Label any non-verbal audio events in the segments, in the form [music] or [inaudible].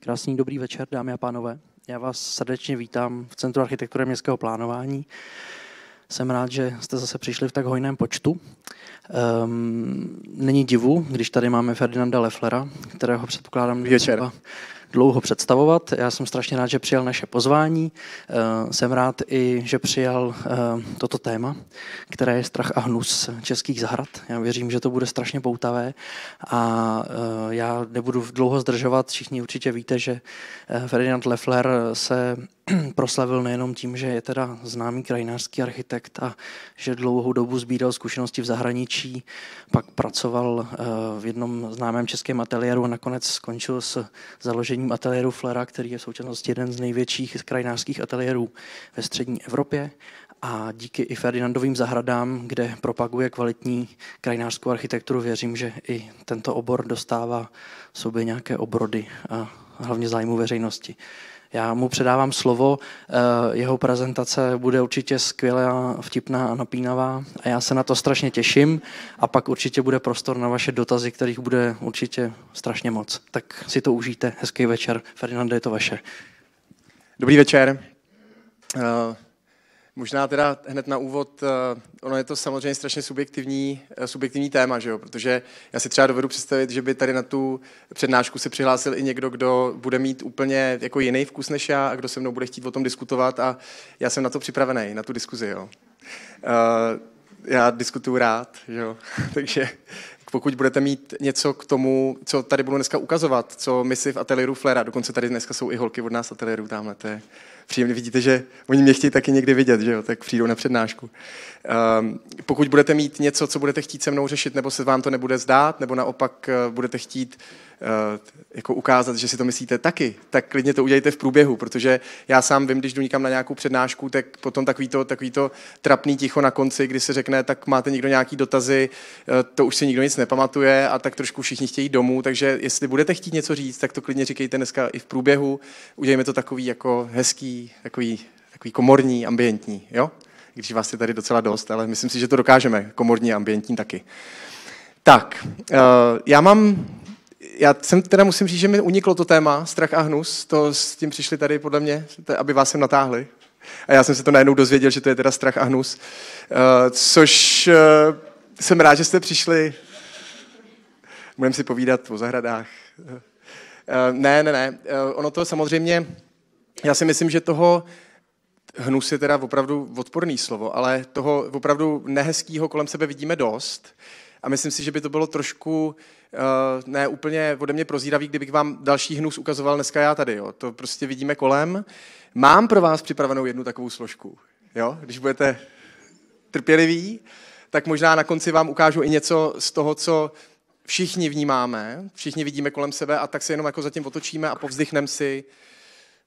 Krásný dobrý večer, dámy a pánové. Já vás srdečně vítám v Centru architektury městského plánování. Jsem rád, že jste zase přišli v tak hojném počtu. Um, není divu, když tady máme Ferdinanda Lefflera, kterého předpokládám... Večer. Třeba, dlouho představovat. Já jsem strašně rád, že přijal naše pozvání. Eh, jsem rád i, že přijal eh, toto téma, které je strach a hnus českých zahrad. Já věřím, že to bude strašně poutavé a eh, já nebudu dlouho zdržovat. Všichni určitě víte, že Ferdinand Leffler se [clears throat] proslavil nejenom tím, že je teda známý krajinářský architekt a že dlouhou dobu sbíral zkušenosti v zahraničí, pak pracoval eh, v jednom známém českém ateliéru a nakonec skončil s založením ateliéru Flera, který je v současnosti jeden z největších krajinářských ateliérů ve střední Evropě a díky i Ferdinandovým zahradám, kde propaguje kvalitní krajinářskou architekturu, věřím, že i tento obor dostává sobě nějaké obrody a hlavně zájmu veřejnosti. Já mu předávám slovo, eh, jeho prezentace bude určitě skvělá, vtipná a napínavá a já se na to strašně těším a pak určitě bude prostor na vaše dotazy, kterých bude určitě strašně moc. Tak si to užijte, hezký večer. Ferdinand, je to vaše. Dobrý večer. Eh, Možná teda hned na úvod, eh, ono je to samozřejmě strašně subjektivní, eh, subjektivní téma, že jo? protože já si třeba dovedu představit, že by tady na tu přednášku se přihlásil i někdo, kdo bude mít úplně jako jiný vkus než já a kdo se mnou bude chtít o tom diskutovat a já jsem na to připravený, na tu diskuzi. Jo? Eh, já diskutuju rád, že jo? [laughs] takže pokud budete mít něco k tomu, co tady budu dneska ukazovat, co my si v ateliéru Flera, dokonce tady dneska jsou i holky od nás ateliéru, tamhle, to je příjemně Vidíte, že oni mě chtějí taky někdy vidět, že jo? tak přijdou na přednášku. Um, pokud budete mít něco, co budete chtít se mnou řešit, nebo se vám to nebude zdát, nebo naopak eh, budete chtít Eh, jako ukázat, že si to myslíte taky, tak klidně to udělejte v průběhu, protože já sám vím, když jdu nikam na nějakou přednášku, tak potom takový to, takový to trapný ticho na konci, kdy se řekne, tak máte někdo nějaký dotazy, eh, to už si nikdo nic nepamatuje a tak trošku všichni chtějí domů, takže jestli budete chtít něco říct, tak to klidně říkejte dneska i v průběhu, udělejme to takový jako hezký, takový, takový komorní, ambientní, jo? Když vás je tady docela dost, ale myslím si, že to dokážeme, komorní, ambientní taky. Tak, eh, já mám já jsem teda musím říct, že mi uniklo to téma, strach a hnus, to s tím přišli tady podle mě, aby vás sem natáhli. A já jsem se to najednou dozvěděl, že to je teda strach a hnus, eh, což eh, jsem rád, že jste přišli. Můžeme si povídat o zahradách. Eh, ne, ne, ne, ono to samozřejmě, já si myslím, že toho hnus je teda opravdu odporný slovo, ale toho opravdu nehezkého kolem sebe vidíme dost a myslím si, že by to bylo trošku uh, Eh, ne úplně ode mě prozíravý, kdybych vám další hnus ukazoval dneska já tady. Jo. To prostě vidíme kolem. Mám pro vás připravenou jednu takovou složku. Jo? Když budete trpěliví, tak možná na konci vám ukážu i něco z toho, co všichni vnímáme, všichni vidíme kolem sebe a tak se jenom jako zatím otočíme a povzdychneme si,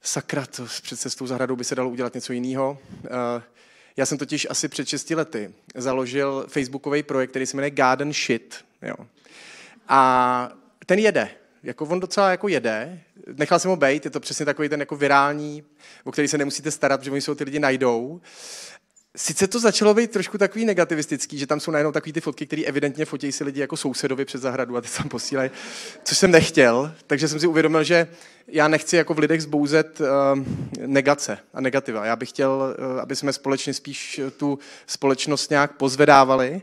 sakra, to před cestou zahradou by se dalo udělat něco jiného. Eh, já jsem totiž asi před 6 lety založil facebookový projekt, který se jmenuje Garden Shit. Jo. A ten jede. Jako on docela jako jede. Nechal jsem ho bejt, je to přesně takový ten jako virální, o který se nemusíte starat, že oni jsou ty lidi najdou. Sice to začalo být trošku takový negativistický, že tam jsou najednou takové ty fotky, které evidentně fotí si lidi jako sousedovi před zahradu a ty tam posílají, což jsem nechtěl, takže jsem si uvědomil, že já nechci jako v lidech zbouzet eh, negace a negativa. Já bych chtěl, eh, aby jsme společně spíš tu společnost nějak pozvedávali.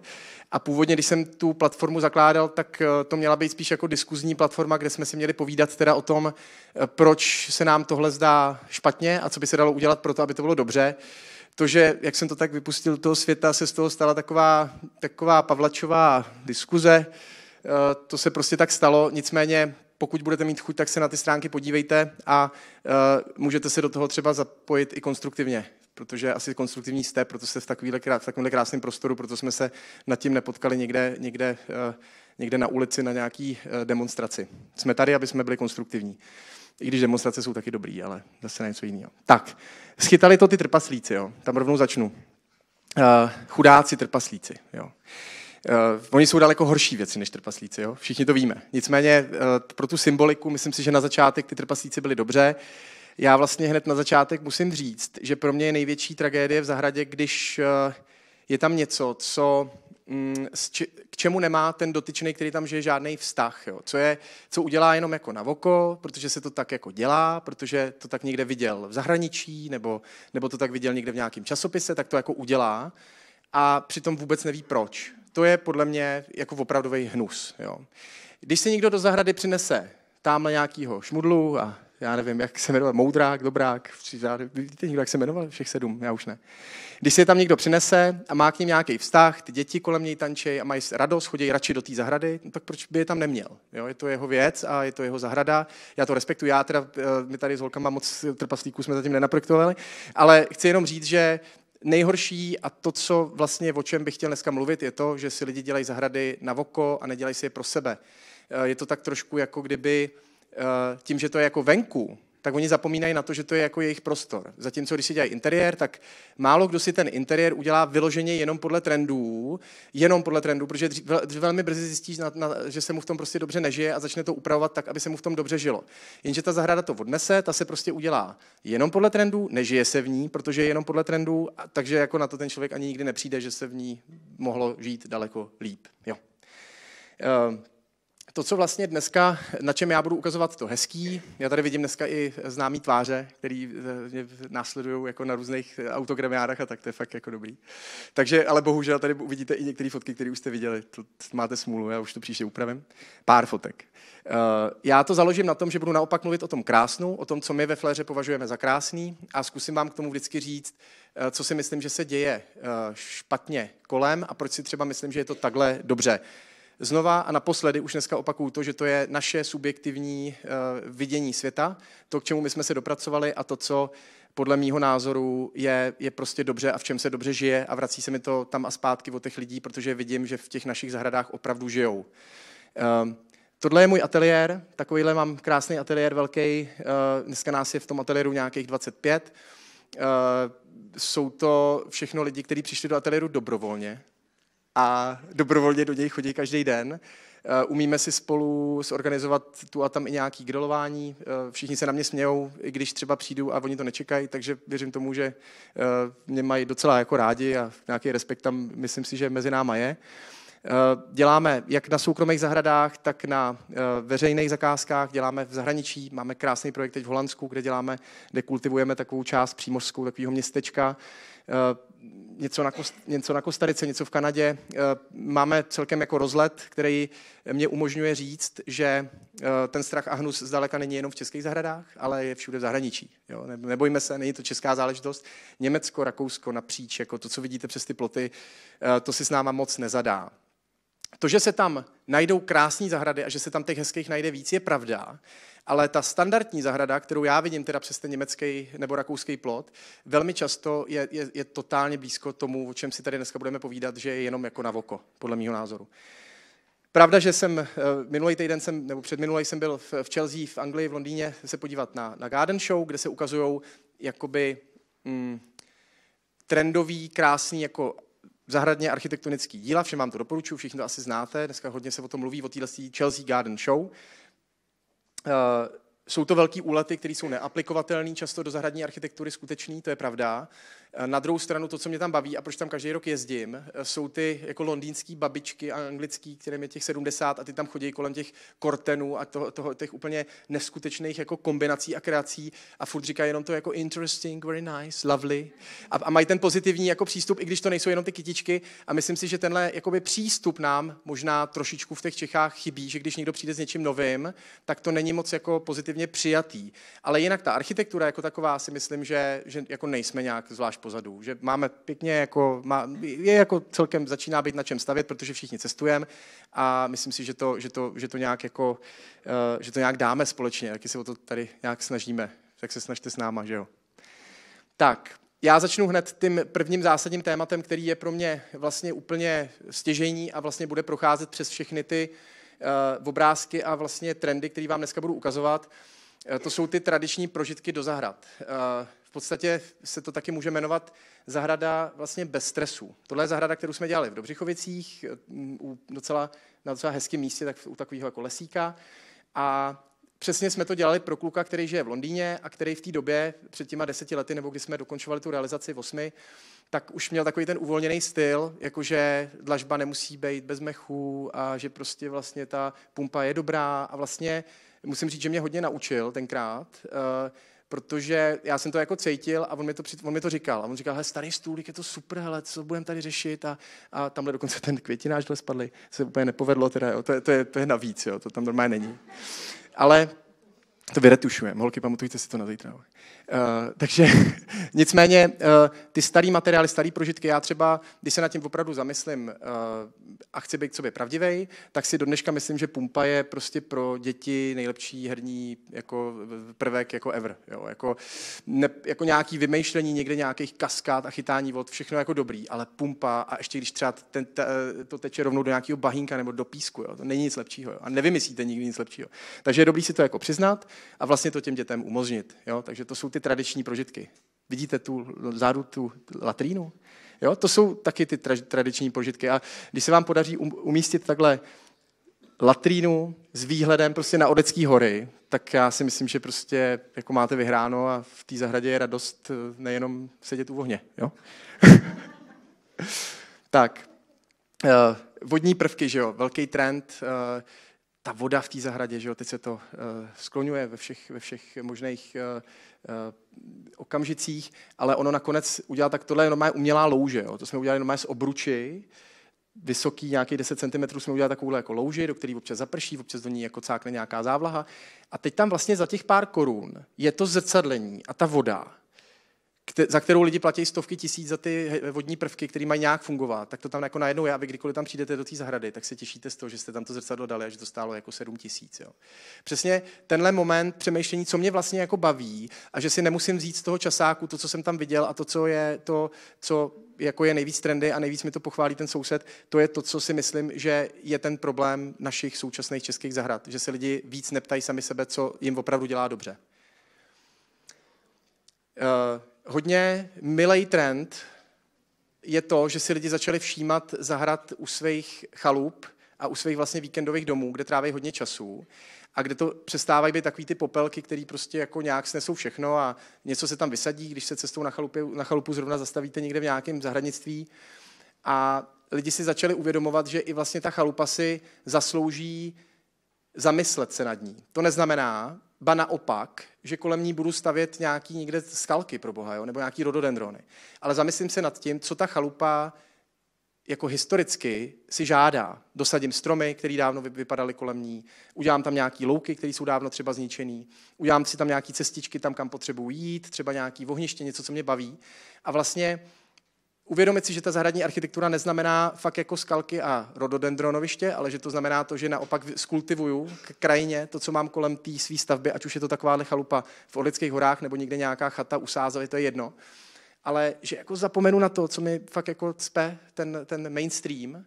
A původně, když jsem tu platformu zakládal, tak eh, to měla být spíš jako diskuzní platforma, kde jsme si měli povídat teda o tom, eh, proč se nám tohle zdá špatně a co by se dalo udělat pro to, aby to bylo dobře. To, že jak jsem to tak vypustil do toho světa, se z toho stala taková, taková pavlačová diskuze, eh, to se prostě tak stalo, nicméně pokud budete mít chuť, tak se na ty stránky podívejte a můžete se do toho třeba zapojit i konstruktivně protože asi konstruktivní jste, proto jste v, takovýhle, v krásném prostoru, proto jsme se nad tím nepotkali někde, někde, eh, někde na ulici na nějaký eh, demonstraci. Jsme tady, aby jsme byli konstruktivní. I když demonstrace jsou taky dobrý, ale zase na něco jiného. Tak, schytali to ty trpaslíci, jo. Tam rovnou začnu. Eh, chudáci trpaslíci, jo. Uh, oni jsou daleko horší věci než trpaslíci, jo? všichni to víme. Nicméně uh, pro tu symboliku, myslím si, že na začátek ty trpaslíci byli dobře. Uh, já vlastně hned na začátek musím říct, že pro mě je největší tragédie v zahradě, když eh, je tam něco, co mm, k čemu nemá ten dotyčný, který tam žije, žádný vztah. Jo. Co, je, co udělá jenom jako na oko, protože se to tak jako dělá, protože to tak někde viděl v zahraničí, nebo, nebo to tak viděl někde v nějakém časopise, tak to jako udělá a přitom vůbec neví proč. To je podle mě jako opravdový hnus. Jo. Když si někdo do zahrady přinese tamhle nějakýho šmudlu a já nevím, jak se jmenoval, Moudrák, Dobrák, víte někdo, jak se jmenoval, všech sedm, já už ne. Když se je tam někdo přinese a má k ním nějaký vztah, ty děti kolem něj tančí a mají radost, chodí radši do té zahrady, no tak proč by je tam neměl? Jo? Je to jeho věc a je to jeho zahrada, já to respektuji, já teda, eh, my tady s holkama moc trpaslíků jsme zatím nenaprojektovali, ale chci jenom říct, že nejhorší a to, co vlastně o čem bych chtěl dneska mluvit, je to, že si lidi dělají zahrady na voko a nedělají si je pro sebe. Eh, je to tak trošku jako kdyby Eh, tím, že to je jako venku, tak oni zapomínají na to, že to je jako jejich prostor. Zatímco když si dělají interiér, tak málo kdo si ten interiér udělá vyloženě jenom podle trendů, jenom podle trendů, protože dřív, velmi brzy zjistí, že se mu v tom prostě dobře nežije a začne to upravovat tak, aby se mu v tom dobře žilo. Jenže ta zahrada to odnese, ta se prostě udělá jenom podle trendů, nežije se v ní, protože je jenom podle trendů, takže jako na to ten člověk ani nikdy nepřijde, že se v ní mohlo žít daleko líp. Jo. Uh, to, co vlastně dneska, na čem já budu ukazovat to hezký, já tady vidím dneska i známý tváře, který eh, mě následují jako na různých eh, autogramiádách a tak, to je fakt jako dobrý. Takže, ale bohužel tady uvidíte i některé fotky, které už jste viděli, to, máte smůlu, já už to příště upravím. Pár fotek. Eh, já to založím na tom, že budu naopak mluvit o tom krásnu, o tom, co my ve fléře považujeme za krásný a zkusím vám k tomu vždycky říct, co si myslím, že se děje špatně kolem a proč si třeba myslím, že je to takhle dobře. Znova a naposledy už dneska opakuju to, že to je naše subjektivní eh, vidění světa, to, k čemu my jsme se dopracovali a to, co podle mýho názoru je, je prostě dobře a v čem se dobře žije a vrací se mi to tam a zpátky od těch lidí, protože vidím, že v těch našich zahradách opravdu žijou. Um, tohle je můj ateliér, takovýhle mám krásný ateliér, velký, uh, dneska nás je v tom ateliéru nějakých 25. Uh, eh, jsou to všechno lidi, kteří přišli do ateliéru dobrovolně, a dobrovolně do něj chodí každý den. Eh, umíme si spolu zorganizovat tu a tam i nějaký grilování. Eh, všichni se na mě smějou, i když třeba přijdu a oni to nečekají, takže věřím tomu, že eh, mě mají docela jako rádi a nějaký respekt tam myslím si, že mezi náma je. Děláme jak na soukromých zahradách, tak na veřejných zakázkách, děláme v zahraničí, máme krásný projekt teď v Holandsku, kde děláme, kde kultivujeme takovou část přímořskou, takového městečka něco na, Kost, něco na Kostarice, něco v Kanadě. Eh, máme celkem jako rozlet, který mě umožňuje říct, že eh, ten strach a hnus zdaleka není jenom v českých zahradách, ale je všude v zahraničí. Jo? Nebojme se, není to česká záležitost. Německo, Rakousko napříč, jako to, co vidíte přes ty ploty, eh, to si s náma moc nezadá. To, že se tam najdou krásné zahrady a že se tam těch hezkých najde víc, je pravda, ale ta standardní zahrada, kterou já vidím teda přes ten německý nebo rakouský plot, velmi často je, je, je totálně blízko tomu, o čem si tady dneska budeme povídat, že je jenom jako na voko, podle mého názoru. Pravda, že jsem eh, minulý týden, jsem, nebo předminulý jsem byl v, v Chelsea, v Anglii, v Londýně se podívat na, na Garden Show, kde se ukazují jakoby mm, trendový, krásný jako zahradně architektonický díla, všem vám to doporučuji, všichni to asi znáte, dneska hodně se o tom mluví, o téhle Chelsea Garden Show. Eh, jsou to velký úlety, které jsou neaplikovatelné často do zahradní architektury skutečný, to je pravda. Eh, na druhou stranu to, co mě tam baví a proč tam každý rok jezdím, eh, jsou ty jako londýnský babičky a anglický, které mě těch 70 a ty tam chodí kolem těch kortenů a toho, toho, těch úplně neskutečných jako kombinací a kreací a furt říkají jenom to jako interesting, very nice, lovely a, a mají ten pozitivní jako přístup, i když to nejsou jenom ty kytičky a myslím si, že tenhle jakoby přístup nám možná trošičku v těch Čechách chybí, že když někdo přijde s něčím novým, tak to není moc jako pozitivně přijatý. Ale jinak ta architektura jako taková si myslím, že, že jako nejsme nějak zvlášť pozadu, že máme pěkně, jako, má, je jako celkem začíná být na čem stavět, protože všichni cestujeme a myslím si, že to, že to, že to, nějak, jako, eh, že to nějak dáme společně, taky se o to tady nějak snažíme, tak se snažte s náma, že jo. Tak, já začnu hned tím prvním zásadním tématem, který je pro mě vlastně úplně stěžení a vlastně bude procházet přes všechny ty uh, obrázky a vlastně trendy, které vám dneska budu ukazovat. Uh, to jsou ty tradiční prožitky do zahrad. Uh, podstatě se to taky může jmenovat zahrada vlastně bez stresu. Tohle je zahrada, kterou jsme dělali v Dobřichovicích, u docela, na docela hezkém místě, tak u takového jako lesíka. A přesně jsme to dělali pro kluka, který žije v Londýně a který v té době, před těma deseti lety, nebo když jsme dokončovali tu realizaci v osmi, tak už měl takový ten uvolněný styl, jakože dlažba nemusí být bez mechů a že prostě vlastně ta pumpa je dobrá a vlastně musím říct, že mě hodně naučil tenkrát, uh, protože já jsem to jako cítil a on mi to, on mi to říkal. A on říkal, hele, starý stůl, je to super, hele, co budeme tady řešit. A, a tamhle dokonce ten květináč les se úplně nepovedlo, teda, jo. To, je, to, je, to je navíc, jo. to tam normálně není. Ale to vyretušujeme. Holky, pamatujte si to na zítra. Uh, takže [laughs] nicméně uh, ty starý materiály, starý prožitky, já třeba, když se na tím opravdu zamyslím uh, a chci být co sobě pravdivý, tak si do dneška myslím, že pumpa je prostě pro děti nejlepší herní jako prvek jako ever. Jo? Jako, ne, jako nějaký vymýšlení někde nějakých kaskád a chytání vod, všechno jako dobrý, ale pumpa a ještě když třeba ten, ta, to teče rovnou do nějakého bahínka nebo do písku, jo? to není nic lepšího jo? a nevymyslíte nikdy nic lepšího. Takže je dobrý si to jako přiznat a vlastně to těm dětem umožnit. Jo? Takže to jsou ty tradiční prožitky. Vidíte tu zádu, tu latrínu? Jo? To jsou taky ty tra- tradiční prožitky. A když se vám podaří um- umístit takhle latrínu s výhledem prostě na Odecký hory, tak já si myslím, že prostě jako máte vyhráno a v té zahradě je radost eh, nejenom sedět u ohně. Jo? [laughs] tak, eh, vodní prvky, že jo, velký trend, eh, ta voda v té zahradě, že jo, teď se to uh, skloňuje ve všech, ve všech možných uh, okamžicích, ale ono nakonec udělá tak, tohle je normálně umělá louže, jo, to jsme udělali normálně z obruči, vysoký, nějaký 10 cm jsme udělali takovouhle jako louži, do které občas zaprší, občas do ní jako cákne nějaká závlaha. A teď tam vlastně za těch pár korun je to zrcadlení a ta voda za kterou lidi platí stovky tisíc za ty vodní prvky, které mají nějak fungovat, tak to tam jako najednou je a vy kdykoliv tam přijdete do té zahrady, tak se těšíte z toho, že jste tam to zrcadlo dali a že to stálo jako sedm tisíc. Jo. Přesně tenhle moment přemýšlení, co mě vlastně jako baví a že si nemusím vzít z toho časáku to, co jsem tam viděl a to, co je to, co jako je nejvíc trendy a nejvíc mi to pochválí ten soused, to je to, co si myslím, že je ten problém našich současných českých zahrad, že se lidi víc neptají sami sebe, co jim opravdu dělá dobře. Uh, Hodně milej trend je to, že si lidi začali všímat zahrad u svých chalup a u svých vlastně víkendových domů, kde tráví hodně času a kde to přestávají být takový ty popelky, které prostě jako nějak snesou všechno a něco se tam vysadí, když se cestou na, chalupě, na chalupu zrovna zastavíte někde v nějakém zahradnictví. A lidi si začali uvědomovat, že i vlastně ta chalupa si zaslouží zamyslet se nad ní. To neznamená, ba naopak, že kolem ní budu stavět nějaký někde skalky pro boha, jo? nebo nějaký rododendrony. Ale zamyslím se nad tím, co ta chalupa jako historicky si žádá. Dosadím stromy, které dávno vypadaly kolem ní, udělám tam nějaký louky, které jsou dávno třeba zničený, udělám si tam nějaké cestičky tam, kam potřebuji jít, třeba nějaký ohniště, něco, co mě baví. A vlastně uvědomit si, že ta zahradní architektura neznamená fakt jako skalky a rododendronoviště, ale že to znamená to, že naopak skultivuju k krajině to, co mám kolem té své stavby, ať už je to taková chalupa v Orlických horách nebo někde nějaká chata u Sázavy, to je jedno. Ale že jako zapomenu na to, co mi fakt jako cpe ten, ten mainstream,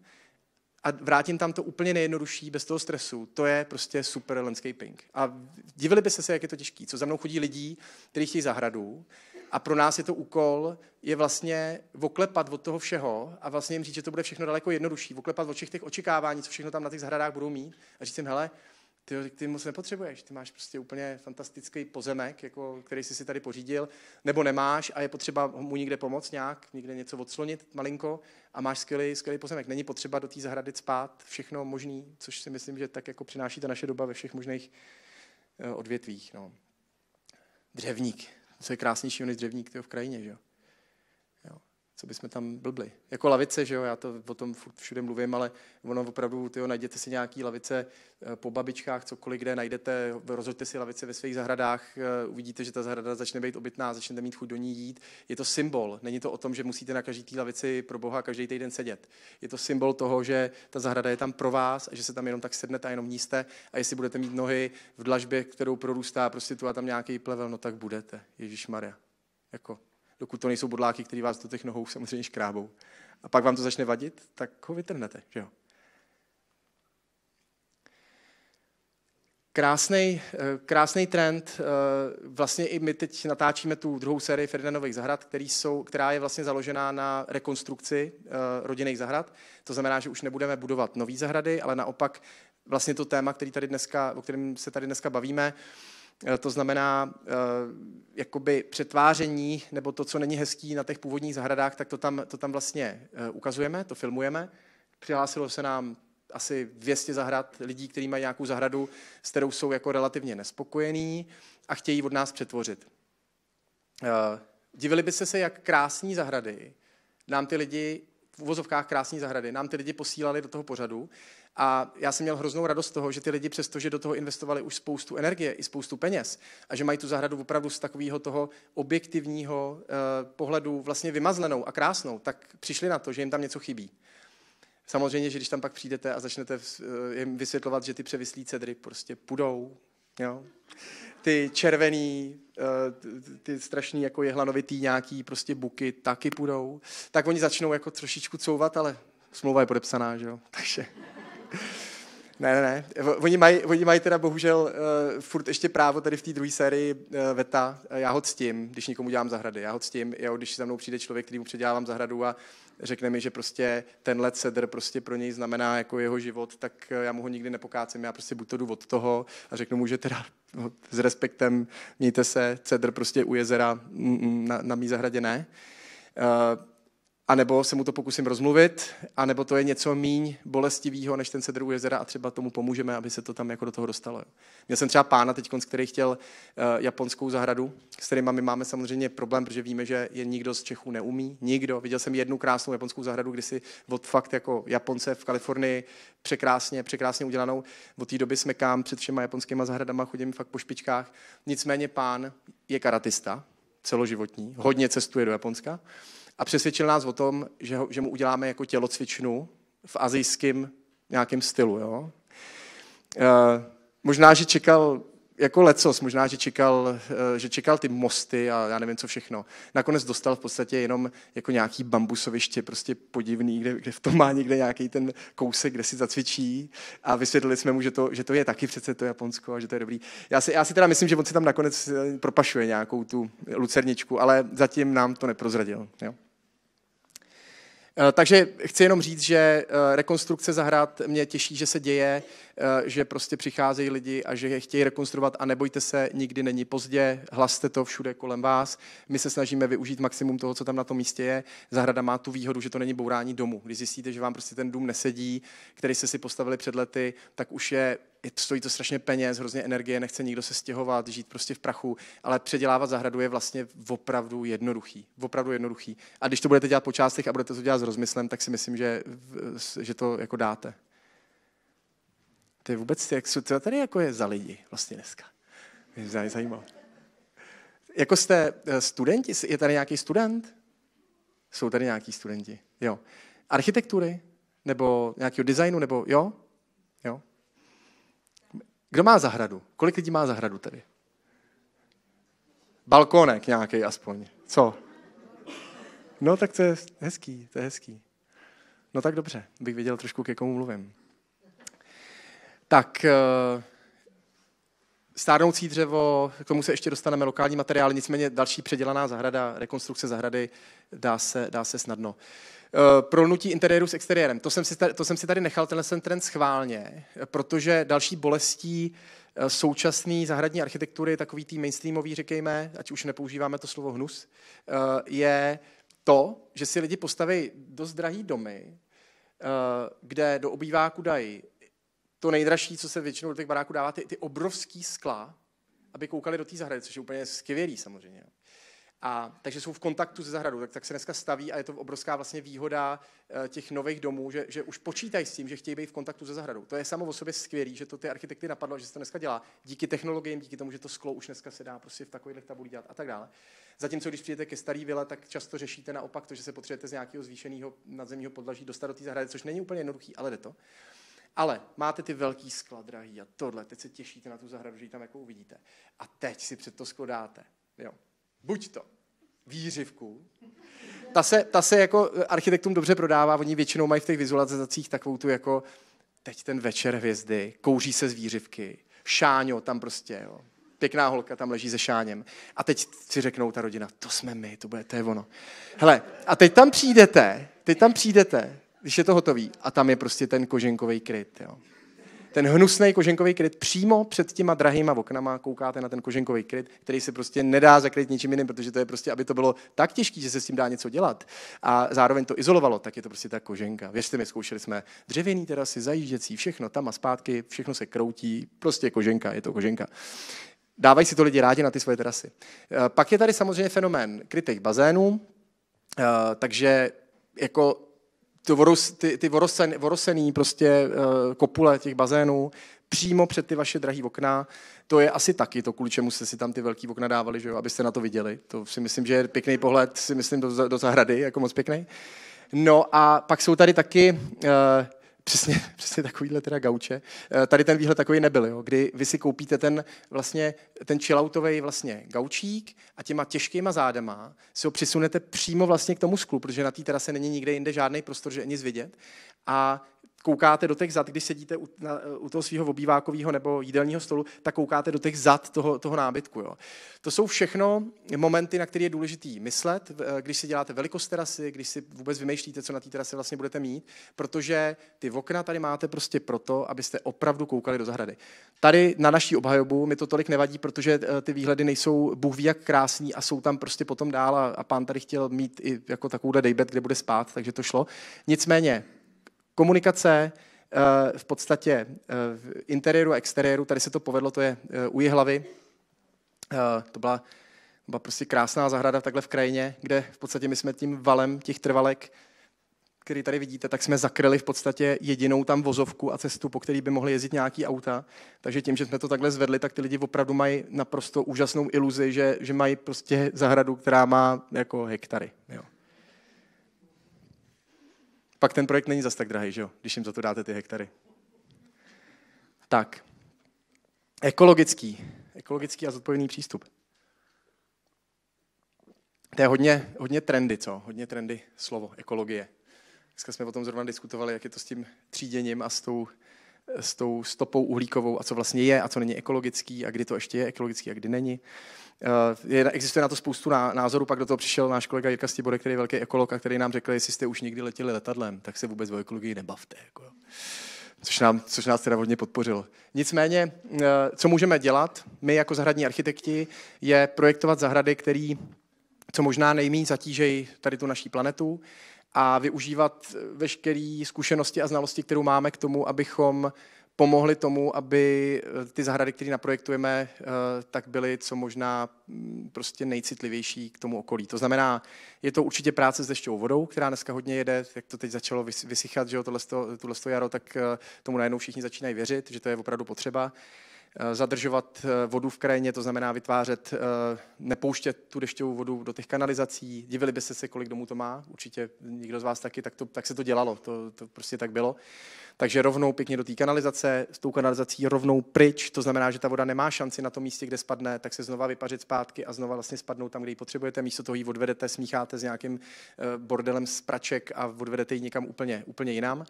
a vrátím tam to úplně nejjednodušší, bez toho stresu. To je prostě super landscaping. A divili by se se, jak je to těžký. Co za mnou chodí lidí, kteří chtějí zahradu a pro nás je to úkol, je vlastně oklepat od toho všeho a vlastně jim říct, že to bude všechno daleko jednodušší. Oklepat od všech těch očekávání, co všechno tam na těch zahradách budou mít a říct jim, hele, ty, ty moc nepotřebuješ, ty máš prostě úplně fantastický pozemek, jako, který jsi si tady pořídil, nebo nemáš a je potřeba mu někde pomoct nějak, někde něco odslonit malinko a máš skvělý, skvělý pozemek. Není potřeba do té zahrady spát všechno možný, což si myslím, že tak jako přináší ta naše doba ve všech možných eh, odvětvích. No. Dřevník, co je krásnější než dřevník v krajině, že jo? co bychom tam blbli. Jako lavice, že jo, já to o tom všude mluvím, ale ono opravdu, tyjo, najděte si nějaký lavice eh, po babičkách, cokoliv, kde najdete, rozhoďte si lavice ve svých zahradách, eh, uvidíte, že ta zahrada začne být obytná, začnete mít chuť do ní jít. Je to symbol, není to o tom, že musíte na každý té lavici pro boha každý týden sedět. Je to symbol toho, že ta zahrada je tam pro vás a že se tam jenom tak sednete a jenom níste a jestli budete mít nohy v dlažbě, kterou prorůstá prostě tu a tam nějaký plevel, no tak budete. Ježíš Maria. Jako, dokud to nejsou bodláky, který vás do těch nohou samozřejmě škrábou. A pak vám to začne vadit, tak ho vytrhnete, že jo? Krásný, eh, krásný trend, eh, vlastně i my teď natáčíme tu druhou sérii Ferdinandových zahrad, který jsou, která je vlastně založená na rekonstrukci eh, rodinných zahrad. To znamená, že už nebudeme budovat nové zahrady, ale naopak vlastně to téma, který tady dneska, o kterém se tady dneska bavíme, Eh, to znamená eh, jakoby přetváření nebo to, co není hezký na těch původních zahradách, tak to tam, to tam vlastně eh, ukazujeme, to filmujeme. Přihlásilo se nám asi 200 zahrad lidí, kteří mají nějakou zahradu, s kterou jsou jako relativně nespokojení a chtějí od nás přetvořit. Divili by se, jak krásní zahrady nám ty lidi v uvozovkách krásné zahrady. Nám ty lidi posílali do toho pořadu a já jsem měl hroznou radost z toho, že ty lidi, přestože do toho investovali už spoustu energie i spoustu peněz a že mají tu zahradu opravdu z takového toho objektivního eh, pohledu vlastně vymazlenou a krásnou, tak přišli na to, že jim tam něco chybí. Samozřejmě, že když tam pak přijdete a začnete eh, jim vysvětlovat, že ty převislí cedry prostě půjdou, Jo? Ty červený, eh, ty strašný jako jehlanovitý nějaký prostě buky taky půjdou. Tak oni začnou jako trošičku couvat, ale smlouva je podepsaná, že jo? [laughs] Takže... Ne, ne, ne. Oni mají, oni mají teda bohužel uh, furt ještě právo tady v té druhé sérii uh, VETA. Já ho ctím, když někomu dělám zahrady. Já ho ctím, jo, když za mnou přijde člověk, který mu předělávám zahradu a řekne mi, že prostě tenhle cedr prostě pro něj znamená jako jeho život, tak já mu ho nikdy nepokácím, já prostě buď to jdu od toho a řeknu mu, že teda no, s respektem mějte se, cedr prostě u jezera mm, mm, na, na mý zahradě ne. Eh, a nebo se mu to pokusím rozmluvit, a nebo to je něco míň bolestivého než ten cedr u jezera a třeba tomu pomůžeme, aby se to tam jako do toho dostalo. Měl jsem třeba pána teď, který chtěl uh, japonskou zahradu, s kterými my máme samozřejmě problém, protože víme, že je nikdo z Čechů neumí. Nikdo. Viděl jsem jednu krásnou japonskou zahradu, kdysi od fakt jako Japonce v Kalifornii překrásně, překrásně udělanou. Od té doby kám, před všema japonskýma zahradama, chodím fakt po špičkách. Nicméně pán je karatista, celoživotní, hodně cestuje do Japonska a přesvědčil nás o tom, že, ho, že mu uděláme jako tělocvičnu v azijském nějakém stylu. Jo? E, možná, že čekal jako lecos, možná, že čekal, e, že čekal ty mosty a já nevím, co všechno. Nakonec dostal v podstatě jenom jako nějaký bambusoviště, prostě podivný, kde, kde v tom má někde nějaký ten kousek, kde si zacvičí a vysvětlili jsme mu, že to, že to je taky přece to Japonsko a že to je dobrý. Já si, já si teda myslím, že on si tam nakonec eh, propašuje nějakou tu lucerničku, ale zatím nám to neprozradil. Jo? Eh, takže chci jenom říct, že eh, rekonstrukce zahrad mě těší, že se děje, eh, že prostě přicházejí lidi a že je chtějí rekonstruovat a nebojte se, nikdy není pozdě, hlaste to všude kolem vás. My se snažíme využít maximum toho, co tam na tom místě je. Zahrada má tu výhodu, že to není bourání domu. Když zjistíte, že vám prostě ten dům nesedí, který jste si postavili před lety, tak už je stojí to strašně peněz, hrozně energie, nechce nikdo se stěhovat, žít prostě v prachu, ale předělávat zahradu je vlastně opravdu jednoduchý. Opravdu jednoduchý. A když to budete dělat po částech a budete to dělat s rozmyslem, tak si myslím, že, že to jako dáte. To je vůbec, jak, co tady jako je za lidi vlastně dneska? Mě zajímalo. Jako jste eh, studenti, je tady nějaký student? Jsou tady nějaký studenti, jo. Architektury? Nebo nějakého designu? Nebo jo? Kdo má zahradu? Kolik lidí má zahradu tady? Balkónek nějaký aspoň. Co? No tak to je hezký, to je hezký. No tak dobře, bych věděl trošku, ke komu mluvím. Tak, eh, stárnoucí dřevo, k tomu se ještě dostaneme lokální materiály, nicméně další předělaná zahrada, rekonstrukce zahrady dá se, dá se snadno. Uh, Eh, pronutí interiéru s exteriérem. To jsem si tady, to jsem si tady nechal, tenhle jsem trend schválně, protože další bolestí eh, současné zahradní architektury, takový tý mainstreamový, řekejme, ať už nepoužíváme to slovo hnus, eh, je to, že si lidi postaví dost drahý domy, kde do obýváku dají to nejdražší, co se většinou do těch baráků dává, ty, ty obrovský skla, aby koukali do té zahrady, což je úplně skvělý samozřejmě. A, takže jsou v kontaktu se zahradou, tak, tak se dneska staví a je to obrovská vlastně výhoda e, těch nových domů, že, že už počítají s tím, že chtějí být v kontaktu se zahradou. To je samo o sobě skvělé, že to ty architekty napadlo, že se to dneska dělá. Díky technologiím, díky tomu, že to sklo už dneska se dá prostě v takových tabulích dělat a tak dále. Zatímco když přijdete ke starý vile, tak často řešíte naopak to, že se potřebujete z nějakého zvýšeného nadzemního podlaží dostat do té zahrady, což není úplně jednoduché, ale jde to. Ale máte ty velký skla, drahý, a tohle, teď se těšíte na tu zahradu, že ji tam jako uvidíte. A teď si před to sklo dáte. Jo buď to výřivku. ta se, ta se jako eh, architektům dobře prodává, oni většinou mají v těch vizualizacích takovou tu jako teď ten večer hvězdy, kouří se z výřivky, šáňo tam prostě, jo. Pěkná holka tam leží se šáněm. A teď si řeknou ta rodina, to jsme my, to, bude, to je ono. Hele, a teď tam přijdete, teď tam přijdete, když je to hotový, a tam je prostě ten koženkový kryt, jo ten hnusný koženkový kryt přímo před těma drahýma oknama koukáte na ten koženkový kryt, který se prostě nedá zakryt ničím jiným, protože to je prostě, aby to bylo tak těžké, že se s tím dá něco dělat a zároveň to izolovalo, tak je to prostě ta koženka. Věřte mi, zkoušeli jsme dřevěný terasy, zajížděcí, všechno tam a zpátky, všechno se kroutí, prostě koženka, je to koženka. Dávají si to lidi rádi na ty svoje terasy. Eh, pak je tady samozřejmě fenomén krytých bazénů, eh, takže jako ty, ty, ty vorosen, vorosený prostě uh, kopule těch bazénů přímo před ty vaše drahý okna. To je asi taky to, kvůli čemu jste si tam ty velký okna dávali, že jo, abyste na to viděli. To si myslím, že je pěkný pohled, si myslím, do, do zahrady, jako moc pěkný. No a pak jsou tady taky uh, přesně, [laughs] přesně takovýhle teda gauče. Eh, tady ten výhled takový nebyl, jo, kdy vy si koupíte ten vlastně ten chilloutový vlastně gaučík a těma těžkýma zádama si ho přisunete přímo vlastně k tomu sklu, protože na té terase není nikde jinde žádný prostor, že nic vidět. A koukáte do těch zad, když sedíte u, na, u toho svého obývákového nebo jídelního stolu, tak koukáte do těch zad toho, toho nábytku. Jo. To jsou všechno momenty, na které je důležitý myslet, eh, když si děláte velikost terasy, když si vůbec vymýšlíte, co na té terase vlastně budete mít, protože ty okna tady máte prostě proto, abyste opravdu koukali do zahrady. Tady na naší obhajobu mi to tolik nevadí, protože eh, ty výhledy nejsou bůh ví jak krásný a jsou tam prostě potom dál a, a pán tady chtěl mít i jako takovou dejbet, kde bude spát, takže to šlo. Nicméně Komunikace eh, v podstatě eh, v interiéru a exteriéru, tady se to povedlo, to je eh, u Jihlavy. To byla, byla prostě krásná zahrada takhle v krajině, kde v podstatě my jsme tím valem těch trvalek který tady vidíte, tak jsme zakryli v podstatě jedinou tam vozovku a cestu, po který by mohly jezdit nějaký auta. Takže tím, že jsme to takhle zvedli, tak ty lidi opravdu mají naprosto úžasnou iluzi, že, že mají prostě zahradu, která má jako hektary. Jo. Pak ten projekt není zas tak drahý, že jo, když jim za to dáte ty hektary. Tak, ekologický, ekologický a zodpovědný přístup. To je hodně, hodně trendy, co? Hodně trendy slovo, ekologie. Dneska jsme o tom zrovna diskutovali, jak je to s tím tříděním a s tou s tou stopou uhlíkovou a co vlastně je a co není ekologický a kdy to ještě je ekologický a kdy není. Eh, je, existuje na to spoustu názorů, pak do toho přišel náš kolega Jirka Stibore, který je velký ekolog a který nám řekl, jestli jste už někdy letěli letadlem, tak se vůbec o ekologii nebavte. Jako. Což, nám, což nás teda hodně podpořilo. Nicméně, eh, co můžeme dělat, my jako zahradní architekti, je projektovat zahrady, které co možná nejméně zatížejí tady tu naší planetu, a využívat veškeré zkušenosti a znalosti, kterou máme k tomu, abychom pomohli tomu, aby eh, ty zahrady, které naprojektujeme, eh, tak byly co možná mm, prostě nejcitlivější k tomu okolí. To znamená, je to určitě práce s dešťovou vodou, která dneska hodně jede, jak to teď začalo vysychat, že jo, tohle, tohle jaro, tak eh, tomu najednou všichni začínají věřit, že to je opravdu potřeba. Eh, zadržovat eh, vodu v krajině, to znamená vytvářet, eh, nepouštět tu dešťovou vodu do těch kanalizací. Divili byste se se, kolik domů to má, určitě někdo z vás taky, tak, to, tak se to dělalo, to, to prostě tak bylo. Takže rovnou pěkně do té kanalizace, s tou kanalizací rovnou pryč, to znamená, že ta voda nemá šanci na tom místě, kde spadne, tak se znova vypařit zpátky a znova vlastně spadnou tam, kde ji potřebujete. Místo toho ji odvedete, smícháte s nějakým bordelem z praček a odvedete ji někam úplně, úplně jinam.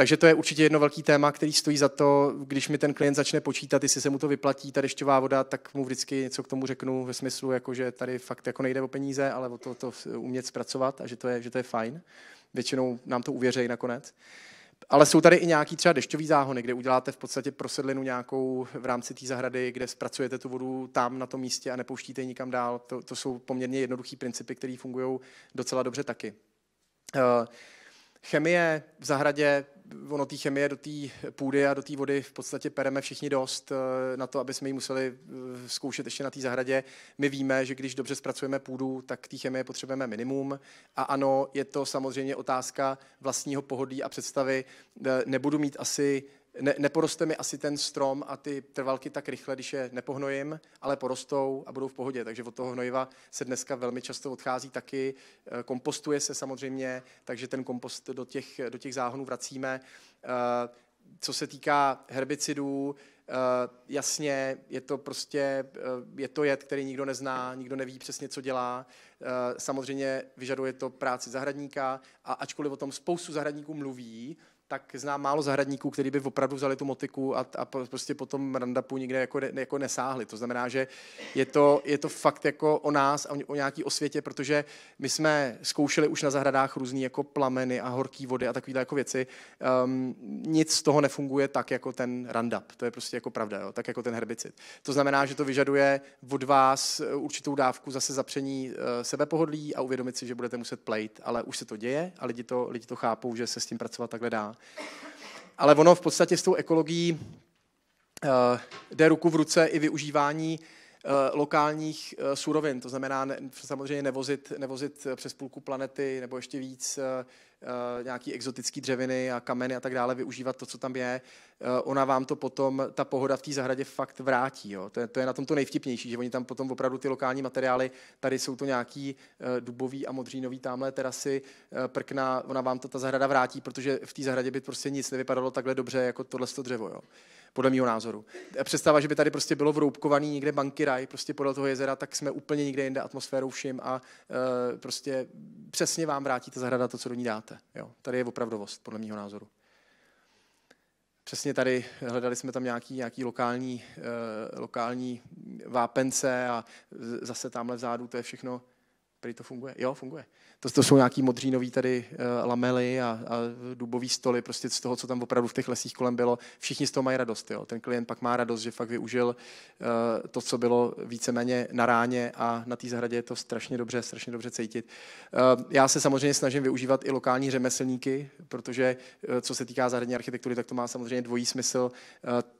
Takže to je určitě jedno velký téma, který stojí za to, když mi ten klient začne počítat, jestli se mu to vyplatí, ta dešťová voda, tak mu vždycky něco k tomu řeknu ve smyslu, jako, že tady fakt jako nejde o peníze, ale o to, to umět zpracovat a že to, je, že to je fajn. Většinou nám to uvěřejí nakonec. Ale jsou tady i nějaký třeba dešťový záhony, kde uděláte v podstatě prosedlinu nějakou v rámci té zahrady, kde zpracujete tu vodu tam na tom místě a nepouštíte ji nikam dál. To, to jsou poměrně jednoduché principy, které fungují docela dobře taky. Eh, chemie v zahradě ono té chemie do té půdy a do té vody v podstatě pereme všichni dost eh, na to, aby jsme ji museli eh, zkoušet ještě na té zahradě. My víme, že když dobře zpracujeme půdu, tak té chemie potřebujeme minimum. A ano, je to samozřejmě otázka vlastního pohodlí a představy. Eh, nebudu mít asi ne, neporoste mi asi ten strom a ty trvalky tak rychle, když je nepohnojím, ale porostou a budou v pohodě. Takže od toho hnojiva se dneska velmi často odchází taky, eh, kompostuje se samozřejmě, takže ten kompost do těch, do těch záhonů vracíme. Eh, co se týká herbicidů, eh, jasně, je to prostě, je to jed, který nikdo nezná, nikdo neví přesně, co dělá. Samozřejmě vyžaduje to práci zahradníka a ačkoliv o tom spoustu zahradníků mluví, tak znám málo zahradníků, kteří by opravdu vzali tu motiku a, a prostě potom randapu nikde jako, jako nesáhli. To znamená, že je to, je to fakt jako o nás a o nějaký osvětě, protože my jsme zkoušeli už na zahradách různé jako plameny a horké vody a takovéhle jako věci. Um, nic z toho nefunguje tak jako ten randap. To je prostě jako pravda, jo? tak jako ten herbicid. To znamená, že to vyžaduje od vás eh, určitou dávku zase zapření eh, sebepohodlí a uvědomit si, že budete muset plejt, ale už se to děje a lidi to, lidi to chápou, že se s tím pracovat takhle dá. Ale ono v podstatě s tou ekologií eh, jde ruku v ruce i využívání eh, lokálních eh, surovin. To znamená ne, samozřejmě nevozit, nevozit přes půlku planety nebo ještě víc Eh, nějaký exotický dřeviny a kameny a tak dále, využívat to, co tam je, eh, ona vám to potom, ta pohoda v té zahradě fakt vrátí. Jo. To, je, to je na tom to nejvtipnější, že oni tam potom opravdu ty lokální materiály, tady jsou to nějaký eh, dubový a modřínový tamhle terasy, prkna, ona vám to ta zahrada vrátí, protože v té zahradě by prostě nic nevypadalo takhle dobře jako tohle to dřevo. Jo podle mého názoru. E, představa, že by tady prostě bylo vroubkovaný někde banky raj, prostě podle toho jezera, tak jsme úplně někde jinde atmosférou všim a e, prostě přesně vám vrátí ta zahrada to, co do ní dáte. Jo. Tady je opravdovost, podle mého názoru. Přesně tady hledali jsme tam nějaký, nějaký lokální, e, lokální vápence a zase tamhle vzadu to je všechno, prý to funguje. Jo, funguje to, to jsou nějaký modřínový tady eh, lamely a, a dubový stoly, prostě z toho, co tam opravdu v těch lesích kolem bylo. Všichni z toho mají radost. Jo. Ten klient pak má radost, že fakt využil eh, to, co bylo víceméně na ráně a na té zahradě je to strašně dobře, strašně dobře cítit. Eh, já se samozřejmě snažím využívat i lokální řemeslníky, protože co se týká zahradní architektury, tak to má samozřejmě dvojí smysl.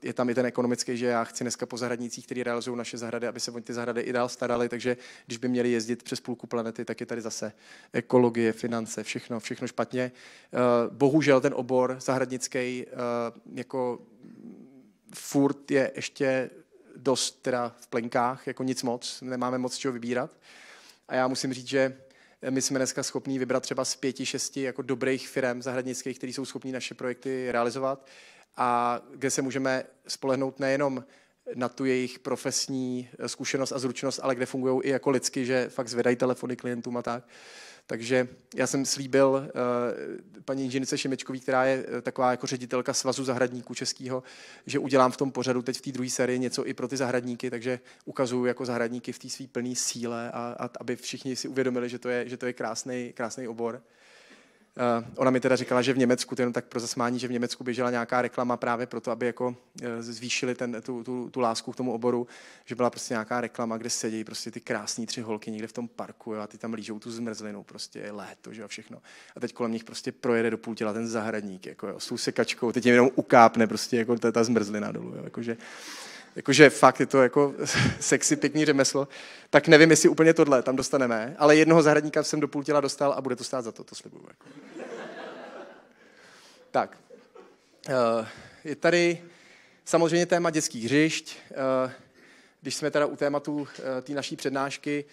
Je tam i ten ekonomický, že já chci dneska po zahradnicích, kteří realizují naše zahrady, aby se o ty zahrady i dál starali, takže když by měli jezdit přes půlku planety, tak je tady zase ekologie, finance, všechno, všechno špatně. Eh, bohužel ten obor zahradnický eh, jako furt je ještě dost teda v plenkách, jako nic moc, nemáme moc čeho vybírat. A já musím říct, že my jsme dneska schopni vybrat třeba z pěti, šesti jako dobrých firm zahradnických, které jsou schopní naše projekty realizovat a kde se můžeme spolehnout nejenom na tu jejich profesní eh, zkušenost a zručnost, ale kde fungují i jako lidsky, že fakt zvedají telefony klientům a tak. Uh, takže já jsem slíbil eh, paní inženice Šimečkový, která je eh, taková jako ředitelka Svazu zahradníků českého, že udělám v tom pořadu teď v té druhé sérii něco i pro ty zahradníky, takže ukazuju jako zahradníky v té své plné síle a, a, aby všichni si uvědomili, že to je, že to je krásný, krásný obor. Eh, ona mi teda říkala, že v Německu, to jenom tak pro zasmání, že v Německu běžela nějaká reklama právě proto, aby jako eh, zvýšili ten, tu, tu, tu, lásku k tomu oboru, že byla prostě nějaká reklama, kde sedí prostě ty krásné tři holky někde v tom parku jo, a ty tam lížou tu zmrzlinu, prostě je léto že a všechno. A teď kolem nich prostě projede do půl těla ten zahradník, jako jo, s tou sekačkou, teď jenom ukápne prostě jako ta, ta zmrzlina dolů. Jo, jakože, uh, jakože fakt je to jako [laughs] sexy, pěkný řemeslo, tak nevím, jestli úplně tohle tam dostaneme, ale jednoho zahradníka jsem do půl těla dostal a bude to stát za to, to slibuju. Jako. tak, eh, je tady samozřejmě téma dětských hřišť. Eh, když jsme teda u tématu eh, té naší přednášky,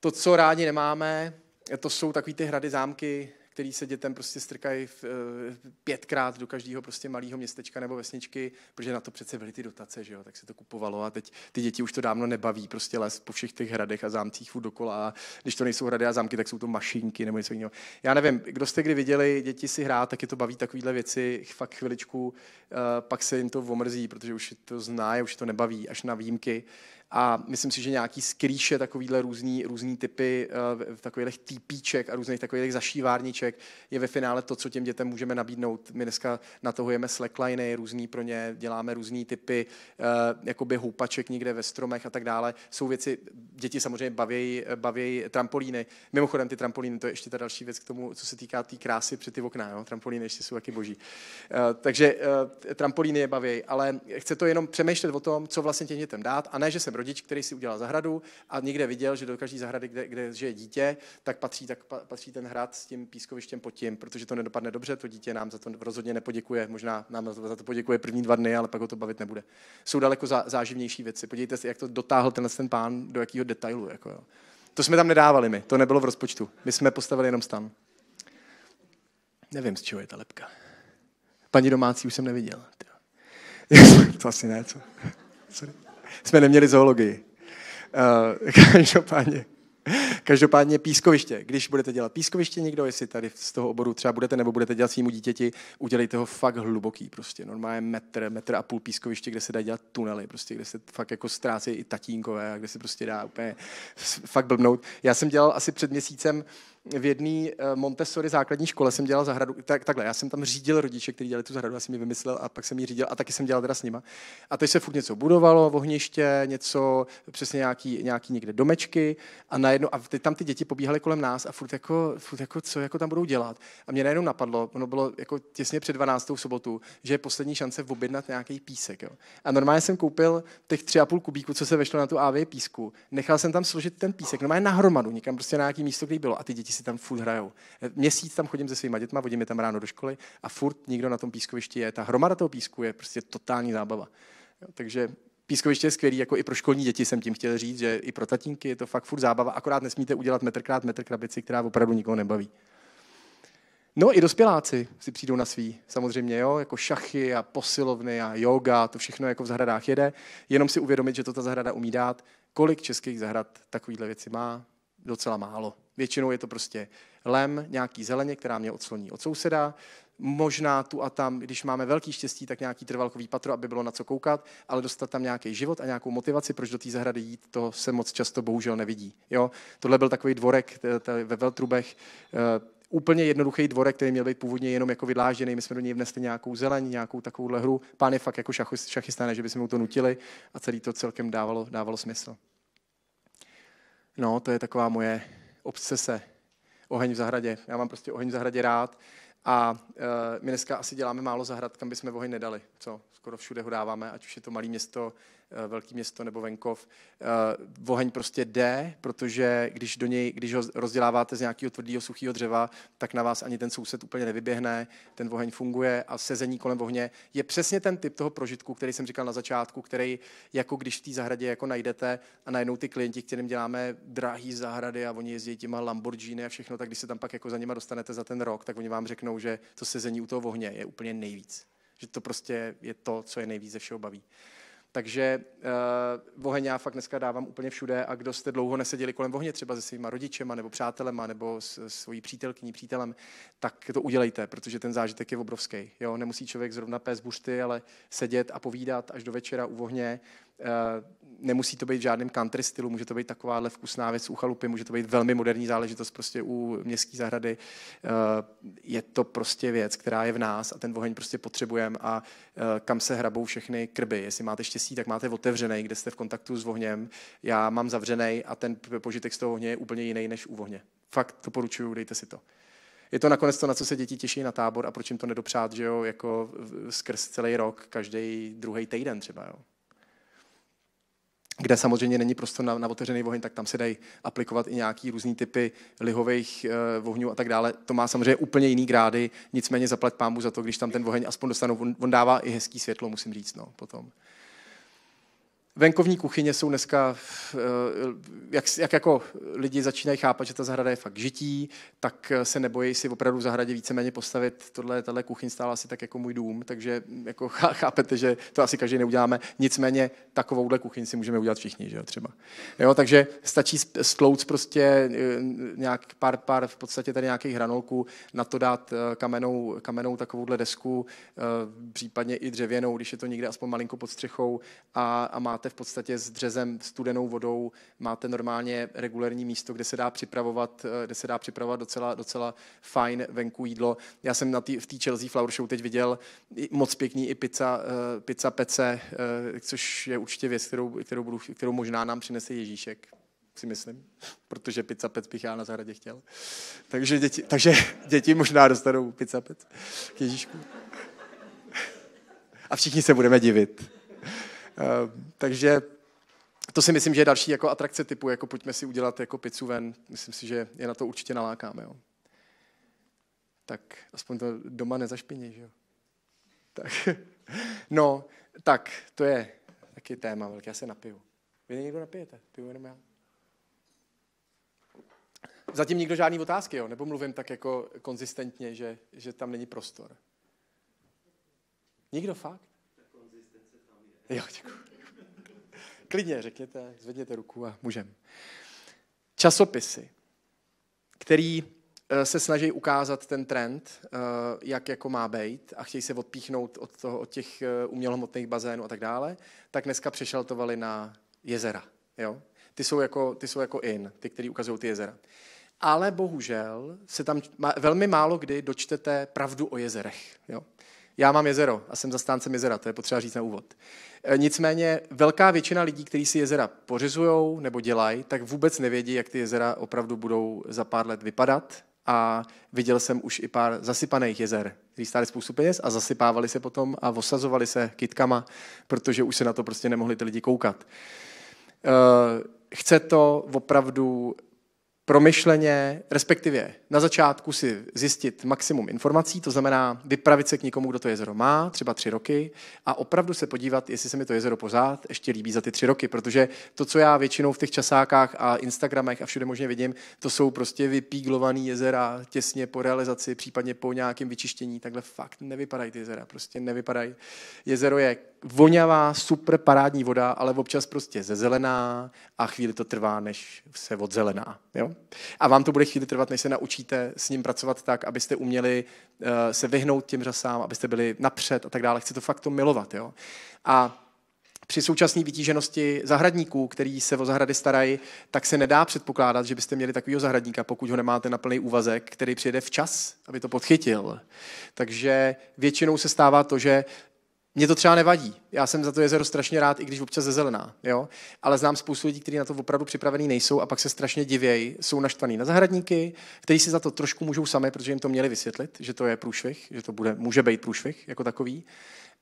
to, co rádi nemáme, to jsou takový ty hrady, zámky, který se dětem prostě strkají eh, pětkrát do každého prostě malého městečka nebo vesničky, protože na to přece byly ty dotace, že jo, tak se to kupovalo a teď ty děti už to dávno nebaví, prostě les po všech těch hradech a zámcích u dokola a když to nejsou hrady a zámky, tak jsou to mašinky nebo něco jiného. Já nevím, kdo jste kdy viděli děti si hrát, tak je to baví takovéhle věci, fakt chviličku, eh, pak se jim to omrzí, protože už to zná, už to nebaví, až na výjimky. A myslím si, že nějaký skrýše, takovýhle různý, různý typy eh, takových týpíček a různých takových zašívárniček je ve finále to, co těm dětem můžeme nabídnout. My dneska natahujeme slackliny, různý pro ně, děláme různý typy eh, jakoby houpaček někde ve stromech a tak dále. Jsou věci, děti samozřejmě baví, baví trampolíny. Mimochodem ty trampolíny, to je ještě ta další věc k tomu, co se týká té tý krásy před ty okna. Jo? Trampolíny ještě jsou taky boží. Eh, takže trampolíny je baví, ale chce to jenom přemýšlet o tom, co vlastně těm dětem dát a ne, že se rodič, který si udělal zahradu a někde viděl, že do každé zahrady, kde, kde žije dítě, tak patří, tak patří ten hrad s tím pískovištěm pod tím, protože to nedopadne dobře, to dítě nám za to rozhodně nepoděkuje, možná nám za to poděkuje první dva dny, ale pak ho to bavit nebude. Jsou daleko zá, záživnější věci. Podívejte se, jak to dotáhl tenhle ten pán, do jakého detailu. Jako jo. To jsme tam nedávali my, to nebylo v rozpočtu. My jsme postavili jenom stan. Nevím, z čeho je ta lepka. Paní domácí už jsem neviděl. [laughs] to asi ne, co? Sorry jsme neměli zoologii. Eh, [laughs] každopádně, každopádně pískoviště. Když budete dělat pískoviště někdo, jestli tady z toho oboru třeba budete nebo budete dělat svým dítěti, udělejte ho fakt hluboký. Prostě normálně metr, metr a půl pískoviště, kde se dá dělat tunely, prostě, kde se fakt jako ztrácí i tatínkové a kde se prostě dá úplně fakt blbnout. Já jsem dělal asi před měsícem v jedné eh, Montessori základní škole jsem dělal zahradu, tak, takhle, já jsem tam řídil rodiče, kteří dělali tu zahradu, já jsem ji vymyslel a pak jsem ji řídil a taky jsem dělal teda s nima. A teď se furt něco budovalo, ohniště, něco, přesně nějaký, nějaký někde domečky a najednou, a teď tam ty děti pobíhaly kolem nás a furt jako, furt jako, co jako tam budou dělat. A mě najednou napadlo, ono bylo jako těsně před 12. sobotu, že je poslední šance objednat nějaký písek. Jo. A normálně jsem koupil těch 3,5 kubíků, co se vešlo na tu AV písku. Nechal jsem tam složit ten písek, normálně na někam prostě na nějaký místo, kde bylo. A ty děti si tam furt hrajou. E, měsíc tam chodím se svýma dětma, vodím je tam ráno do školy a furt nikdo na tom pískovišti je. Ta hromada toho písku je prostě totální zábava. Jo, takže pískoviště je skvělý, jako i pro školní děti jsem tím chtěl říct, že i pro tatínky je to fakt furt zábava, akorát nesmíte udělat metrkrát metr krabici, která opravdu nikoho nebaví. No i dospěláci si přijdou na svý, samozřejmě, jo, jako šachy a posilovny a yoga, to všechno jako v zahradách jede, jenom si uvědomit, že to ta zahrada umí dát, kolik českých zahrad takovýhle věci má, docela málo. Většinou je to prostě lem, nějaký zeleně, která mě odsloní od souseda, možná tu a tam, když máme velký štěstí, tak nějaký trvalkový patro, aby bylo na co koukat, ale dostat tam nějaký život a nějakou motivaci, proč do té zahrady jít, to se moc často bohužel nevidí. Jo? Tohle byl takový dvorek ve Veltrubech, eh, úplně jednoduchý dvorek, který měl být původně jenom jako vydlážděný. My jsme do něj vnesli nějakou zeleň, nějakou takovouhle hru. Pán je fakt jako šachy ne, že bychom mu to nutili a celý to celkem dávalo, dávalo smysl. No, to je taková moje obsese. Oheň v zahradě. Já mám prostě oheň v zahradě rád. A e, my dneska asi děláme málo zahrad, kam bychom oheň nedali. Co? skoro všude ho dáváme, ať už je to malé město, eh, velké město nebo venkov. Eh, oheň prostě jde, protože když, do něj, když ho rozděláváte z nějakého tvrdého suchého dřeva, tak na vás ani ten soused úplně nevyběhne, ten oheň funguje a sezení kolem ohně je přesně ten typ toho prožitku, který jsem říkal na začátku, který jako když v té zahradě jako najdete a najednou ty klienti, kterým děláme drahé zahrady a oni jezdí těma Lamborghini a všechno, tak když se tam pak jako za nima dostanete za ten rok, tak oni vám řeknou, že to sezení u toho ohně je úplně nejvíc že to prostě je to, co je nejvíce ze všeho baví. Takže uh, oheň já fakt dneska dávám úplně všude a kdo jste dlouho neseděli kolem ohně, třeba se svýma rodičema nebo přátelema nebo s svojí přítelkyní, přítelem, tak to udělejte, protože ten zážitek je obrovský. Jo? Nemusí člověk zrovna pést bušty, ale sedět a povídat až do večera u ohně Eh, nemusí to být v žádném country stylu, může to být takováhle vkusná věc u chalupy, může to být velmi moderní záležitost prostě u městské zahrady. Eh, je to prostě věc, která je v nás a ten oheň prostě potřebujeme a eh, kam se hrabou všechny krby. Jestli máte štěstí, tak máte otevřený, kde jste v kontaktu s ohněm. Já mám zavřený a ten požitek z toho ohně je úplně jiný než u ohně. Fakt to poručuju, dejte si to. Je to nakonec to, na co se děti těší na tábor a proč jim to nedopřát, že jo, jako skrz celý rok, každý druhý týden třeba, jo kde samozřejmě není prostor na, na otevřený oheň, tak tam se dají aplikovat i nějaký různý typy lihových e, eh, ohňů a tak dále. To má samozřejmě úplně jiný grády, nicméně zaplat pámu za to, když tam ten oheň aspoň dostanou, on, on dává i hezký světlo, musím říct, no, potom venkovní kuchyně jsou dneska, eh, jak, jak jako lidi začínají chápat, že ta zahrada je fakt žití, tak eh, se nebojí si opravdu v zahradě víceméně postavit. Tohle, tahle kuchyň stála asi tak jako můj dům, takže mm, jako [laughs] chápete, že to asi každý neuděláme. Nicméně takovouhle kuchyň si můžeme udělat všichni, že jo, třeba. Jo, takže stačí stlouc prostě eh, nějak pár, pár v podstatě tady nějakých hranolků, na to dát kamenou, kamenou takovouhle desku, případně i dřevěnou, když je to někde aspoň malinko pod střechou a, a máte máte v podstatě s dřezem, studenou vodou, máte normálně regulární místo, kde se dá připravovat, eh, kde se dá připravovat docela, docela fajn venku jídlo. Já jsem na tý, v té Chelsea Flower Show teď viděl moc pěkný i pizza, eh, pizza pece, eh, což je určitě věc, kterou, kterou, budu, kterou možná nám přinese Ježíšek si myslím, protože pizza pec bych já na zahradě chtěl. Takže děti, takže děti možná dostanou pizza pec k Ježíšku. A všichni se budeme divit. Eh, takže to si myslím, že je další jako atrakce typu, jako pojďme si udělat jako pizzu ven. Myslím si, že je na to určitě nalákáme. Jo. Tak aspoň to doma nezašpiněj, že jo? Tak. [laughs] No, tak, to je taky téma velké. Já se napiju. Vy někdo napijete? Piju jenom já. Zatím nikdo žádný otázky, jo? Nebo mluvím tak jako konzistentně, že, že tam není prostor. Nikdo fakt? Jo, děkuji. Klidně řekněte, zvedněte ruku a můžem. Časopisy, který eh, se snaží ukázat ten trend, eh, jak jako má být a chtějí se odpíchnout od, toho, od těch eh, umělohmotných bazénů a tak dále, tak dneska přešeltovali na jezera. Jo? Ty, jsou jako, ty jsou jako in, ty, který ukazují ty jezera. Ale bohužel se tam velmi málo kdy dočtete pravdu o jezerech. Jo? Já mám jezero a jsem zastáncem jezera, to je potřeba říct na úvod. E, nicméně velká většina lidí, kteří si jezera pořizují nebo dělají, tak vůbec nevědí, jak ty jezera opravdu budou za pár let vypadat. A viděl jsem už i pár zasypaných jezer, kteří stály spoustu peněz a zasypávali se potom a osazovali se kitkama, protože už se na to prostě nemohli ty lidi koukat. E, chce to opravdu promyšleně, respektive na začátku si zjistit maximum informací, to znamená vypravit se k někomu, kdo to jezero má, třeba tři roky, a opravdu se podívat, jestli se mi to jezero pořád ještě líbí za ty tři roky, protože to, co já většinou v těch časákách a Instagramech a všude možně vidím, to jsou prostě vypíglované jezera těsně po realizaci, případně po nějakém vyčištění, takhle fakt nevypadají ty jezera, prostě nevypadají. Jezero je voňavá, super parádní voda, ale občas prostě zezelená a chvíli to trvá, než se odzelená. Jo? A vám to bude chvíli trvat, než se naučíte s ním pracovat tak, abyste uměli eh, se vyhnout těm řasám, abyste byli napřed a tak dále. Chci to fakt to milovat. Jo? A při současné vytíženosti zahradníků, který se o zahrady starají, tak se nedá předpokládat, že byste měli takového zahradníka, pokud ho nemáte na plný úvazek, který přijede včas, aby to podchytil. Takže většinou se stává to, že mně to třeba nevadí. Já jsem za to jezero strašně rád, i když občas je zelená. Jo? Ale znám spoustu lidí, kteří na to opravdu připravení nejsou a pak se strašně divějí. Jsou naštvaní na zahradníky, kteří si za to trošku můžou sami, protože jim to měli vysvětlit, že to je průšvih, že to bude, může být průšvih jako takový.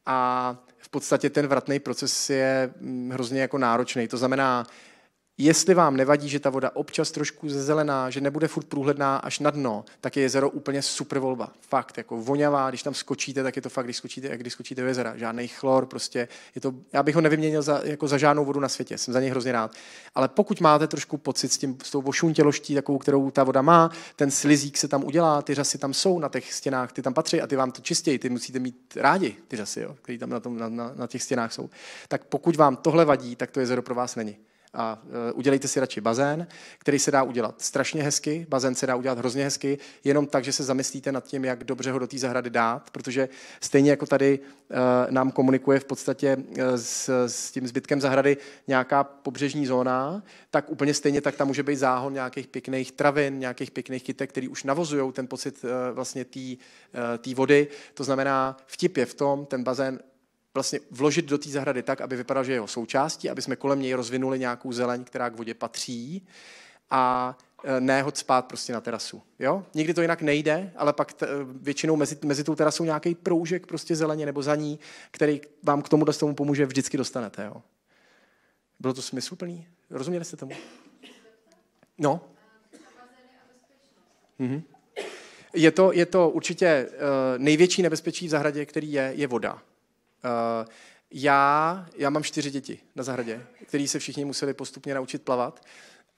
A v podstatě ten vratný proces je mm, hrozně jako náročný. To znamená, Jestli vám nevadí, že ta voda občas trošku zezelená, že nebude furt průhledná až na dno, tak je jezero úplně super volba. Fakt, jako voňavá, když tam skočíte, tak je to fakt, když skočíte, jak když skočíte do jezera. Žádný chlor, prostě je to, já bych ho nevyměnil za, jako za žádnou vodu na světě, jsem za něj hrozně rád. Ale pokud máte trošku pocit s, tím, s tou vošuntěloští, takovou, kterou ta voda má, ten slizík se tam udělá, ty řasy tam jsou na těch stěnách, ty tam patří a ty vám to čistějí, ty musíte mít rádi, ty řasy, které tam na, tom, na, na, na těch stěnách jsou. Tak pokud vám tohle vadí, tak to jezero pro vás není a e, udělejte si radši bazén, který se dá udělat strašně hezky, bazén se dá udělat hrozně hezky, jenom tak, že se zamyslíte nad tím, jak dobře ho do té zahrady dát, protože stejně jako tady e, nám komunikuje v podstatě e, s, s tím zbytkem zahrady nějaká pobřežní zóna, tak úplně stejně tak tam může být záhon nějakých pěkných travin, nějakých pěkných kytek, který už navozují ten pocit vlastně té vody. To znamená, vtip je v tom, ten bazén vlastně vložit do té zahrady tak, aby vypadal, že je jeho součástí, aby jsme kolem něj rozvinuli nějakou zeleň, která k vodě patří a e, ne ho spát prostě na terasu. Jo? Nikdy to jinak nejde, ale pak t- e, většinou mezi, mezi tou terasou nějaký proužek prostě zeleně nebo za ní, který vám k tomu tomu pomůže, vždycky dostanete. Jo? Bylo to smysluplný? Rozuměli jste tomu? No. Mhm. Je to, je to určitě e, největší nebezpečí v zahradě, který je, je voda. Eh, já, já mám čtyři děti na zahradě, který se všichni museli postupně naučit plavat.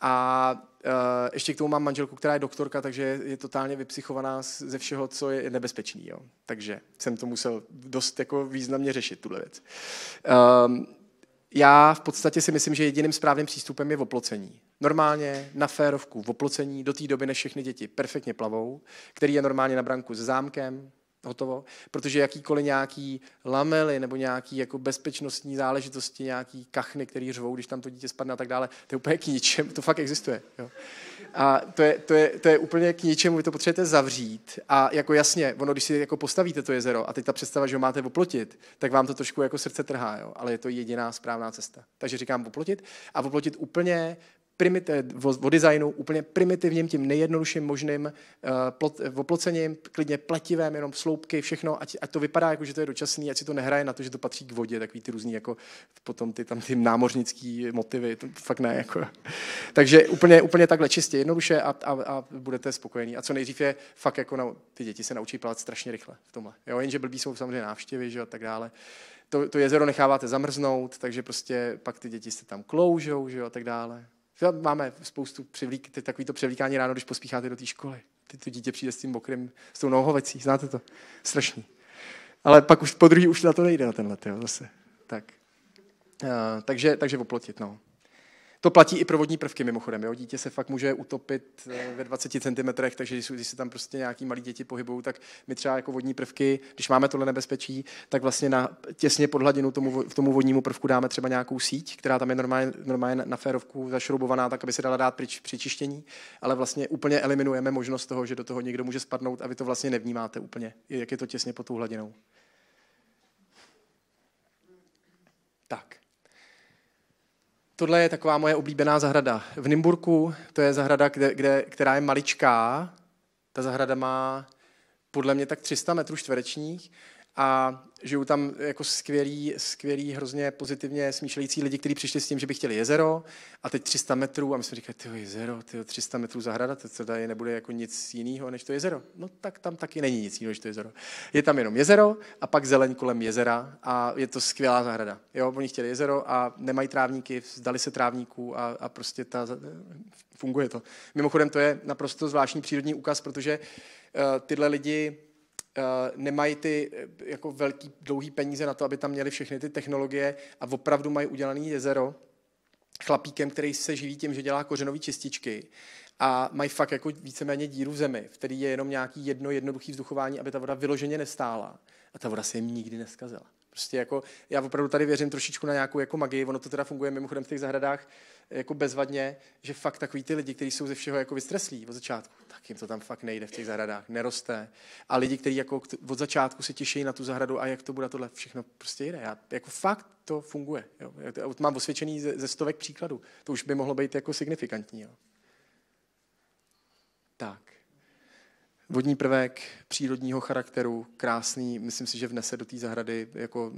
A uh, ještě k tomu mám manželku, která je doktorka, takže je, totálně vypsychovaná ze všeho, co je nebezpečný. Jo. Takže jsem to musel dost jako významně řešit, tuhle věc. Um, já v podstatě si myslím, že jediným správným přístupem je oplocení. Normálně na férovku, oplocení do té doby, než všechny děti perfektně plavou, který je normálně na branku s zámkem, hotovo, protože jakýkoliv nějaký lamely nebo nějaký jako bezpečnostní záležitosti, nějaký kachny, který řvou, když tam to dítě spadne a tak dále, to je úplně k ničemu, to fakt existuje. Jo. A to je, to, je, to je, úplně k ničemu, vy to potřebujete zavřít a jako jasně, ono, když si jako postavíte to jezero a teď ta představa, že ho máte oplotit, tak vám to trošku jako srdce trhá, jo, ale je to jediná správná cesta. Takže říkám oplotit a oplotit úplně primite, o, o designu úplně primitivním, tím nejjednodušším možným uh, oplocením, klidně pletivém, jenom sloupky, všechno, ať, ať to vypadá jako, že to je dočasný, ať si to nehraje na to, že to patří k vodě, takový ty různý jako potom ty tam ty námořnický motivy, to fakt ne. Jako. [laughs] Takže úplně, úplně takhle čistě, jednoduše a, a, a budete spokojení. A co nejdřív je fakt jako na, ty děti se naučí plát strašně rychle v tomhle. Jo, jenže blbí jsou samozřejmě návštěvy, že a tak dále to, to jezero necháváte zamrznout, takže prostě pak ty děti se tam kloužou, že jo, a tak dále. Máme spoustu přivlík, takovýto převlíkání ráno, když pospícháte do té školy. Ty to dítě přijde s tím mokrým, s tou nohovecí, znáte to? Strašný. Ale pak už po druhý už na to nejde na tenhle, jo, zase. Tak. Uh, takže, takže oplotit, no. To platí i pro vodní prvky mimochodem. Jo? Dítě se fakt může utopit eh, ve 20 cm, takže když, když se tam prostě nějaký malí děti pohybují, tak my třeba jako vodní prvky, když máme tohle nebezpečí, tak vlastně na, těsně pod hladinu tomu, tomu vodnímu prvku dáme třeba nějakou síť, která tam je normálně, normálně na férovku zašroubovaná, tak aby se dala dát při, při čištění, ale vlastně úplně eliminujeme možnost toho, že do toho někdo může spadnout a vy to vlastně nevnímáte úplně, jak je to těsně pod tou hladinou. Tohle je taková moje oblíbená zahrada. V Nymburku to je zahrada, kde, kde, která je maličká. Ta zahrada má podle mě tak 300 metrů čtverečních a žijou tam jako skvělí, skvělí hrozně pozitivně smýšlející lidi, kteří přišli s tím, že by chtěli jezero a teď 300 metrů a my jsme říkali, tyjo, jezero, ty 300 metrů zahrada, to co tady nebude jako nic jiného než to jezero. No tak tam taky není nic jiného než to jezero. Je tam jenom jezero a pak zeleň kolem jezera a je to skvělá zahrada. Jo, oni chtěli jezero a nemají trávníky, vzdali se trávníků a, a prostě ta, funguje to. Mimochodem to je naprosto zvláštní přírodní úkaz, protože uh, tyhle lidi Eh, nemají ty eh, jako velký, dlouhý peníze na to, aby tam měli všechny ty technologie a opravdu mají udělaný jezero chlapíkem, který se živí tím, že dělá kořenové čističky a mají fakt jako víceméně díru v zemi, v který je jenom nějaký jedno jednoduché vzduchování, aby ta voda vyloženě nestála. A ta voda se jim nikdy neskazila. Prostě jako, já opravdu tady věřím trošičku na nějakou jako magii, ono to teda funguje mimochodem v těch zahradách jako bezvadně, že fakt takový ty lidi, kteří jsou ze všeho jako vystreslí od začátku, tak jim to tam fakt nejde v těch zahradách, neroste. A lidi, kteří jako od začátku se těší na tu zahradu a jak to bude tohle, všechno prostě jde. Já, jako fakt to funguje. Jo. Já to mám osvědčený ze, ze stovek příkladů. To už by mohlo být jako signifikantní. Jo. Tak vodní prvek přírodního charakteru, krásný, myslím si, že vnese do té zahrady jako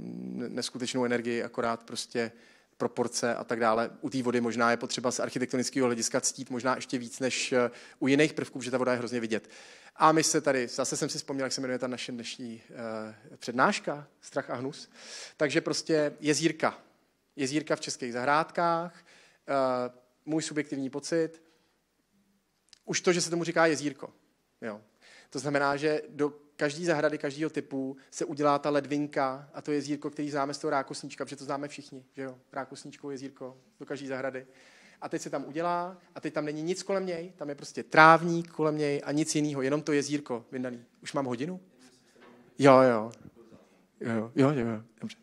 neskutečnou energii, akorát prostě proporce a tak dále. U té vody možná je potřeba z architektonického hlediska ctít možná ještě víc než eh, u jiných prvků, že ta voda je hrozně vidět. A my se tady, zase jsem si vzpomněl, jak se jmenuje ta naše dnešní uh, přednáška, Strach a hnus. Takže prostě jezírka. Jezírka v českých zahrádkách, uh, můj subjektivní pocit, už to, že se tomu říká jezírko. Jo. To znamená, že do každé zahrady, každého typu se udělá ta ledvinka a to jezírko, který známe z toho rákosníčka, protože to známe všichni, že jo? Rákosníčko, jezírko do každé zahrady. A teď se tam udělá a teď tam není nic kolem něj, tam je prostě trávník kolem něj a nic jiného, jenom to jezírko vyndaný. Už mám hodinu? Jo, jo. Jo, jo, jo, Dobře.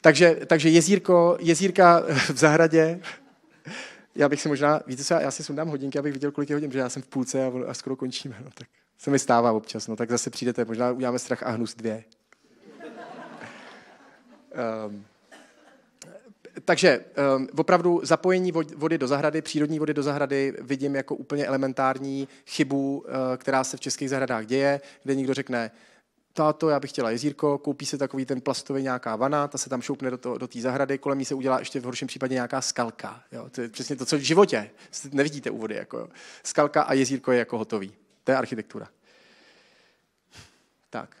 Takže, takže jezírko, jezírka v zahradě, já bych si možná, víte co, já si sundám hodinky, abych viděl, kolik je hodin, protože já jsem v půlce a, a skoro končíme. No, tak se mi stává občas, no tak zase přijdete, možná uděláme strach a hnus dvě. Um, takže um, opravdu zapojení vody do zahrady, přírodní vody do zahrady vidím jako úplně elementární chybu, uh, která se v českých zahradách děje, kde někdo řekne, tato já bych chtěla jezírko, koupí se takový ten plastový nějaká vana, ta se tam šoupne do, té do zahrady, kolem ní se udělá ještě v horším případě nějaká skalka. Jo? To je přesně to, co v životě nevidíte u vody. Jako, jo. Skalka a jezírko je jako hotový. To je architektura. Tak.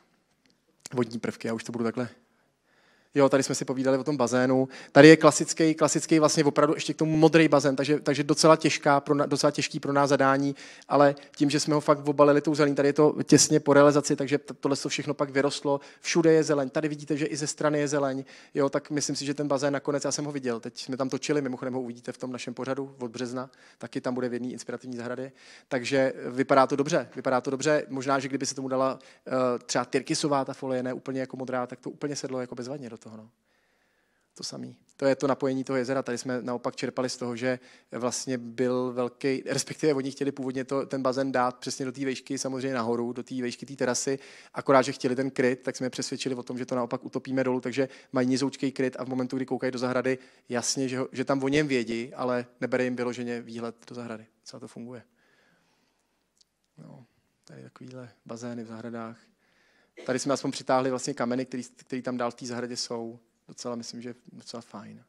Vodní prvky, já už to budu takhle Jo, tady jsme si povídali o tom bazénu. Tady je klasický, klasický vlastně opravdu ještě k tomu modrý bazén, takže, takže docela, těžká pro, docela těžký pro nás zadání, ale tím, že jsme ho fakt obalili tou zelení, tady je to těsně po realizaci, takže tohle to všechno pak vyrostlo. Všude je zeleň, tady vidíte, že i ze strany je zeleň, jo, tak myslím si, že ten bazén nakonec, já jsem ho viděl, teď jsme tam točili, mimochodem ho uvidíte v tom našem pořadu od března, taky tam bude v jedné inspirativní zahradě, takže vypadá to dobře, vypadá to dobře, možná, že kdyby se tomu dala uh, třeba tyrkysová ta folie, ne úplně jako modrá, tak to úplně sedlo jako bezvadně do toho. No. To samý. To je to napojení toho jezera. Tady jsme naopak čerpali z toho, že vlastně byl velký, respektive oni chtěli původně to, ten bazén dát přesně do té vejšky, samozřejmě nahoru, do té vejšky té terasy, akorát, že chtěli ten kryt, tak jsme je přesvědčili o tom, že to naopak utopíme dolů, takže mají nizoučký kryt a v momentu, kdy koukají do zahrady, jasně, že, ho, že tam o něm vědí, ale nebere jim vyloženě výhled do zahrady. Co to funguje? No, tady takovýhle bazény v zahradách. Tady jsme aspoň přitáhli vlastně kameny, které tam dál v té zahradě jsou. Docela, myslím, že docela fajn.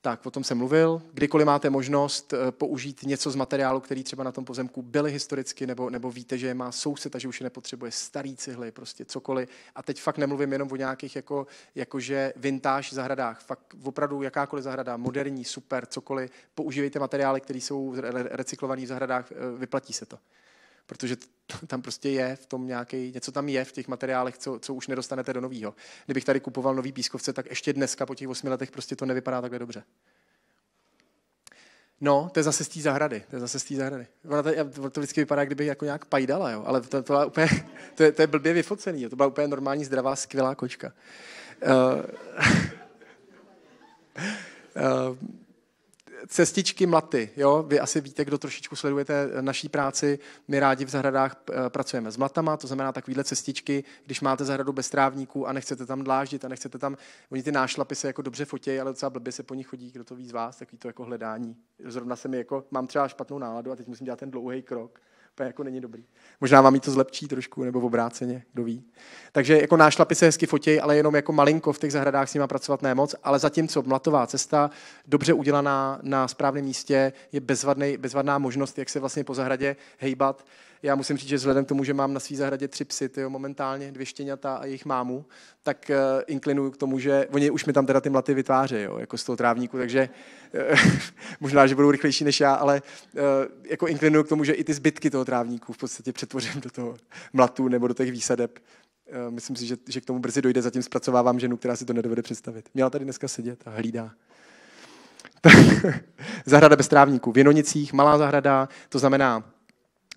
Tak, o tom jsem mluvil. Kdykoliv máte možnost eh, použít něco z materiálu, který třeba na tom pozemku byly historicky, nebo, nebo víte, že je má soused a že už je nepotřebuje, starý cihly, prostě cokoliv. A teď fakt nemluvím jenom o nějakých jako, jakože vintage zahradách. Fakt opravdu jakákoliv zahrada, moderní, super, cokoliv, používejte materiály, které jsou recyklované v zahradách, eh, vyplatí se to protože [laughs] tam prostě je v tom nějaký, něco tam je v těch materiálech, co, co už nedostanete do nového. Kdybych tady kupoval nový pískovce, tak ještě dneska po těch osmi letech prostě to nevypadá takhle dobře. No, to je zase z té zahrady, to je zase z té zahrady. Ona to, to vždycky vypadá, kdyby jako nějak pajdala, jo? ale to, to, byla úplně, [laughs] to, je, to je blbě vyfocený, jo? to byla úplně normální, zdravá, skvělá kočka. Uh, uh, [laughs] cestičky mlaty. Jo? Vy asi víte, kdo trošičku sledujete eh, naší práci. My rádi v zahradách eh, pracujeme s mlatama, to znamená takovýhle cestičky, když máte zahradu bez trávníků a nechcete tam dláždit a nechcete tam, oni ty nášlapy se jako dobře fotějí, ale docela blbě se po nich chodí, kdo to ví z vás, takový to jako hledání. Zrovna se mi jako, mám třeba špatnou náladu a teď musím dělat ten dlouhý krok úplně jako není dobrý. Možná vám jí to zlepší trošku, nebo v obráceně, kdo ví. Takže jako nášlapy se hezky fotí, ale jenom jako malinko v těch zahradách s nima pracovat nemoc, ale zatímco mlatová cesta, dobře udělaná na správném místě, je bezvadný, bezvadná možnost, jak se vlastně po zahradě hejbat já musím říct, že vzhledem k tomu, že mám na své zahradě tři psy, tyjo, momentálně dvě štěňata a jejich mámu, tak uh, inklinuju k tomu, že oni už mi tam teda ty mlaty vytvářejí, jako z toho trávníku, takže uh, [laughs] možná, že budou rychlejší než já, ale uh, jako inklinuju k tomu, že i ty zbytky toho trávníku v podstatě přetvořím do toho mlatu nebo do těch výsadeb. Uh, myslím si, že, že k tomu brzy dojde, zatím zpracovávám ženu, která si to nedovede představit. Měla tady dneska sedět a hlídá. [laughs] zahrada bez trávníků. V Jenonicích malá zahrada, to znamená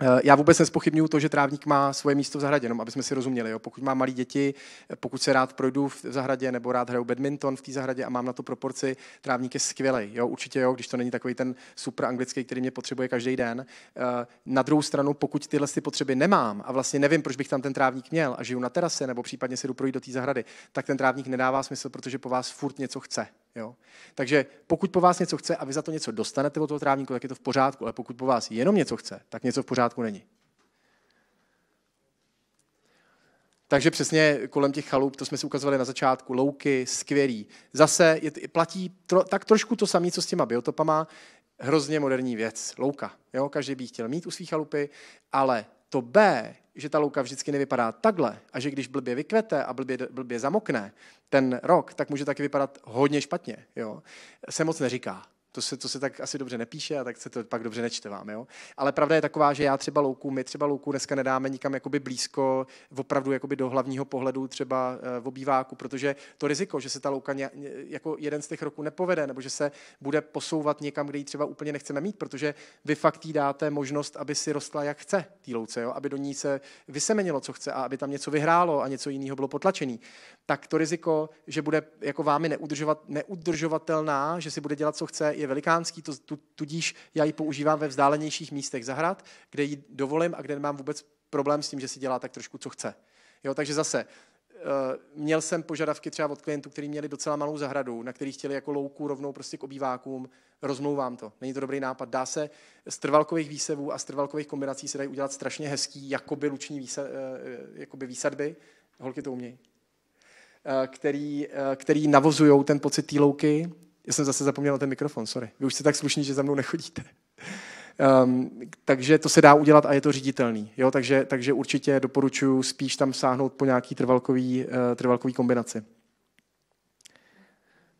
Eh, já vůbec nespochybnuju to, že trávník má svoje místo v zahradě, jenom aby jsme si rozuměli. Jo. Pokud mám malé děti, eh, pokud se rád projdu v zahradě nebo rád hraju badminton v té zahradě a mám na to proporci, trávník je skvělý. Jo. Určitě jo, když to není takový ten super anglický, který mě potřebuje každý den. Eh, na druhou stranu, pokud tyhle ty potřeby nemám a vlastně nevím, proč bych tam ten trávník měl a žiju na terase nebo případně si jdu projít do té zahrady, tak ten trávník nedává smysl, protože po vás furt něco chce. Jo? Takže pokud po vás něco chce a vy za to něco dostanete od toho trávníku, tak je to v pořádku, ale pokud po vás jenom něco chce, tak něco v pořádku pořádku není. Takže přesně kolem těch chalup, to jsme si ukazovali na začátku, louky, skvělý. Zase je, platí tro, tak trošku to samé, co s těma biotopama, hrozně moderní věc, louka. Jo? Každý by chtěl mít u svých chalupy, ale to B, že ta louka vždycky nevypadá takhle a že když blbě vykvete a blbě, blbě zamokne ten rok, tak může taky vypadat hodně špatně. Jo? Se moc neříká to se, to se tak asi dobře nepíše a tak se to pak dobře nečte vám, jo. Ale pravda je taková, že já třeba louku, my třeba louku dneska nedáme nikam jakoby blízko, opravdu jakoby do hlavního pohledu třeba eh, v obýváku, protože to riziko, že se ta louka ně, jako jeden z těch roků nepovede, nebo že se bude posouvat někam, kde ji třeba úplně nechceme mít, protože vy fakt jí dáte možnost, aby si rostla jak chce, té louce, jo, aby do ní se vysemenilo, co chce a aby tam něco vyhrálo a něco jiného bylo potlačený, tak to riziko, že bude jako vámi neudržovat, neudržovatelná, že si bude dělat, co chce, je velikánský, to, tu, tudíž já ji používám ve vzdálenějších místech zahrad, kde ji dovolím a kde nemám vůbec problém s tím, že si dělá tak trošku, co chce. Jo, takže zase, eh, měl jsem požadavky třeba od klientů, kteří měli docela malou zahradu, na kterých chtěli jako louku rovnou prostě k obývákům, rozmlouvám to. Není to dobrý nápad. Dá se z trvalkových výsevů a z trvalkových kombinací se dají udělat strašně hezký jakoby luční výsa, eh, jakoby výsadby. Holky to umějí. Eh, který, který navozují ten pocit té louky já jsem zase zapomněl na ten mikrofon, sorry. Vy už jste tak slušní, že za mnou nechodíte. Um, takže to se dá udělat a je to říditelný. Jo? Takže, takže určitě doporučuji spíš tam sáhnout po nějaký trvalkový, uh, trvalkový kombinaci.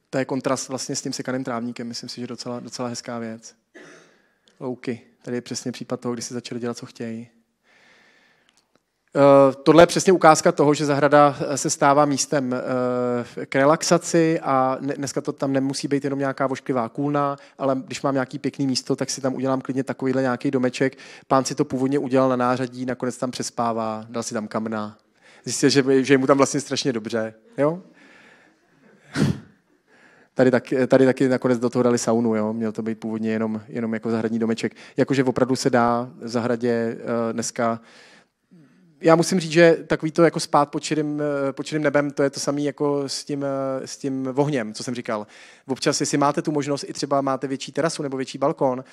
To je kontrast vlastně s tím sekaným trávníkem, myslím si, že docela, docela hezká věc. Louky, tady je přesně případ toho, kdy si začali dělat, co chtějí. Eh, tohle je přesně ukázka toho, že zahrada eh, se stává místem eh, k relaxaci a dneska to tam nemusí být jenom nějaká vošklivá kůlna, ale když mám nějaký pěkný místo, tak si tam udělám klidně takovýhle nějaký domeček. Pán si to původně udělal na nářadí, nakonec tam přespává, dal si tam kamna. Zjistil, že, že je mu tam vlastně strašně dobře. Jo? [laughs] Tady, tak, tady taky nakonec do toho dali saunu, jo? měl to být původně jenom, jenom jako zahradní domeček. Jakože opravdu se dá v zahradě dneska já musím říct, že takový to jako spát pod čirým, eh, pod nebem, to je to samé jako s tím, eh, s tím vohněm, co jsem říkal. Občas, jestli máte tu možnost, i třeba máte větší terasu nebo větší balkon,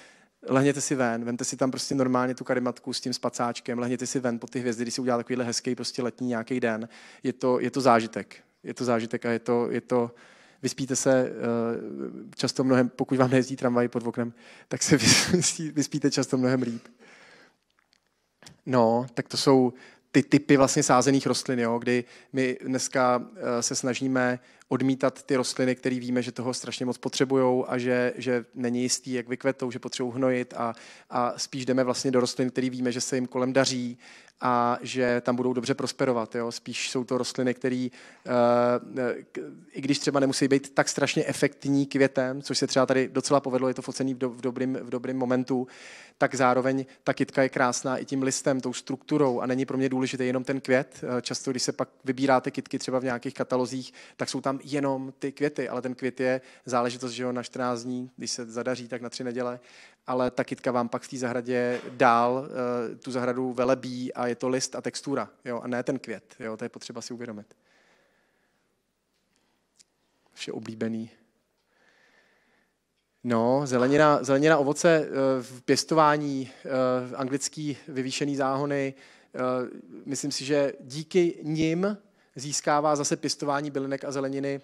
lehněte si ven, vemte si tam prostě normálně tu karimatku s tím spacáčkem, lehněte si ven pod ty hvězdy, když si udělá takovýhle hezký prostě letní nějaký den. Je to, je to zážitek. Je to zážitek a je to, je to, vyspíte se eh, často mnohem, pokud vám nejezdí tramvaj pod oknem, tak se [laughs] vyspíte často mnohem líp. No, tak to jsou, ty typy vlastně sázených rostlin, jo, kdy my dneska eh, se snažíme odmítat ty rostliny, které víme, že toho strašně moc potřebují a že, že není jistý, jak vykvetou, že potřebují hnojit a, a spíš jdeme vlastně do rostlin, které víme, že se jim kolem daří a že tam budou dobře prosperovat. Jo? Spíš jsou to rostliny, které, eh, i když třeba nemusí být tak strašně efektní květem, což se třeba tady docela povedlo, je to focený v, do, v, dobrým, v dobrým momentu, tak zároveň ta kytka je krásná i tím listem, tou strukturou a není pro mě důležitý jenom ten květ. Eh, často, když se pak vybíráte kytky třeba v nějakých katalozích, tak jsou tam tam jenom ty květy, ale ten květ je záležitost, že jo, na 14 dní, když se zadaří, tak na tři neděle, ale ta kytka vám pak v té zahradě dál eh, tu zahradu velebí a je to list a textura, jo, a ne ten květ, jo, to je potřeba si uvědomit. Vše oblíbený. No, zelenina, zelenina ovoce eh, v pěstování, v eh, anglický vyvýšený záhony, myslím si, že díky nim získává zase pěstování bylinek a zeleniny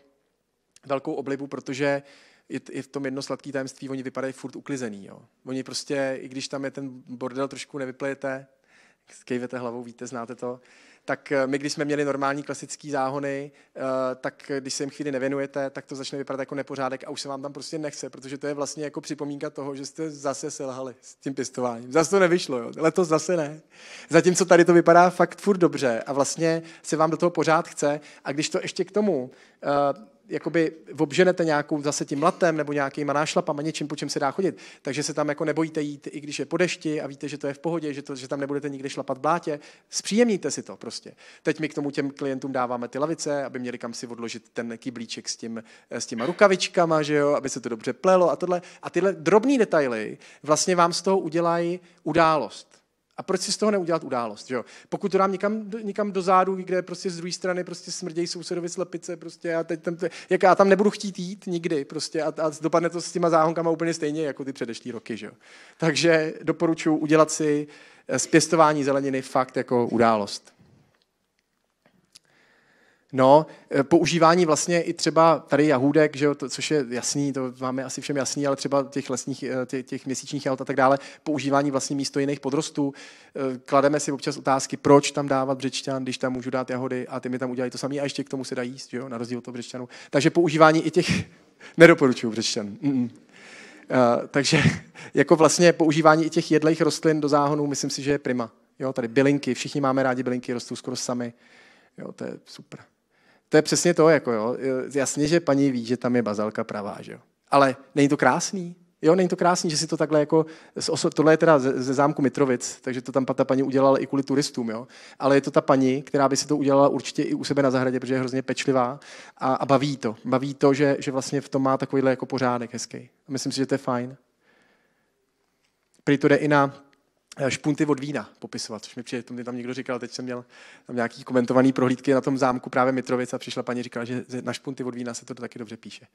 velkou oblibu, protože je v tom jedno sladký tajemství, oni vypadají furt uklizený. Jo. Oni prostě, i když tam je ten bordel trošku nevyplejete, skejvete hlavou, víte, znáte to, tak eh, my, když jsme měli normální klasické záhony, eh, tak když se jim chvíli nevěnujete, tak to začne vypadat jako nepořádek a už se vám tam prostě nechce, protože to je vlastně jako připomínka toho, že jste zase selhali s tím pěstováním. Zase to nevyšlo, jo. letos zase ne. Zatímco tady to vypadá fakt furt dobře a vlastně se vám do toho pořád chce a když to ještě k tomu eh, jakoby obženete nějakou zase tím latem nebo nějakýma nášlapama, něčím, po čem se dá chodit. Takže se tam jako nebojíte jít, i když je po dešti a víte, že to je v pohodě, že, to, že tam nebudete nikdy šlapat v blátě. Zpříjemníte si to prostě. Teď my k tomu těm klientům dáváme ty lavice, aby měli kam si odložit ten kyblíček s, tím, eh, s těma rukavičkama, že jo, aby se to dobře plelo a tohle. A tyhle drobné detaily vlastně vám z toho udělají událost. A proč si z toho neudělat událost? Že jo? Pokud to dám někam, někam do zádu, kde prostě z druhé strany prostě smrdějí sousedovi slepice, prostě a teď tam, jak já tam nebudu chtít jít nikdy, prostě a, a dopadne to s těma záhonkama úplně stejně jako ty předešlý roky. Že jo? Takže doporučuji udělat si eh, z pěstování zeleniny fakt jako událost. No, e, používání vlastně i třeba tady jahůdek, že jo, to, což je jasný, to máme asi všem jasný, ale třeba těch lesních, e, těch, těch měsíčních jahod a tak dále, používání vlastně místo jiných podrostů. E, klademe si občas otázky, proč tam dávat břečťan, když tam můžu dát jahody a ty mi tam udělají to samé a ještě k tomu se dají jíst, že jo, na rozdíl od toho břečťanu. Takže používání i těch [laughs] nedoporučuju břečťan. Mm-mm. Uh, takže [laughs] jako vlastně používání i těch jedlých rostlin do záhonů, myslím si, že je prima. Jo, tady bylinky, všichni máme rádi bylinky, rostou skoro sami. Jo, to je super to je přesně to, jako jo. Jasně, že paní ví, že tam je bazalka pravá, že jo. Ale není to krásný? Jo, není to krásný, že si to takhle jako, tohle je teda ze, zámku Mitrovic, takže to tam ta paní udělala i kvůli turistům, jo. Ale je to ta paní, která by si to udělala určitě i u sebe na zahradě, protože je hrozně pečlivá a, a baví to. Baví to, že, že vlastně v tom má takovýhle jako pořádek hezký. myslím si, že to je fajn. Prý to jde i na Eh, špunty od vína popisovat, což mi přijde, to mě tam někdo říkal, teď jsem měl tam nějaký komentovaný prohlídky na tom zámku právě Mitrovic a přišla paní říkala, že na špunty od vína se to taky dobře píše.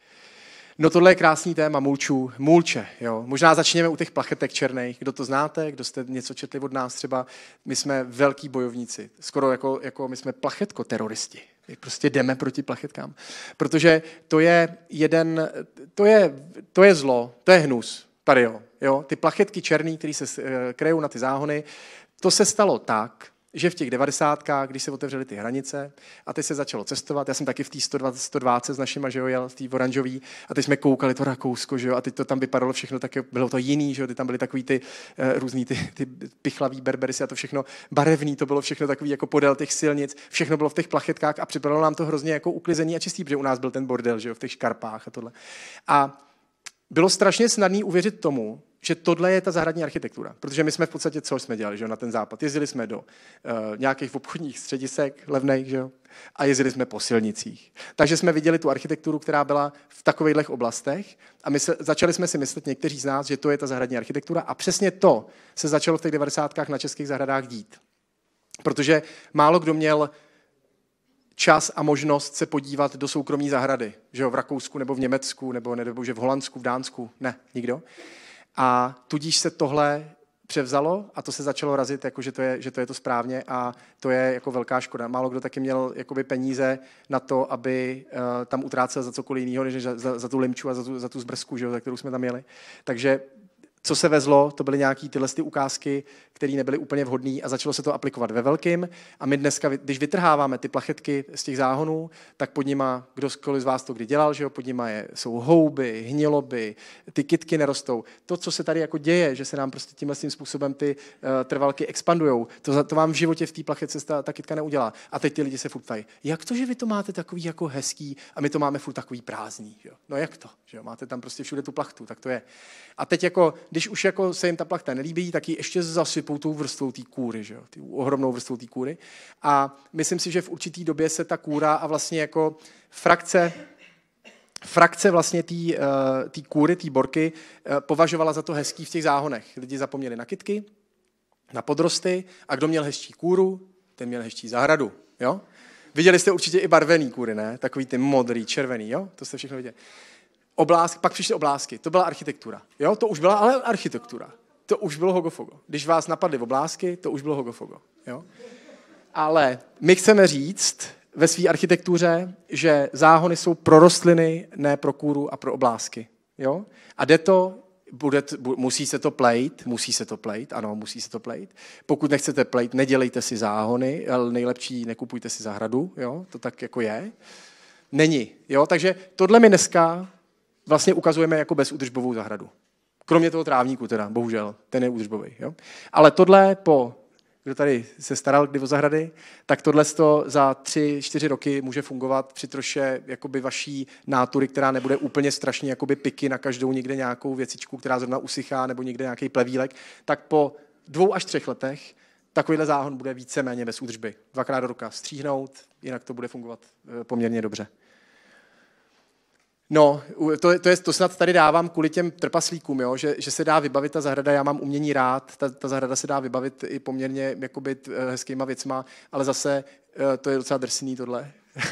No tohle je krásný téma mulčů, mulče. Jo. Možná začněme u těch plachetek černých. Kdo to znáte, kdo jste něco četli od nás třeba, my jsme velký bojovníci. Skoro jako, jako my jsme plachetko teroristi. Prostě jdeme proti plachetkám. Protože to je jeden, to je, to je zlo, to je hnus. Tady jo, jo ty plachetky černý, které se eh, krejou na ty záhony, to se stalo tak, že v těch devadesátkách, když se otevřely ty hranice a teď se začalo cestovat, já jsem taky v té 120, 120 s našima, že jo, jel v té oranžový a teď jsme koukali to Rakousko, že jo, a teď to tam vypadalo všechno, tak bylo to jiný, že jo, ty tam byly takový ty uh, různý ty, ty pichlavý berberisy a to všechno barevný, to bylo všechno takový jako podél těch silnic, všechno bylo v těch plachetkách a připadalo nám to hrozně jako uklizení a čistý, protože u nás byl ten bordel, že jo, v těch škarpách a tohle. A bylo strašně snadné uvěřit tomu, že tohle je ta zahradní architektura. Protože my jsme v podstatě, co jsme dělali že na ten západ. Jezdili jsme do uh, nějakých obchodních středisek levných že a jezdili jsme po silnicích. Takže jsme viděli tu architekturu, která byla v takových oblastech a my se, začali jsme si myslet, někteří z nás, že to je ta zahradní architektura a přesně to se začalo v těch 90. na českých zahradách dít. Protože málo kdo měl čas a možnost se podívat do soukromí zahrady. Že jo, v Rakousku nebo v Německu nebo, nebo že v Holandsku, v Dánsku. Ne, nikdo. A tudíž se tohle převzalo a to se začalo razit, jako že, to je, že to je to správně a to je jako velká škoda. Málo kdo taky měl jakoby peníze na to, aby uh, tam utrácel za cokoliv jiného, než za, za, za tu limču a za tu, za tu zbrzku, že jo, za kterou jsme tam jeli. Takže co se vezlo, to byly nějaké tyhle ty ukázky, které nebyly úplně vhodné a začalo se to aplikovat ve velkým. A my dneska, když vytrháváme ty plachetky z těch záhonů, tak pod nima, kdokoliv z vás to kdy dělal, že jo, pod nima je, jsou houby, hniloby, ty kitky nerostou. To, co se tady jako děje, že se nám prostě tímhle tím způsobem ty uh, trvalky expandují, to, to vám v životě v té plachetce ta, ta kitka neudělá. A teď ty lidi se furt ptají, jak to, že vy to máte takový jako hezký a my to máme furt takový prázdný. Že jo? No jak to? Že jo? Máte tam prostě všude tu plachtu, tak to je. A teď jako, když už jako se jim ta plachta nelíbí, tak ji ještě zasypou tou vrstvou té kůry, že jo? Tý ohromnou vrstvou té kůry. A myslím si, že v určitý době se ta kůra a vlastně jako frakce frakce vlastně té eh, kůry, té borky, eh, považovala za to hezký v těch záhonech. Lidi zapomněli na kitky, na podrosty a kdo měl hezčí kůru, ten měl hezčí zahradu. Jo? Viděli jste určitě i barvený kůry, ne? Takový ty modrý, červený, jo? To jste všechno viděli oblásky, pak přišly oblásky, to byla architektura. Jo, to už byla ale architektura. To už bylo hogofogo. Když vás napadly oblásky, to už bylo hogofogo. Jo? Ale my chceme říct ve své architektuře, že záhony jsou pro rostliny, ne pro kůru a pro oblásky. Jo? A jde to bude, musí se to plejt, musí se to plejt, ano, musí se to plejt. Pokud nechcete plejt, nedělejte si záhony, ale nejlepší nekupujte si zahradu, jo, to tak jako je. Není, jo, takže tohle mi dneska vlastně ukazujeme jako bezúdržbovou zahradu. Kromě toho trávníku teda, bohužel, ten je údržbový. Jo? Ale tohle po, kdo tady se staral kdy o zahrady, tak tohle za tři, čtyři roky může fungovat při troše jakoby vaší nátury, která nebude úplně strašně jakoby piky na každou někde nějakou věcičku, která zrovna usychá nebo někde nějaký plevílek, tak po dvou až třech letech takovýhle záhon bude víceméně bez údržby. Dvakrát do roka stříhnout, jinak to bude fungovat eh, poměrně dobře. No, to, to, je, to snad tady dávám kvůli těm trpaslíkům, jo? Že, že se dá vybavit ta zahrada, já mám umění rád, ta, ta zahrada se dá vybavit i poměrně jakoby, eh, hezkýma věcma, ale zase eh, to je docela drsný tohle. [laughs]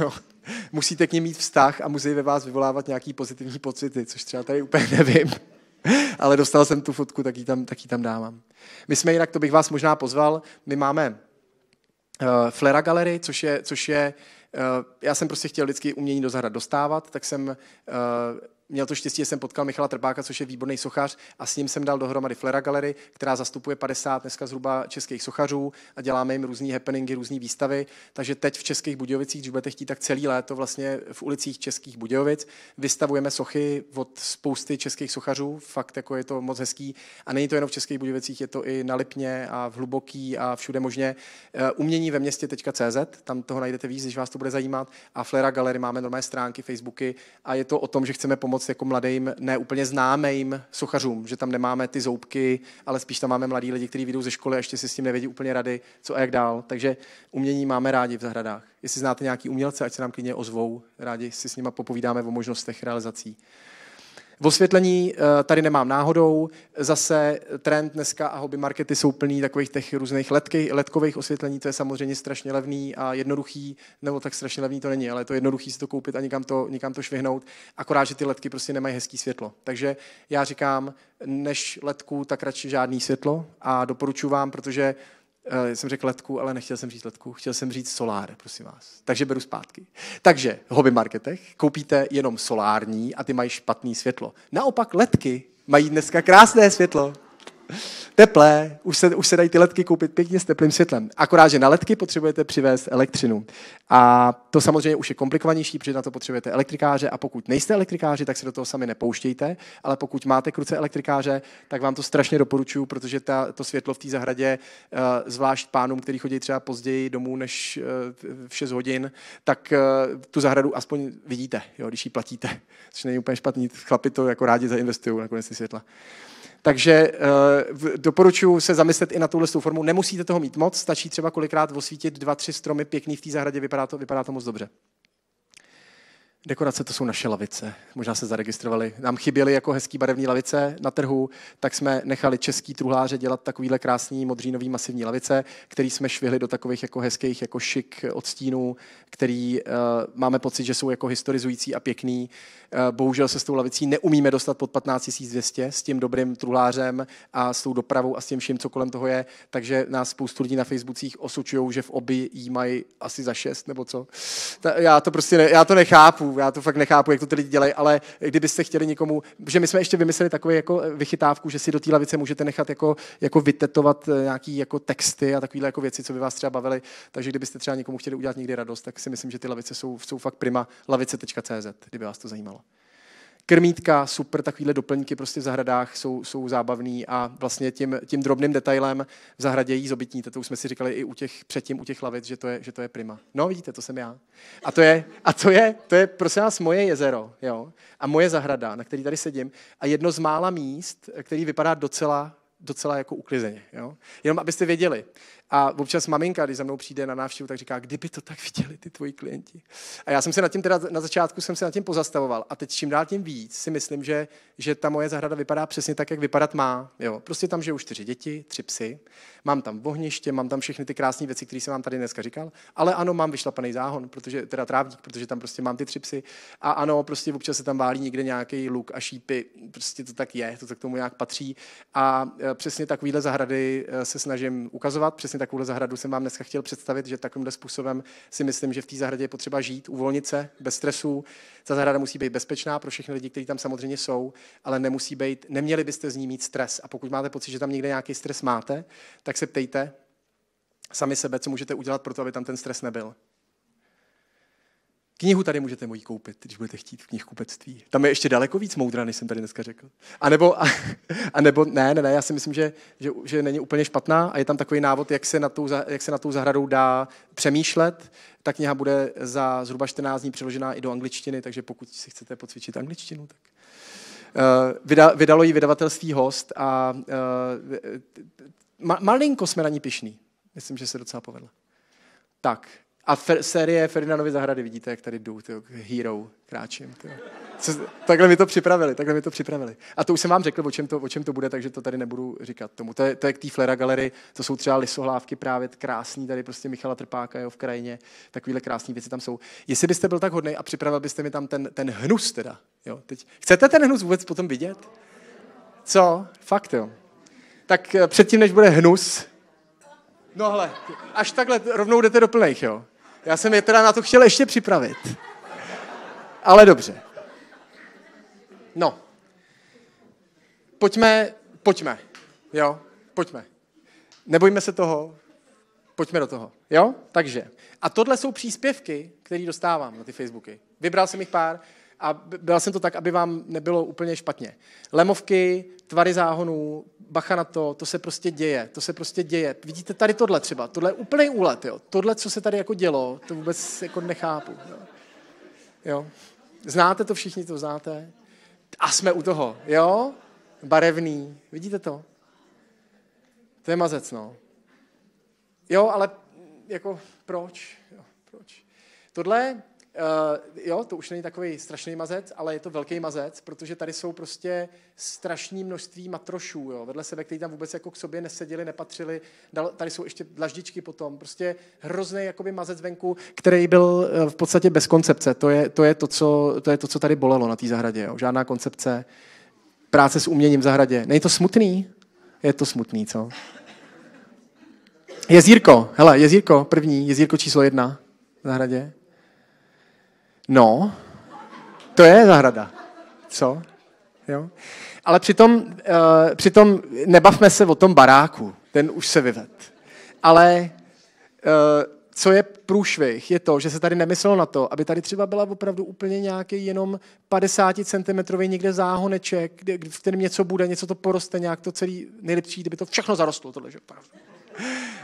Musíte k ním mít vztah a musí ve vás vyvolávat nějaký pozitivní pocity, což třeba tady úplně nevím. [laughs] ale dostal jsem tu fotku, tak ji tam, tak ji tam dávám. My jsme jinak, to bych vás možná pozval, my máme uh, Flera Gallery, což je, což je uh, Eh, já jsem prostě chtěl vždycky umění do zahrad dostávat, tak jsem eh, měl to štěstí, že jsem potkal Michala Trbáka, což je výborný sochař, a s ním jsem dal dohromady Flera Gallery, která zastupuje 50 dneska zhruba českých sochařů a děláme jim různé happeningy, různé výstavy. Takže teď v Českých Budějovicích, když budete chtít, tak celý léto vlastně v ulicích Českých Budějovic vystavujeme sochy od spousty českých sochařů, fakt jako je to moc hezký. A není to jenom v Českých Budějovicích, je to i na Lipně a v Hluboký a všude možně. Eh, umění ve městě .cz, tam toho najdete víc, když vás to bude zajímat. A Flera Gallery máme normální stránky, Facebooky a je to o tom, že chceme pomoct pomoct jako mladým, ne úplně známým sochařům, že tam nemáme ty zoubky, ale spíš tam máme mladí lidi, kteří vyjdou ze školy a ještě si s tím nevědí úplně rady, co a jak dál. Takže umění máme rádi v zahradách. Jestli znáte nějaký umělce, ať se nám klidně ozvou, rádi si s nimi popovídáme o možnostech realizací. V osvětlení eh, tady nemám náhodou. Zase trend dneska a hobby markety jsou plný takových těch různých ledky, ledkových osvětlení, to je samozřejmě strašně levný a jednoduchý, nebo tak strašně levný to není, ale je to jednoduchý si to koupit a nikam to, nikam to švihnout, akorát, že ty ledky prostě nemají hezký světlo. Takže já říkám, než ledku tak radši žádný světlo a doporučuji vám, protože já eh, jsem řekl letku, ale nechtěl jsem říct letku, chtěl jsem říct solár, prosím vás. Takže beru zpátky. Takže v hobby marketech koupíte jenom solární a ty mají špatný světlo. Naopak letky mají dneska krásné světlo. Teplé, už se, už se dají ty letky koupit pěkně s teplým světlem. Akorát, že na letky potřebujete přivést elektřinu. A to samozřejmě už je komplikovanější, protože na to potřebujete elektrikáře a pokud nejste elektrikáři, tak se do toho sami nepouštějte, ale pokud máte kruce elektrikáře, tak vám to strašně doporučuju, protože ta, to světlo v té zahradě, eh, zvlášť pánům, který chodí třeba později domů než eh, v 6 hodin, tak eh, tu zahradu aspoň vidíte, jo, když ji platíte, což není úplně špatný. Chlapi to jako rádi zainvestují nakonec ty světla. Takže uh, doporučuji se zamyslet i na tuhle formu. Nemusíte toho mít moc, stačí třeba kolikrát osvítit dva, tři stromy pěkný v té zahradě, vypadá to, vypadá to moc dobře. Dekorace to jsou naše lavice. Možná se zaregistrovali. Nám chyběly jako hezký barevné lavice na trhu, tak jsme nechali český truhláře dělat takovýhle krásný modřínový masivní lavice, který jsme švihli do takových jako hezkých jako šik odstínů, který uh, máme pocit, že jsou jako historizující a pěkný. Uh, bohužel se s tou lavicí neumíme dostat pod 15 200 s tím dobrým truhlářem a s tou dopravou a s tím vším, co kolem toho je. Takže nás spoustu lidí na Facebookích osučují, že v obi jí mají asi za šest nebo co. Ta, já to prostě ne, já to nechápu já to fakt nechápu, jak to ty lidi dělají, ale kdybyste chtěli někomu, že my jsme ještě vymysleli takové jako vychytávku, že si do té lavice můžete nechat jako, jako vytetovat eh, nějaký jako texty a takovéhle jako věci, co by vás třeba bavily. Takže kdybyste třeba někomu chtěli udělat někdy radost, tak si myslím, že ty lavice jsou, jsou fakt prima lavice.cz, kdyby vás to zajímalo krmítka, super, takovýhle doplňky prostě v zahradách jsou, jsou zábavný a vlastně tím, tím drobným detailem v zahradě jí zobytní. To už jsme si říkali i u těch, předtím u těch lavic, že to, je, že to je prima. No vidíte, to jsem já. A to je, a to je, to je prosím vás moje jezero jo? a moje zahrada, na který tady sedím a jedno z mála míst, který vypadá docela, docela jako uklizeně. Jo? Jenom abyste věděli. A občas maminka, když za mnou přijde na návštěvu, tak říká, kdyby to tak viděli ty tvoji klienti. A já jsem se nad tím teda na začátku jsem se nad tím pozastavoval. A teď čím dál tím víc si myslím, že, že ta moje zahrada vypadá přesně tak, jak vypadat má. Jo, prostě tam žijou čtyři děti, tři psy, mám tam vohniště, mám tam všechny ty krásné věci, které jsem vám tady dneska říkal. Ale ano, mám vyšlapaný záhon, protože teda trávník, protože tam prostě mám ty tři psy. A ano, prostě občas se tam válí někde nějaký luk a šípy. Prostě to tak je, to tak tomu nějak patří. A e, přesně takovýhle zahrady e, se snažím ukazovat, přesně přesně vlastně takovou zahradu jsem vám dneska chtěl představit, že takovýmhle způsobem si myslím, že v té zahradě je potřeba žít, uvolnit se, bez stresu. Ta zahrada musí být bezpečná pro všechny lidi, kteří tam samozřejmě jsou, ale nemusí být, neměli byste z ní mít stres. A pokud máte pocit, že tam někde nějaký stres máte, tak se ptejte sami sebe, co můžete udělat pro to, aby tam ten stres nebyl. Knihu tady můžete mojí koupit, když budete chtít v knihkupectví. Tam je ještě daleko víc moudra, než jsem tady dneska řekl. A nebo, a, a nebo ne, ne, ne, já si myslím, že, že, že není úplně špatná a je tam takový návod, jak se, na tou, jak se na tou zahradou dá přemýšlet. Ta kniha bude za zhruba 14 dní přeložená i do angličtiny, takže pokud si chcete pocvičit angličtinu, tak... Eh, vydalo ji vydavatelství Host a uh, ma, malinko jsme na ní pišní. Myslím, že se docela povedla. Tak, a fer, série Ferdinandovy zahrady, vidíte, jak tady jdu, tyjo, hero, kráčím. Tyjo. Co, takhle mi to připravili, takhle mi to připravili. A to už jsem vám řekl, o čem to, o čem to bude, takže to tady nebudu říkat tomu. To je, to je k té Flera galerii, to jsou třeba lisohlávky právě krásný, tady prostě Michala Trpáka, je v krajině, takovýhle krásné věci tam jsou. Jestli byste byl tak hodný a připravil byste mi tam ten, ten hnus teda, jo, teď. Chcete ten hnus vůbec potom vidět? Co? Fakt, jo. Tak eh, předtím, než bude hnus, No hele, až takhle rovnou jdete do plných, jo. Já jsem je teda na to chtěl ještě připravit. Ale dobře. No. Pojďme, pojďme. Jo, pojďme. Nebojme se toho, pojďme do toho. Jo? Takže. A tohle jsou příspěvky, které dostávám na ty Facebooky. Vybral jsem jich pár a byl jsem to tak, aby vám nebylo úplně špatně. Lemovky, tvary záhonů, bacha na to, to se prostě děje, to se prostě děje. Vidíte tady tohle třeba, tohle je úplný úlet, jo. Tohle, co se tady jako dělo, to vůbec jako nechápu. Jo. jo. Znáte to, všichni to znáte. A jsme u toho, jo? Barevný, vidíte to? To je mazec, no. Jo, ale jako proč? Jo, proč? Tohle Uh, jo, to už není takový strašný mazec, ale je to velký mazec, protože tady jsou prostě strašné množství matrošů, jo, vedle sebe, kteří tam vůbec jako k sobě neseděli, nepatřili. Dal, tady jsou ještě dlaždičky potom, prostě hrozný jakoby mazec venku, který byl eh, v podstatě bez koncepce. To je to, je to, co, to, je to co tady bolelo na té zahradě. Jo. Žádná koncepce, práce s uměním v zahradě. Není to smutný? Je to smutný, co? Jezírko, hele, jezírko první, jezírko číslo jedna v zahradě. No, to je zahrada. Co? Jo? Ale přitom, uh, přitom nebavme se o tom baráku, ten už se vyved. Ale uh, co je průšvih, je to, že se tady nemyslelo na to, aby tady třeba byla opravdu úplně nějaký jenom 50 cm někde záhoneček, v kterém něco bude, něco to poroste, nějak to celý nejlepší, kdyby to všechno zarostlo, tohle, že opravdu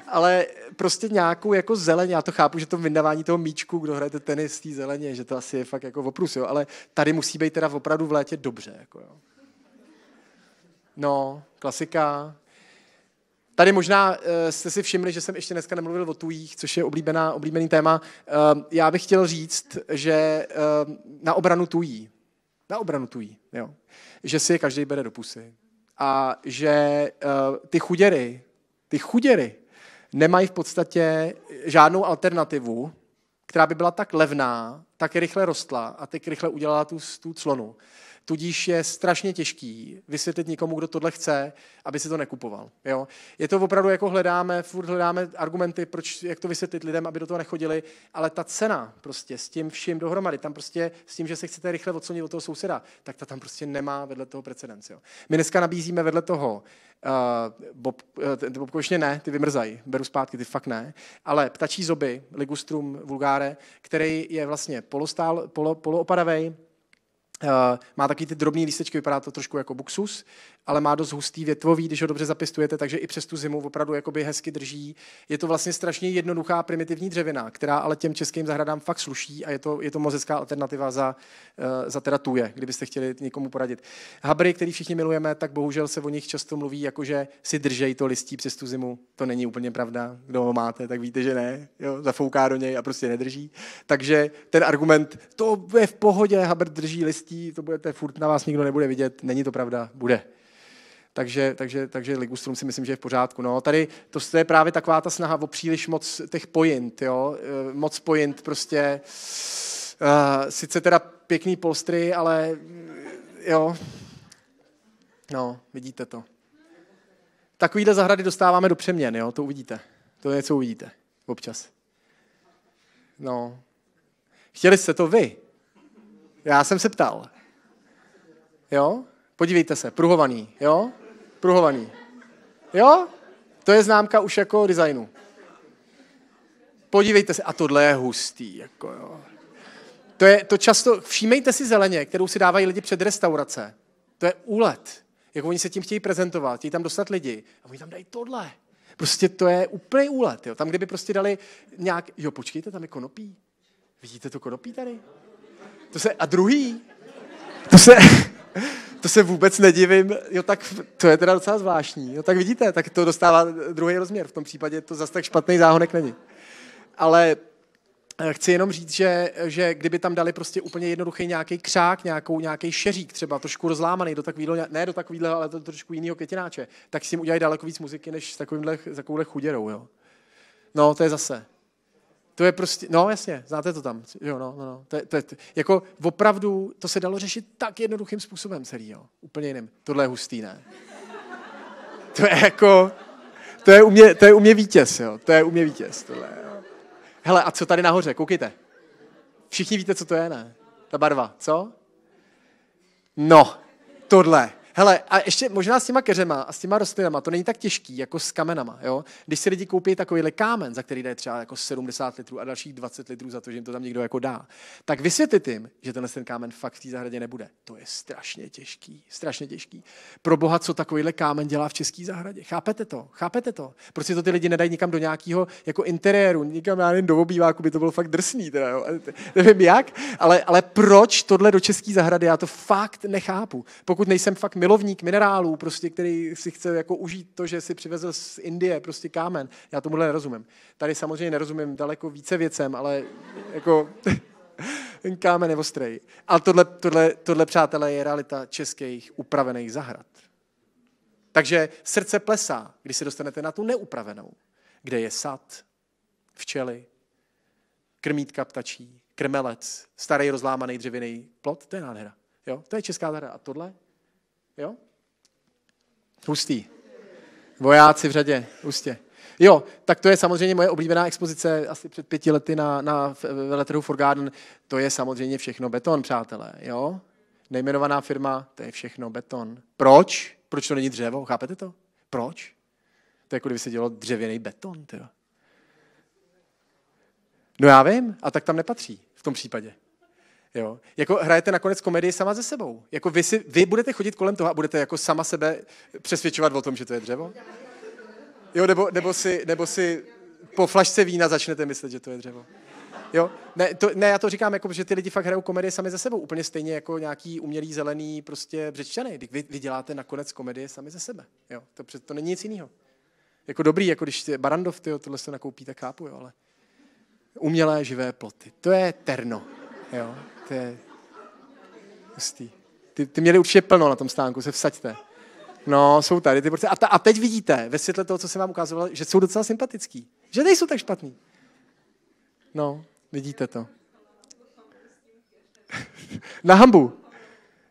ale prostě nějakou jako zeleně, já to chápu, že to vyndávání toho míčku, kdo hrajete tenis, té zeleně, že to asi je fakt jako oprus, jo, ale tady musí být teda opravdu v létě dobře, jako jo. No, klasika. Tady možná uh, jste si všimli, že jsem ještě dneska nemluvil o tujích, což je oblíbená, oblíbený téma. Uh, já bych chtěl říct, že uh, na obranu tují, na obranu tují, jo, že si je každý bere do pusy a že uh, ty chuděry, ty chuděry nemají v podstatě žádnou alternativu, která by byla tak levná, tak rychle rostla a tak rychle udělala tu, tu clonu. Tudíž je strašně těžký vysvětlit někomu, kdo tohle chce, aby si to nekupoval. Jo? Je to opravdu jako hledáme, furt hledáme argumenty, proč, jak to vysvětlit lidem, aby do toho nechodili, ale ta cena prostě s tím vším dohromady, tam prostě s tím, že se chcete rychle odsunit od toho souseda, tak ta tam prostě nemá vedle toho precedenci. My dneska nabízíme vedle toho Uh, bob, uh, ty ne, ty vymrzají, beru zpátky, ty fakt ne, ale ptačí zoby, ligustrum vulgare, který je vlastně polostál, polo, poloopadavej, Uh, má taky ty drobné lístečky, vypadá to trošku jako buxus ale má dost hustý větvový, když ho dobře zapistujete, takže i přes tu zimu opravdu jakoby hezky drží. Je to vlastně strašně jednoduchá primitivní dřevina, která ale těm českým zahradám fakt sluší a je to, je to mozecká alternativa za, eh, za teda tuje, kdybyste chtěli někomu poradit. Habry, který všichni milujeme, tak bohužel se o nich často mluví, jakože si držej to listí přes tu zimu. To není úplně pravda. Kdo ho máte, tak víte, že ne. Jo, zafouká do něj a prostě nedrží. Takže ten argument, to je v pohodě, habr drží listí, to budete furt na vás nikdo nebude vidět, není to pravda, bude takže, takže, takže Ligustrum si myslím, že je v pořádku. No, tady to, to je právě taková ta snaha o příliš moc těch point, jo? E, moc point prostě, e, sice teda pěkný polstry, ale jo, no, vidíte to. Takovýhle zahrady dostáváme do přeměn, jo, to uvidíte. To je něco uvidíte občas. No. Chtěli jste to vy. Já jsem se ptal. Jo? Podívejte se, pruhovaný, jo? pruhovaný. Jo? To je známka už jako designu. Podívejte se, a tohle je hustý. Jako jo. To, je, to často, všímejte si zeleně, kterou si dávají lidi před restaurace. To je úlet. Jako oni se tím chtějí prezentovat, chtějí tam dostat lidi. A oni tam dají tohle. Prostě to je úplný úlet. Jo. Tam, kdyby prostě dali nějak, jo, počkejte, tam je konopí. Vidíte to konopí tady? To se, a druhý, to se, [laughs] to se vůbec nedivím, jo, tak to je teda docela zvláštní. Jo, tak vidíte, tak to dostává druhý rozměr. V tom případě to zase tak špatný záhonek není. Ale eh, Chci jenom říct, že, že kdyby tam dali prostě úplně jednoduchý nějaký křák, nějakou, nějaký šeřík třeba, trošku rozlámaný do takového, ne do takového, ale do trošku jiného květináče, tak si jim udělají daleko víc muziky, než s takovýmhle, chuděrou. Jo. No, to je zase. To je prostě, no jasně, znáte to tam. Jo, no, no, no. To to to, jako opravdu to se dalo řešit tak jednoduchým způsobem celý, jo. Úplně jiným. Tohle je hustý, ne? To je jako, to je u mě, to je u mě vítěz, jo. To je u mě vítěz, tohle, jo. Hele, a co tady nahoře, koukejte. Všichni víte, co to je, ne? Ta barva, co? No, tohle. Hele, a ještě možná s těma keřema a s těma rostlinama, to není tak těžký jako s kamenama. Jo? Když si lidi koupí takovýhle kámen, za který jde třeba jako 70 litrů a dalších 20 litrů za to, že jim to tam někdo jako dá, tak vysvětlit jim, že tenhle ten kámen fakt v té zahradě nebude. To je strašně těžký, strašně těžký. Pro boha, co takovýhle kámen dělá v české zahradě. Chápete to? Chápete to? Proč prostě si to ty lidi nedají nikam do nějakého jako interiéru, nikam já nevím, do obýváku, by to bylo fakt drsný, teda, jo? nevím jak, ale, ale proč tohle do české zahrady, já to fakt nechápu. Pokud nejsem fakt milovník minerálů, prostě, který si chce jako užít to, že si přivezl z Indie prostě kámen. Já tomuhle nerozumím. Tady samozřejmě nerozumím daleko více věcem, ale jako ten [laughs] kámen je ostrý. Ale tohle, tohle, tohle, přátelé, je realita českých upravených zahrad. Takže srdce plesá, když se dostanete na tu neupravenou, kde je sad, včely, krmítka ptačí, krmelec, starý rozlámaný dřevěný plot, to je nádhera. Jo? To je česká zahrada. A tohle Jo? Hustý. Vojáci v řadě, hustě. Jo, tak to je samozřejmě moje oblíbená expozice asi před pěti lety na, na veletrhu For Garden. To je samozřejmě všechno beton, přátelé. Jo? Nejmenovaná firma, to je všechno beton. Proč? Proč to není dřevo? Chápete to? Proč? To je jako kdyby se dělalo dřevěný beton. Tyjo. No já vím, a tak tam nepatří v tom případě. Jo? Jako hrajete nakonec komedii sama ze sebou. Jako vy, si, vy budete chodit kolem toho a budete jako sama sebe přesvědčovat o tom, že to je dřevo? Jo, nebo, nebo, si, nebo si po flašce vína začnete myslet, že to je dřevo. Jo? Ne, to, ne, já to říkám, jako, že ty lidi fakt hrajou komedie sami ze sebou, úplně stejně jako nějaký umělý zelený prostě břečťany. Vy, vy děláte nakonec komedie sami ze sebe. Jo? To, to není nic jiného. Jako dobrý, jako když Barandov tyjo, tohle se nakoupí, tak chápu, jo, ale umělé živé ploty, to je terno. Jo? To je hustý. Ty, ty měli určitě plno na tom stánku, se vsaďte. No, jsou tady ty borci. A, ta, a teď vidíte, ve světle toho, co jsem vám ukazoval, že jsou docela sympatický. Že nejsou tak špatný. No, vidíte to. [laughs] na hambu.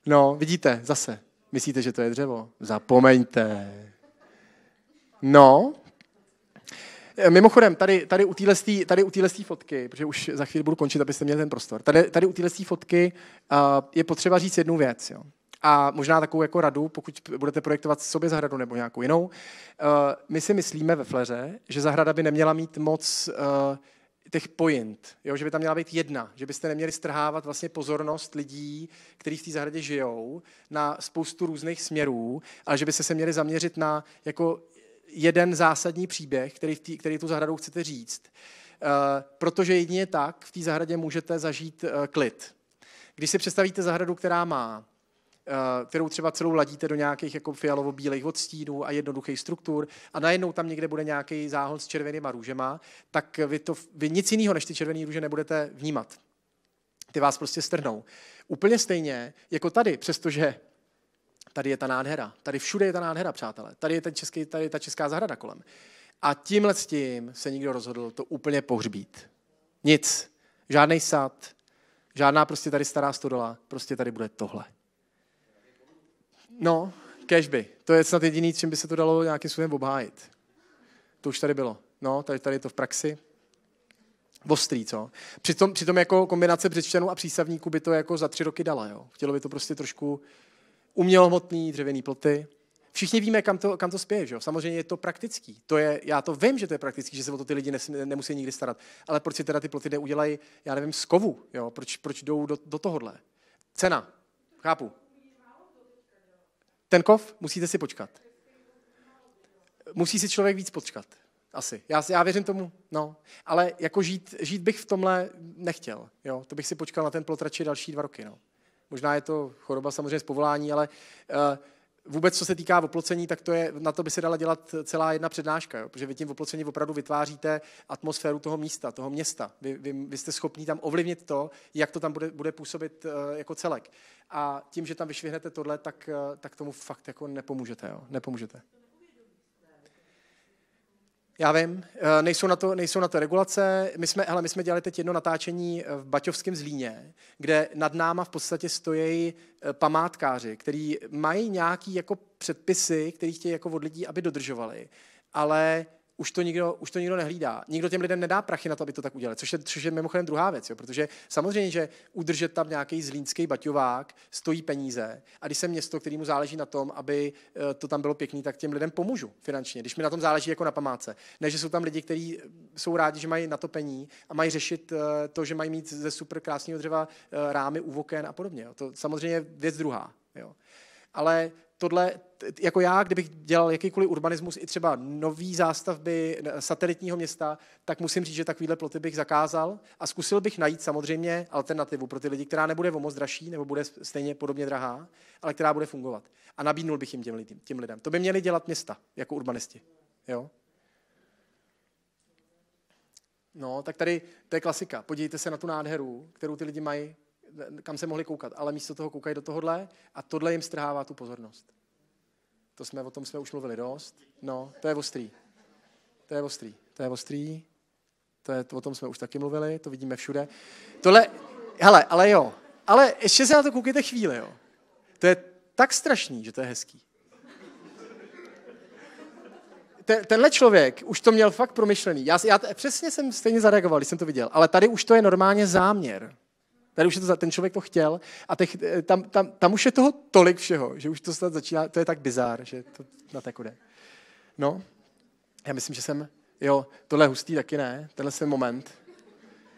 No, vidíte, zase. Myslíte, že to je dřevo? Zapomeňte. No, Eh, mimochodem, tady, tady u téhle tady u fotky, protože už za chvíli budu končit, abyste měli ten prostor, tady, tady u téhle fotky uh, je potřeba říct jednu věc. Jo. A možná takovou jako radu, pokud budete projektovat sobě zahradu nebo nějakou jinou. Uh, my si myslíme ve Fleře, že zahrada by neměla mít moc uh, těch point, jo, že by tam měla být jedna, že byste neměli strhávat vlastně pozornost lidí, kteří v té zahradě žijou, na spoustu různých směrů, ale že byste se měli zaměřit na jako jeden zásadní příběh, který, v tý, který tu zahradou chcete říct. Eh, protože jedině tak v té zahradě můžete zažít eh, klid. Když si představíte zahradu, která má eh, kterou třeba celou ladíte do nějakých jako fialovo-bílých odstínů a jednoduchých struktur a najednou tam někde bude nějaký záhon s červenýma růžema, tak vy, to, vy nic jiného než ty červené růže nebudete vnímat. Ty vás prostě strhnou. Úplně stejně jako tady, přestože Tady je ta nádhera. Tady všude je ta nádhera, přátelé. Tady je, ten český, tady je ta česká zahrada kolem. A tímhle s tím se nikdo rozhodl to úplně pohřbít. Nic. Žádný sad, žádná prostě tady stará stodola, prostě tady bude tohle. No, kežby. To je snad jediný, čím by se to dalo nějakým způsobem obhájit. To už tady bylo. No, tady, tady je to v praxi. Ostrý, co? Přitom, přitom jako kombinace přečtenů a přísavníků by to jako za tři roky dala, jo? Chtělo by to prostě trošku umělohmotný dřevěné ploty. Všichni víme, kam to, kam to spěje. Že Samozřejmě je to praktický. To je, já to vím, že to je praktický, že se o to ty lidi nes, nemusí nikdy starat. Ale proč si teda ty ploty neudělají, já nevím, z kovu? Jo? Proč, proč jdou do, do tohohle? Cena. Chápu. Ten kov musíte si počkat. Musí si člověk víc počkat. Asi. Já, já věřím tomu, no. Ale jako žít, žít bych v tomhle nechtěl, jo. To bych si počkal na ten plot radši další dva roky, no. Možná je to choroba samozřejmě z povolání, ale eh, vůbec co se týká oplocení, tak to je, na to by se dala dělat celá jedna přednáška, jo? protože vy tím oplocení opravdu vytváříte atmosféru toho místa, toho města. Vy, vy, vy jste schopni tam ovlivnit to, jak to tam bude, bude působit uh, jako celek. A tím, že tam vyšvihnete tohle, tak, uh, tak tomu fakt jako nepomůžete. Jo? Nepomůžete. Já vím, eh, nejsou na, to, nejsou na to regulace. My jsme, hele, my jsme dělali teď jedno natáčení eh, v Baťovském zlíně, kde nad náma v podstatě stojí eh, památkáři, kteří mají nějaké jako předpisy, které chtějí jako od lidí, aby dodržovali. Ale už to, nikdo, už to nikdo nehlídá. Nikdo těm lidem nedá prachy na to, aby to tak udělali, což je, což je mimochodem druhá věc, jo, protože samozřejmě, že udržet tam nějaký zlínský baťovák stojí peníze a když jsem město, kterému záleží na tom, aby eh, to tam bylo pěkný, tak těm lidem pomůžu finančně, když mi na tom záleží jako na památce. Ne, že jsou tam lidi, kteří eh, jsou rádi, že mají na to pení a mají řešit eh, to, že mají mít ze super krásného dřeva rámy u oken a podobně. Jo. To samozřejmě je věc druhá. Jo. Ale tohle, jako já, kdybych dělal jakýkoliv urbanismus, i třeba nový zástavby satelitního města, tak musím říct, že takovýhle ploty bych zakázal a zkusil bych najít samozřejmě alternativu pro ty lidi, která nebude o moc dražší nebo bude stejně podobně drahá, ale která bude fungovat. A nabídnul bych jim těm, lidem, těm lidem. To by měli dělat města jako urbanisti. Jo? No, tak tady to je klasika. Podívejte se na tu nádheru, kterou ty lidi mají kam se mohli koukat, ale místo toho koukají do tohohle a tohle jim strhává tu pozornost. To jsme, o tom jsme už mluvili dost. No, to je ostrý. To je ostrý. To je ostrý. To je, to, o tom jsme už taky mluvili, to vidíme všude. Tohle, hele, ale jo. Ale ještě se na to koukejte chvíli, jo. To je tak strašný, že to je hezký. Ten, tenhle člověk už to měl fakt promyšlený. Já, já přesně jsem stejně zareagoval, když jsem to viděl, ale tady už to je normálně záměr. Tady už je to, ten člověk to chtěl a teď, eh, tam, tam, tam už je toho tolik všeho, že už to snad začíná, to je tak bizár, že to na tak jde. No, já myslím, že jsem, jo, tohle je hustý taky ne, tenhle jsem moment.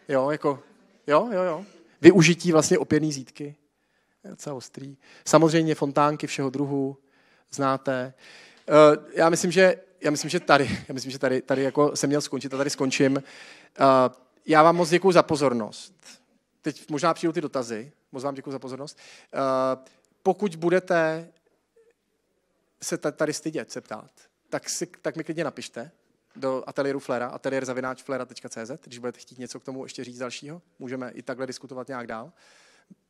Jo, jako, jo, jo, jo. Využití vlastně opěrný zítky. Je docela ostrý. Samozřejmě fontánky všeho druhu, znáte. Eh, já myslím, že, já myslím, že tady, [laughs] já myslím, že tady, tady jako jsem měl skončit a tady skončím. Eh, já vám moc děkuji za pozornost teď možná přijdou ty dotazy, moc vám děkuji za pozornost, eh, pokud budete se tady stydět, se ptát, tak, si, tak mi klidně napište do ateliéru Flera, ateliérzavináčflera.cz, když budete chtít něco k tomu ještě říct dalšího, můžeme i takhle diskutovat nějak dál.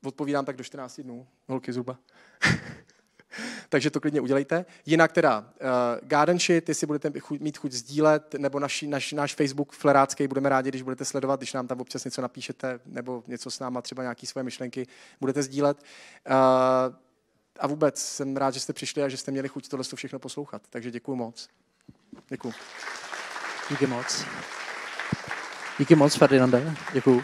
Odpovídám tak do 14 dnů, holky zuba. [laughs] [laughs] Takže to klidně udělejte. Jinak teda uh, Garden Shit, jestli budete mít chuť sdílet, nebo naši, naš, náš Facebook flerácký, budeme rádi, když budete sledovat, když nám tam občas něco napíšete, nebo něco s náma, třeba nějaké své myšlenky, budete sdílet. Uh, a vůbec jsem rád, že jste přišli a že jste měli chuť tohle všechno poslouchat. Takže děkuji moc. Děkuji. Díky moc. Díky moc, Ferdinande. Děkuji. Um,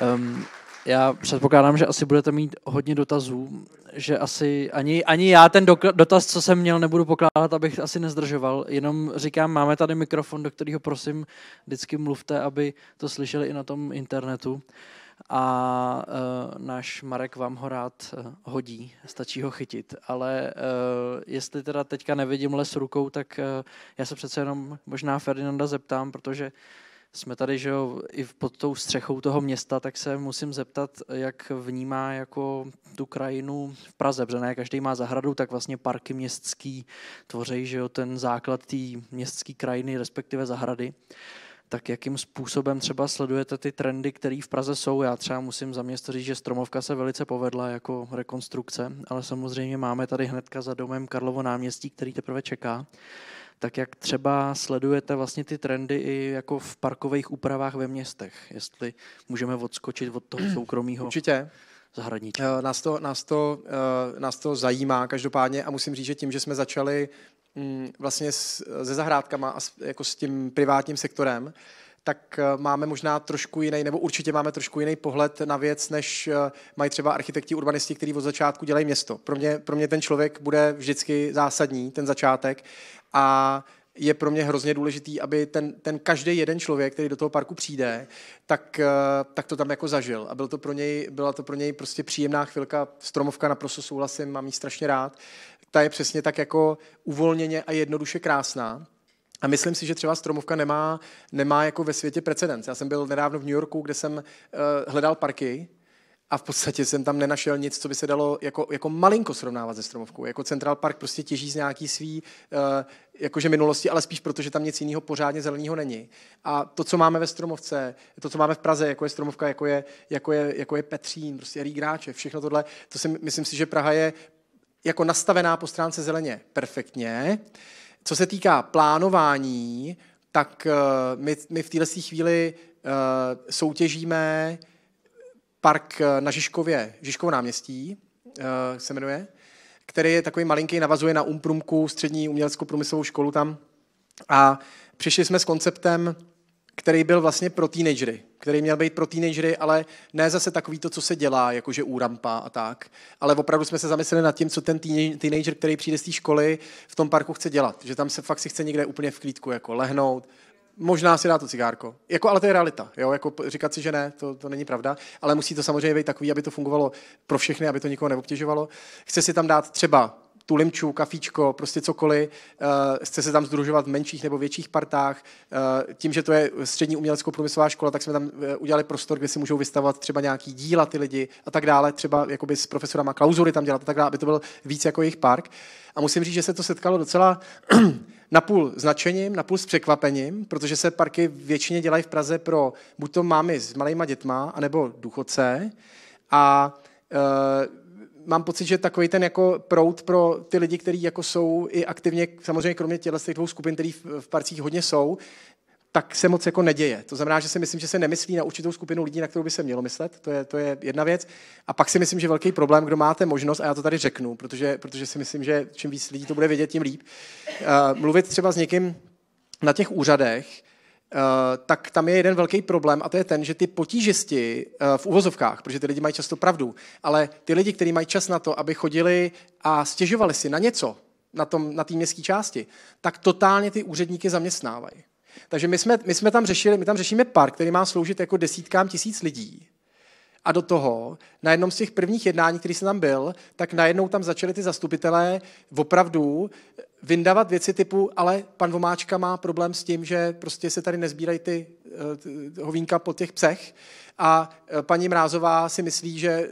ehm, já předpokládám, že asi budete mít hodně dotazů, že asi ani, ani já ten dotaz, co jsem měl, nebudu pokládat, abych asi nezdržoval. Jenom říkám, máme tady mikrofon, do kterého prosím vždycky mluvte, aby to slyšeli i na tom internetu. A uh, náš Marek vám ho rád e, hodí, stačí ho chytit. Ale uh, jestli teda teďka nevidím les rukou, tak uh, já se přece jenom možná Ferdinanda zeptám, protože uh, jsme tady, že jo, i pod tou střechou toho města, tak se musím zeptat, jak vnímá jako tu krajinu v Praze, protože ne každý má zahradu, tak vlastně parky městský tvoří, že jo, ten základ té městské krajiny, respektive zahrady. Tak jakým způsobem třeba sledujete ty trendy, které v Praze jsou? Já třeba musím za město říct, že Stromovka se velice povedla jako rekonstrukce, ale samozřejmě máme tady hnedka za domem Karlovo náměstí, který teprve čeká tak jak třeba sledujete vlastně ty trendy i jako v parkových úpravách ve městech, jestli můžeme odskočit od toho mm. soukromého. Určitě zahradníček. Eh, nás to, nás, to, eh, nás to zajímá každopádně a musím říct, že tím, že jsme začali mm, vlastně se zahrádkama a jako s tím privátním sektorem, tak eh, máme možná trošku jiný, nebo určitě máme trošku jiný pohled na věc, než eh, mají třeba architekti, urbanisti, kteří od začátku dělají město. Pro mě, pro mě ten člověk bude vždycky zásadní, ten začátek. A je pro mě hrozně důležitý, aby ten, ten každý jeden člověk, který do toho parku přijde, tak, eh, tak to tam jako zažil. A byl to pro něj, byla to pro něj prostě příjemná chvilka. Stromovka naprosto souhlasím, mám ji strašně rád. Ta je přesně tak jako uvolněně a jednoduše krásná. A myslím si, že třeba stromovka nemá, nemá jako ve světě precedens. Já jsem byl nedávno v New Yorku, kde jsem uh, hledal parky a v podstatě jsem tam nenašel nic, co by se dalo jako, jako malinko srovnávat se stromovkou. Jako Central Park prostě těží z nějaký svý uh, jakože minulosti, ale spíš proto, že tam nic jiného pořádně zeleného není. A to, co máme ve Stromovce, to, co máme v Praze, jako je Stromovka, jako je, jako je, jako je Petřín, prostě Rýgráče, všechno tohle, to si myslím si, že Praha je jako nastavená po stránce zeleně perfektně. Uh, co se týká plánování, tak eh, my, my v této chvíli eh, soutěžíme park eh, na Žižkově, Žižkovo náměstí se jmenuje, který je takový malinký, navazuje na Umprumku, střední uměleckou průmyslovou školu tam. A přišli jsme s konceptem který byl vlastně pro teenagery, který měl být pro teenagery, ale ne zase takový to, co se dělá, jakože úrampa a tak, ale opravdu jsme se zamysleli nad tím, co ten teenager, který přijde z té školy, v tom parku chce dělat, že tam se fakt si chce někde úplně v klídku jako lehnout, možná si dá to cigárko. Jako, ale to je realita. Jo? Jako, říkat si, že ne, to, to není pravda. Ale musí to samozřejmě být takový, aby to fungovalo pro všechny, aby to nikoho neobtěžovalo. Chce si tam dát třeba limču, kafičko, prostě cokoliv, eh, chce se tam združovat v menších nebo větších partách. Eh, tím, že to je střední umělecko-průmyslová škola, tak jsme tam eh, udělali prostor, kde si můžou vystavovat třeba nějaký díla ty lidi a tak dále, třeba jakoby s profesorama klauzury tam dělat a tak dále, aby to byl víc jako jejich park. A musím říct, že se to setkalo docela [clears throat] napůl značením, napůl s překvapením, protože se parky většině dělají v Praze pro buď to mámy s malejma dětma, anebo důchodce. A mám pocit, že takový ten jako prout pro ty lidi, kteří jako jsou i aktivně, samozřejmě kromě těchto těch dvou skupin, který v, v parcích hodně jsou, tak se moc jako neděje. To znamená, že si myslím, že se nemyslí na určitou skupinu lidí, na kterou by se mělo myslet. To je, to je jedna věc. A pak si myslím, že velký problém, kdo máte možnost, a já to tady řeknu, protože, protože si myslím, že čím víc lidí to bude vědět, tím líp. Uh, mluvit třeba s někým na těch úřadech, Eh, tak tam je jeden velký problém a to je ten, že ty potížisti eh, v uvozovkách, protože ty lidi mají často pravdu, ale ty lidi, kteří mají čas na to, aby chodili a stěžovali si na něco, na té na městské části, tak totálně ty úředníky zaměstnávají. Takže my jsme, my jsme tam řešili, my tam řešíme park, který má sloužit jako desítkám tisíc lidí. A do toho, na jednom z těch prvních jednání, který jsem tam byl, tak najednou tam začali ty zastupitelé opravdu eh, vyndávat věci typu, ale pan Vomáčka má problém s tím, že prostě se tady nezbírají ty Eh, hovínka po těch psech a eh, paní Mrázová si myslí, že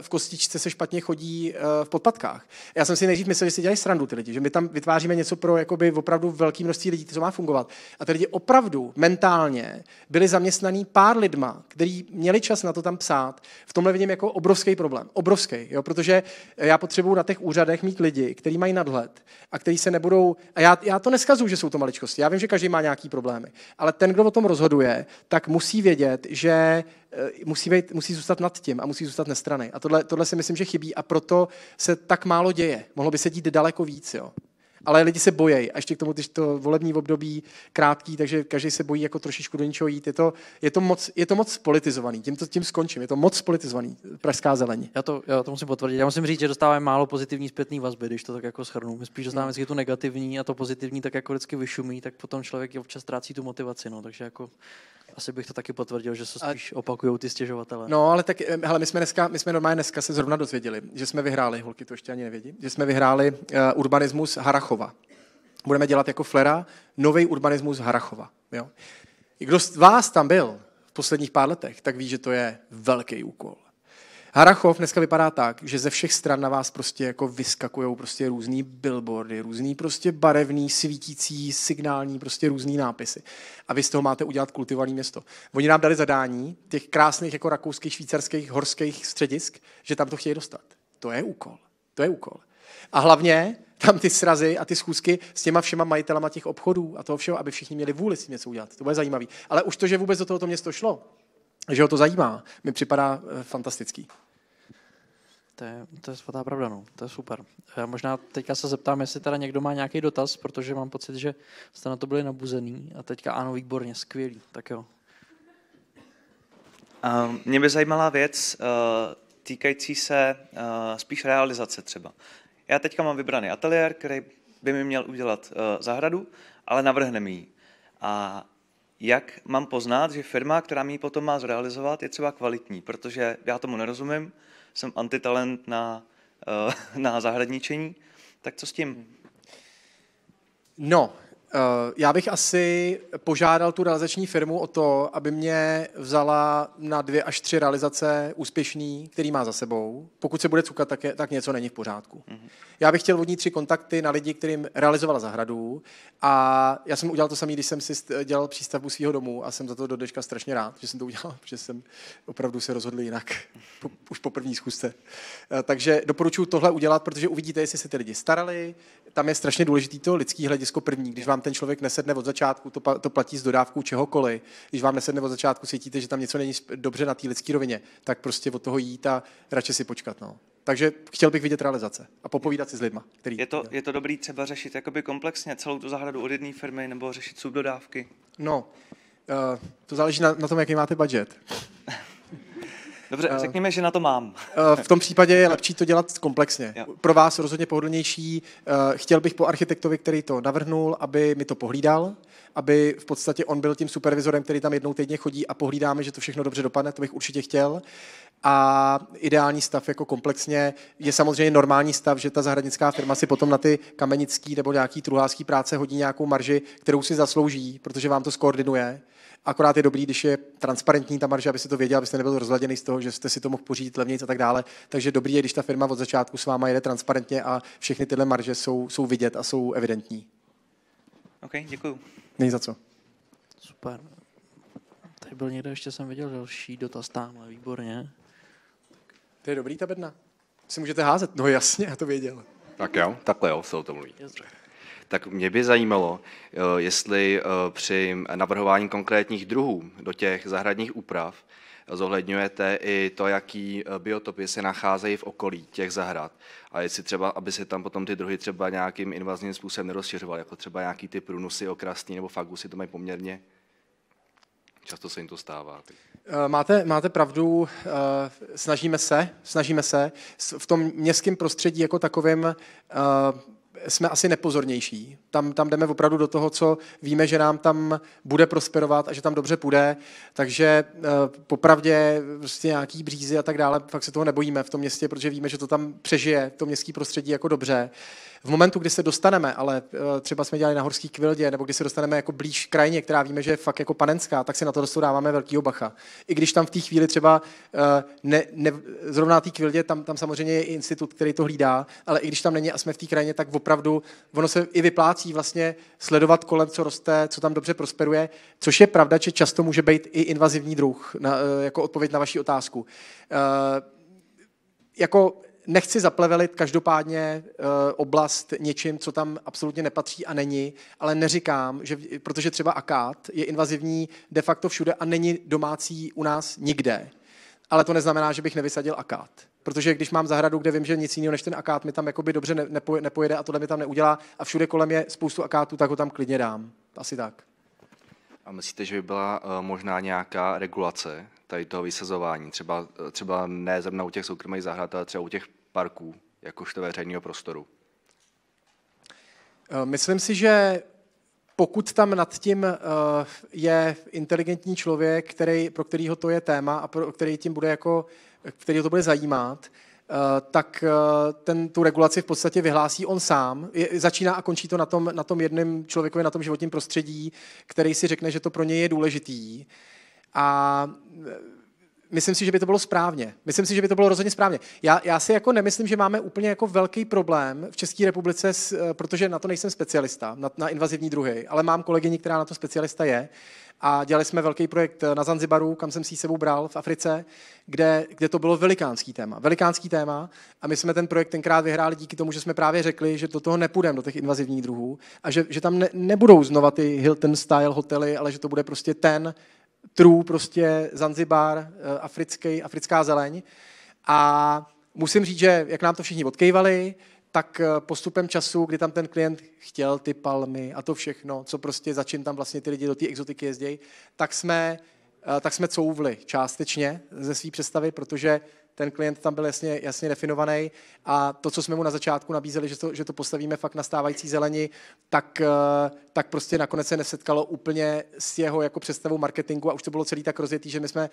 v kostičce se špatně chodí eh, v podpatkách. Já jsem si nejdřív myslel, že si dělají srandu ty lidi, že my tam vytváříme něco pro jakoby opravdu velké množství lidí, co má fungovat. A ty lidi opravdu mentálně byli zaměstnaní pár lidma, kteří měli čas na to tam psát. V tomhle vidím jako obrovský problém. Obrovský, jo? protože já potřebuju na těch úřadech mít lidi, kteří mají nadhled a kteří se nebudou. A já, já to neskazuju, že jsou to maličkosti. Já vím, že každý má nějaký problémy, ale ten, kdo o tom rozhodl, rozhoduje, tak musí vědět, že eh, musí, být, musí zůstat nad tím a musí zůstat nestrany. A tohle, tohle si myslím, že chybí a proto se tak málo děje. Mohlo by se dít daleko víc. Jo ale lidi se bojejí. A ještě k tomu, když to volební období krátký, takže každý se bojí jako trošičku do něčeho jít. Je to, je to, moc, je to moc politizovaný, tím, to, tím skončím. Je to moc politizovaný, pražská zelení. Já to, já to musím potvrdit. Já musím říct, že dostáváme málo pozitivní zpětný vazby, když to tak jako shrnu. My spíš dostáváme hmm. vždycky tu negativní a to pozitivní tak jako vždycky vyšumí, tak potom člověk občas ztrácí tu motivaci. No. Takže jako asi bych to taky potvrdil, že se spíš opakují ty stěžovatele. No, ale tak, eh, hele, my jsme, dneska, my jsme normálně dneska se zrovna dozvěděli, že jsme vyhráli, holky to ještě ani nevědí, že jsme vyhráli uh, urbanismus Harachov Harachova. Budeme dělat jako flera nový urbanismus Harachova. Jo? I kdo z vás tam byl v posledních pár letech, tak ví, že to je velký úkol. Harachov dneska vypadá tak, že ze všech stran na vás prostě jako vyskakují prostě různý billboardy, různý prostě barevný, svítící, signální, prostě různý nápisy. A vy z toho máte udělat kultivované město. Oni nám dali zadání těch krásných jako rakouských, švýcarských, horských středisk, že tam to chtějí dostat. To je úkol. To je úkol. A hlavně tam ty srazy a ty schůzky s těma všema majitelama těch obchodů a toho všeho, aby všichni měli vůli si něco udělat. To bude zajímavý. Ale už to, že vůbec do tohoto město šlo, že ho to zajímá, mi připadá eh, fantastický. To je, to je svatá pravda, no. To je super. Já eh, možná teďka se zeptám, jestli teda někdo má nějaký dotaz, protože mám pocit, že jste na to byli nabuzený a teďka ano, výborně, skvělý. Tak jo. Um, mě by zajímala věc uh, týkající se uh, spíš realizace třeba já teďka mám vybraný ateliér, který by mi měl udělat eh, zahradu, ale navrhne mi ji. A jak mám poznat, že firma, která mi ji potom má zrealizovat, je třeba kvalitní, protože já tomu nerozumím, jsem antitalent na, eh, [laughs] na zahradničení, tak co s tím? No, Eh, já bych asi požádal tu realizační firmu o to, aby mě vzala na dvě až tři realizace úspěšný, který má za sebou. Pokud se bude cukat, tak, je, tak něco není v pořádku. Mm-hmm. Já bych chtěl od ní tři kontakty na lidi, kterým realizovala zahradu. A já jsem udělal to samý, když jsem si dělal přístavbu svého domu a jsem za to do dneška strašně rád, že jsem to udělal, protože [laughs] jsem opravdu se rozhodl jinak po, už po první zkuste. Eh, takže doporučuji tohle udělat, protože uvidíte, jestli se ty lidi starali. Tam je strašně důležité to lidský hledisko první, když vám ten člověk nesedne od začátku, to, to platí s dodávkou čehokoliv. Když vám nesedne od začátku, cítíte, že tam něco není dobře na té lidské rovině, tak prostě od toho jít a radši si počkat. No. Takže chtěl bych vidět realizace a popovídat si s lidma. Který... Je, to, je to dobrý třeba řešit jakoby komplexně celou tu zahradu od jedné firmy nebo řešit subdodávky? No, uh, to záleží na, na tom, jaký máte budget. [laughs] Dobře, eh, řekněme, že na to mám. Eh, v tom případě je lepší to dělat komplexně. Pro vás rozhodně pohodlnější. Eh, chtěl bych po architektovi, který to navrhnul, aby mi to pohlídal, aby v podstatě on byl tím supervizorem, který tam jednou týdně chodí a pohlídáme, že to všechno dobře dopadne, to bych určitě chtěl. A ideální stav jako komplexně je samozřejmě normální stav, že ta zahradnická firma si potom na ty kamenický nebo nějaký truhlářský práce hodí nějakou marži, kterou si zaslouží, protože vám to skoordinuje. Akorát je dobrý, když je transparentní ta marže, aby se to věděl, abyste nebyl rozladěný z toho, že jste si to mohl pořídit levněji a tak dále. Takže dobrý je, když ta firma od začátku s váma jede transparentně a všechny tyhle marže jsou, jsou vidět a jsou evidentní. OK, děkuju. Není za co. Super. Tady byl někde, ještě jsem viděl další dotaz tamhle, výborně. To je dobrý ta bedna. Si můžete házet? No jasně, já to věděl. Tak jo, takhle jo, se o tom mluví. Dobře tak mě by zajímalo, eh, jestli eh, při navrhování konkrétních druhů do těch zahradních úprav eh, zohledňujete i to, jaký biotopy se nacházejí v okolí těch zahrad a jestli třeba, aby se tam potom ty druhy třeba nějakým invazním způsobem nerozšiřovaly, jako třeba nějaký ty prunusy, okrasní nebo fagusy, to mají poměrně Často se jim to stává. Máte, máte pravdu, snažíme se, snažíme se. V tom městském prostředí jako takovém jsme asi nepozornější. Tam, tam jdeme opravdu do toho, co víme, že nám tam bude prosperovat a že tam dobře půjde. Takže eh, popravdě prostě nějaký břízy a tak dále, fakt se toho nebojíme v tom městě, protože víme, že to tam přežije, to městské prostředí jako dobře. V momentu, kdy se dostaneme, ale eh, třeba jsme dělali na horský kvildě, nebo kdy se dostaneme jako blíž krajině, která víme, že je fakt jako panenská, tak si na to dostu dáváme velkýho bacha. I když tam v té chvíli třeba eh, ne, ne, zrovna té kvildě, tam, tam samozřejmě je i institut, který to hlídá, ale i když tam není a jsme v té krajině, tak opravdu ono se i vyplácí vlastně sledovat kolem, co roste, co tam dobře prosperuje, což je pravda, že často může být i invazivní druh, na, eh, jako odpověď na vaši otázku. jako nechci zaplevelit každopádně eh, oblast něčím, co tam absolutně nepatří a není, ale neříkám, že, protože třeba akát je invazivní de facto všude a není domácí u nás nikde. Ale to neznamená, že bych nevysadil akát. Protože když mám zahradu, kde vím, že nic jiného než ten akát mi tam jakoby dobře nepojede a tohle mi tam neudělá a všude kolem je spoustu akátů, tak ho tam klidně dám. Asi tak. A myslíte, že by byla eh, možná nějaká regulace tady toho vysazování. Třeba, třeba ne zrovna u těch soukromých zahrad, ale třeba u těch parků, jakožto veřejného prostoru. Eh, myslím si, že pokud tam nad tím eh, je inteligentní člověk, který, pro kterého to je téma a pro který tím bude jako, který to bude zajímat, eh, tak ten tu regulaci v podstatě vyhlásí on sám. Je, začíná a končí to na tom, na tom jedném člověkovi, na tom životním prostředí, který si řekne, že to pro něj je důležitý. A e, myslím si, že by to bylo správně. Myslím si, že by to bylo rozhodně správně. Já, já si jako nemyslím, že máme úplně jako velký problém v České republice, s, e, protože na to nejsem specialista, na, na invazivní druhy, ale mám kolegyni, která na to specialista je. A dělali jsme velký projekt na Zanzibaru, kam jsem si sebou bral v Africe, kde, kde to bylo velikánský téma. Velikánský téma a my jsme ten projekt tenkrát vyhráli díky tomu, že jsme právě řekli, že do toho nepůjdeme, do těch invazivních druhů a že, že tam ne, nebudou znova ty Hilton style hotely, ale že to bude prostě ten trů, prostě Zanzibar, eh, africký, africká zeleň. A musím říct, že jak nám to všichni odkejvali, tak eh, postupem času, kdy tam ten klient chtěl ty palmy a to všechno, co prostě za tam vlastně ty lidi do té exotiky jezdí, tak jsme, eh, tak jsme couvli částečně ze své představy, protože ten klient tam byl jasně, jasně definovaný a to, co jsme mu na začátku nabízeli, že to, že to postavíme fakt na stávající zeleni, tak, eh, tak prostě nakonec se nesetkalo úplně s jeho jako představou marketingu a už to bylo celý tak rozjetý, že my jsme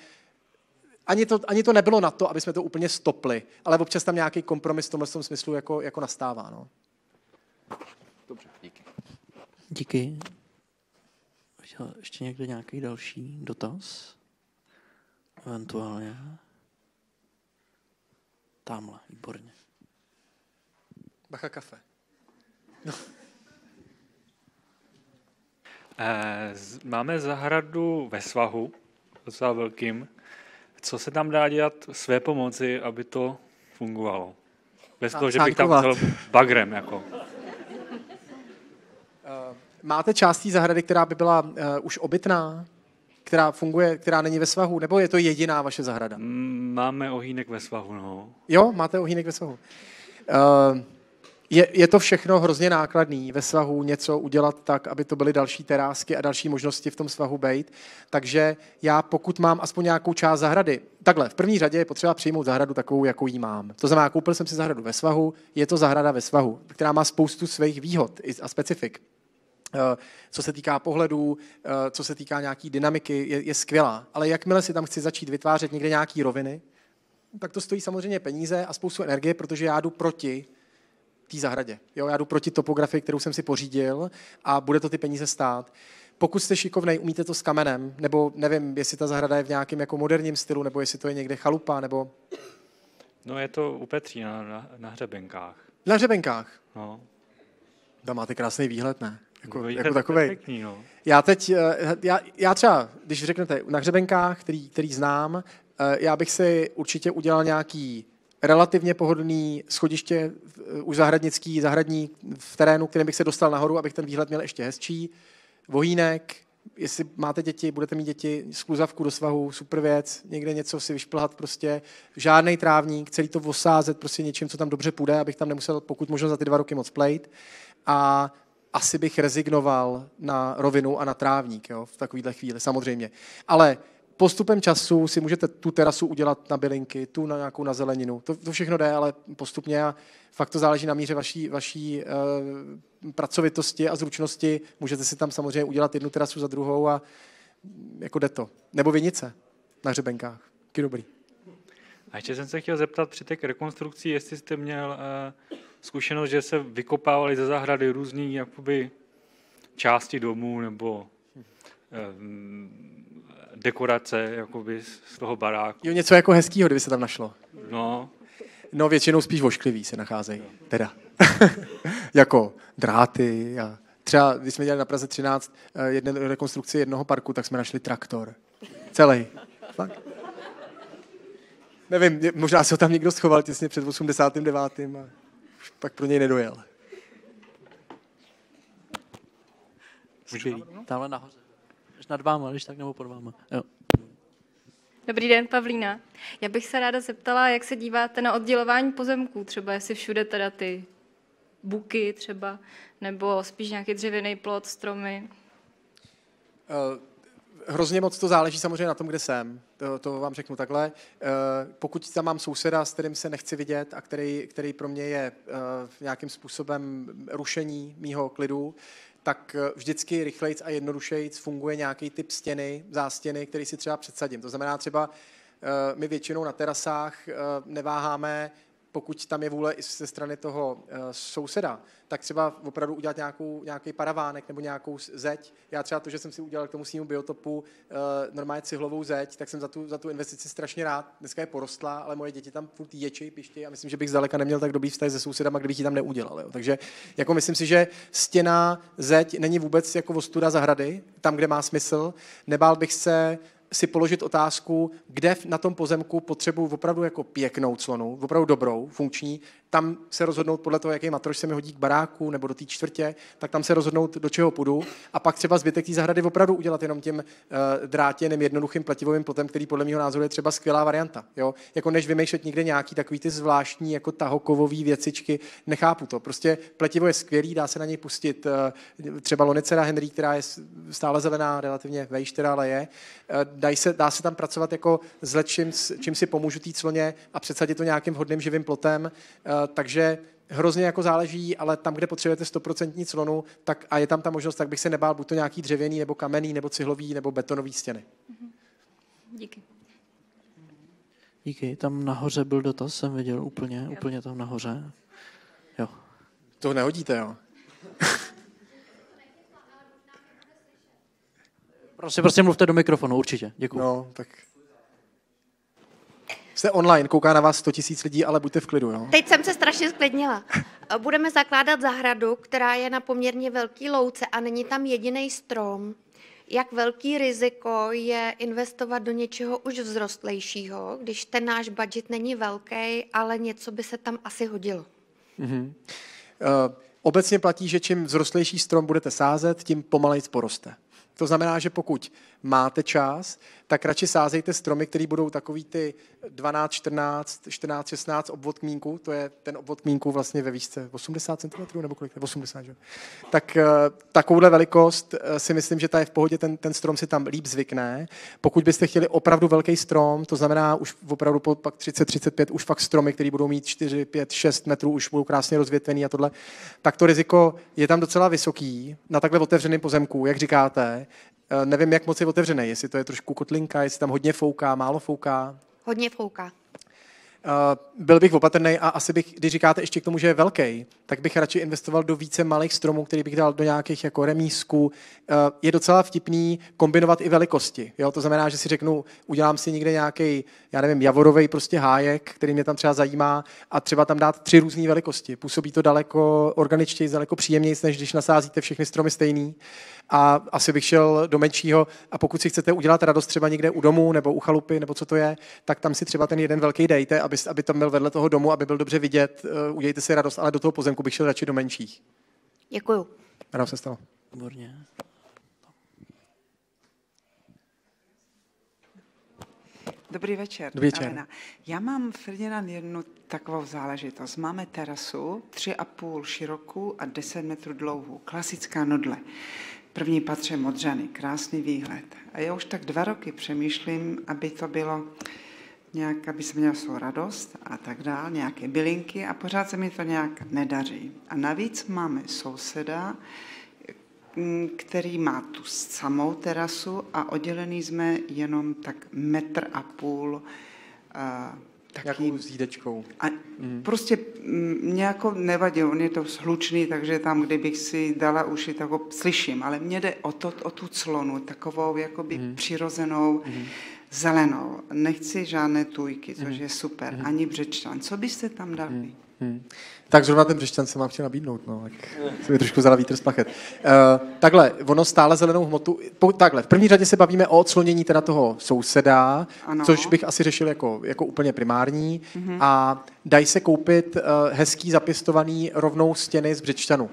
ani to, ani to nebylo na to, aby jsme to úplně stopli, ale občas tam nějaký kompromis v tomhle tom smyslu jako, jako nastává. No. Dobře, díky. Díky. Chtěl ještě někdo nějaký další dotaz? Eventuálně. Tamhle, výborně. Bacha kafe. No. Eh, máme zahradu ve svahu, docela velkým. Co se tam dá dělat své pomoci, aby to fungovalo? Bez toho, že bych tam byl bagrem. Jako. Eh, máte částí zahrady, která by byla eh, už obytná? která funguje, která není ve svahu, nebo je to jediná vaše zahrada? Mm, máme ohýnek ve svahu, no. Jo, máte ohýnek ve svahu. Eh, je, je to všechno hrozně nákladný ve svahu něco udělat tak, aby to byly další terásky a další možnosti v tom svahu být. Takže já pokud mám aspoň nějakou část zahrady, takhle, v první řadě je potřeba přijmout zahradu takovou, jakou ji mám. To znamená, koupil jsem si zahradu ve svahu, je to zahrada ve svahu, která má spoustu svých výhod a specifik. Eh, co se týká pohledů, eh, co se týká nějaký dynamiky, je, je skvělá. Ale jakmile si tam chci začít vytvářet někde nějaké roviny, tak to stojí samozřejmě peníze a spoustu energie, protože já jdu proti té zahradě. Jo, já jdu proti topografii, kterou jsem si pořídil a bude to ty peníze stát. Pokud jste šikovnej, umíte to s kamenem, nebo nevím, jestli ta zahrada je v nějakém jako moderním stylu, nebo jestli to je někde chalupa, nebo... No je to u Petří na, na, na hřebenkách. Na hřebenkách? No. Tam máte krásný výhled, ne? Jako, Víte, no, jako takovej. Perfektní, no. Já teď, eh, já, já třeba, když řeknete na hřebenkách, který, který znám, eh, já bych si určitě udělal nějaký relativně pohodlný schodiště eh, už zahradnický, zahradní v terénu, kterým bych se dostal nahoru, abych ten výhled měl ještě hezčí. Vohýnek, jestli máte děti, budete mít děti, skluzavku do svahu, super věc, někde něco si vyšplhat prostě, žádný trávník, celý to osázet prostě něčím, co tam dobře půjde, abych tam nemusel pokud možno za ty dva roky moc plejt. A asi bych rezignoval na rovinu a na trávník jo, v takovéhle chvíli, samozřejmě. Ale postupem času si můžete tu terasu udělat na bylinky, tu na nějakou na zeleninu. To, to všechno jde, ale postupně a fakt to záleží na míře vaší, vaší uh, pracovitosti a zručnosti. Můžete si tam samozřejmě udělat jednu terasu za druhou a jako jde to. Nebo vinice na hřebenkách. Taky dobrý. A ještě jsem se chtěl zeptat při té rekonstrukci, jestli jste měl eh, zkušenost, že se vykopávali ze zahrady různý jakoby části domů nebo eh, dekorace jakoby z toho baráku. Jo, něco jako hezkýho, kdyby se tam našlo. No. No, většinou spíš vošklivý se nacházejí, no. teda. [laughs] jako dráty a třeba, když jsme dělali na Praze 13 eh, jedné rekonstrukci jednoho parku, tak jsme našli traktor. Celý. Fakt. Nevím, možná se ho tam někdo schoval těsně před 89. A pak pro něj nedojel. Skvělý. Tamhle nahoře. Nad váma, když tak, nebo pod váma. Jo. Dobrý den, Pavlína. Já bych se ráda zeptala, jak se díváte na oddělování pozemků, třeba jestli všude teda ty buky třeba, nebo spíš nějaký dřevěný plot, stromy. Uh, hrozně moc to záleží samozřejmě na tom, kde jsem. To, to vám řeknu takhle. Eh, pokud tam mám souseda, s kterým se nechci vidět a který, který pro mě je eh, nějakým způsobem rušení mýho klidu, tak eh, vždycky rychlejc a jednodušejc funguje nějaký typ stěny, zástěny, který si třeba předsadím. To znamená třeba my většinou na terasách neváháme pokud tam je vůle i ze strany toho eh, souseda, tak třeba opravdu udělat nějakou, nějaký paravánek nebo nějakou zeď. Já třeba to, že jsem si udělal k tomu svým biotopu eh, normálně cihlovou zeď, tak jsem za tu, za tu investici strašně rád. Dneska je porostla, ale moje děti tam furt ječí, piště a myslím, že bych zdaleka neměl tak dobrý vztah se sousedama, kdybych ji tam neudělal. Jo. Takže jako myslím si, že stěna, zeď není vůbec jako ostuda zahrady, tam, kde má smysl. Nebál bych se si položit otázku, kde na tom pozemku potřebuji opravdu jako pěknou clonu, opravdu dobrou, funkční, tam se rozhodnout podle toho, jaký matroš se mi hodí k baráku nebo do té čtvrtě, tak tam se rozhodnout, do čeho půjdu. A pak třeba zbytek té zahrady opravdu udělat jenom tím uh, drátěným jednoduchým plativovým plotem, který podle mého názoru je třeba skvělá varianta. Jo? Jako než vymýšlet někde nějaký takový ty zvláštní jako tahokovový věcičky, nechápu to. Prostě plativo je skvělý, dá se na něj pustit uh, třeba Lonicera Henry, která je stále zelená, relativně vejš, ale je. Uh, eh, dá se, dá se tam pracovat jako s čím, čím si pomůžu té a předsadit to nějakým hodným živým plotem. Uh, Eh, takže hrozně jako záleží, ale tam, kde potřebujete 100% clonu, tak a je tam ta možnost, tak bych se nebál buď to nějaký dřevěný, nebo kamenný, nebo cihlový, nebo betonový stěny. Mhm. Díky. Díky. Tam nahoře byl dotaz, jsem viděl úplně, jo. úplně tam nahoře. Jo. To nehodíte, jo? Prosím, [laughs] prosím, prostě mluvte do mikrofonu, určitě. Děkuji. No, tak jste online, kouká na vás 100 000 lidí, ale buďte v klidu. Jo? Teď jsem se strašně sklidnila. Budeme zakládat zahradu, která je na poměrně velký louce a není tam jediný strom. Jak velký riziko je investovat do něčeho už vzrostlejšího, když ten náš budget není velký, ale něco by se tam asi hodilo. Mm-hmm. Uh, obecně platí, že čím vzrostlejší strom budete sázet, tím pomalejc poroste. To znamená, že pokud máte čas, tak radši sázejte stromy, které budou takový ty 12, 14, 14, 16 obvod kmínku, to je ten obvod kmínku vlastně ve výšce 80 cm nebo kolik, 80, že? Tak eh, takovouhle velikost eh, si myslím, že ta je v pohodě, ten, ten strom si tam líp zvykne. Pokud byste chtěli opravdu velký strom, to znamená už opravdu po pak 30, 35, už fakt stromy, které budou mít 4, 5, 6 metrů, už budou krásně rozvětvený a tohle, tak to riziko je tam docela vysoký na takhle otevřeném pozemku, jak říkáte. Eh, nevím, jak moc je otevřený, jestli to je trošku kotlinka, jestli tam hodně fouká, málo fouká. Hodně fouká. Eh, byl bych opatrný a asi bych, když říkáte ještě k tomu, že je velký, tak bych radši investoval do více malých stromů, který bych dal do nějakých jako remísků. Eh, je docela vtipný kombinovat i velikosti. Jo? To znamená, že si řeknu, udělám si někde nějaký, já nevím, javorový prostě hájek, který mě tam třeba zajímá a třeba tam dát tři různé velikosti. Působí to daleko organičtěji, daleko příjemněji, než když nasázíte všechny stromy stejný. A asi bych šel do menšího a pokud si chcete udělat radost třeba někde u domu nebo u chalupy nebo co to je, tak tam si třeba ten jeden velký dejte a aby, aby tam byl vedle toho domu, aby byl dobře vidět, eh, udějte si radost, ale do toho pozemku bych šel radši do menších. Děkuju. Ráno se stalo. Výborně. Dobrý večer. Dobrý večer. Já mám, Ferdinand, jednu takovou záležitost. Máme terasu 3,5 širokou a 10 metrů dlouhou. Klasická nudle. První patře modřany, krásný výhled. A já už tak dva roky přemýšlím, aby to bylo nějak, aby jsem měla svou radost a tak dále, nějaké bylinky a pořád se mi to nějak nedaří. A navíc máme souseda, mm, který má tu samou terasu a oddělený jsme jenom tak metr a půl eh, takovou zídečkou. A mhm. prostě, mm. prostě mě jako nevadí, on je to slučný, takže tam, kdybych si dala uši, tak ho slyším, ale mě jde o, to, o tu clonu, takovou jakoby mm. přirozenou, mm zelenou. Nechci žádné tujky, což mhm. je super. Mhm. Ani břečtan. Co byste tam dali? Hmm. Hmm. Tak zrovna ten břešťan se vám chtěl nabídnout, no, tak se mi trošku vzala vítr z plachet. Uh, takhle, ono stále zelenou hmotu, po, takhle, v první řadě se bavíme o odslonění teda toho souseda, ano. což bych asi řešil jako, jako úplně primární, mm-hmm. a dají se koupit uh, hezký zapěstovaný rovnou stěny z břečťanu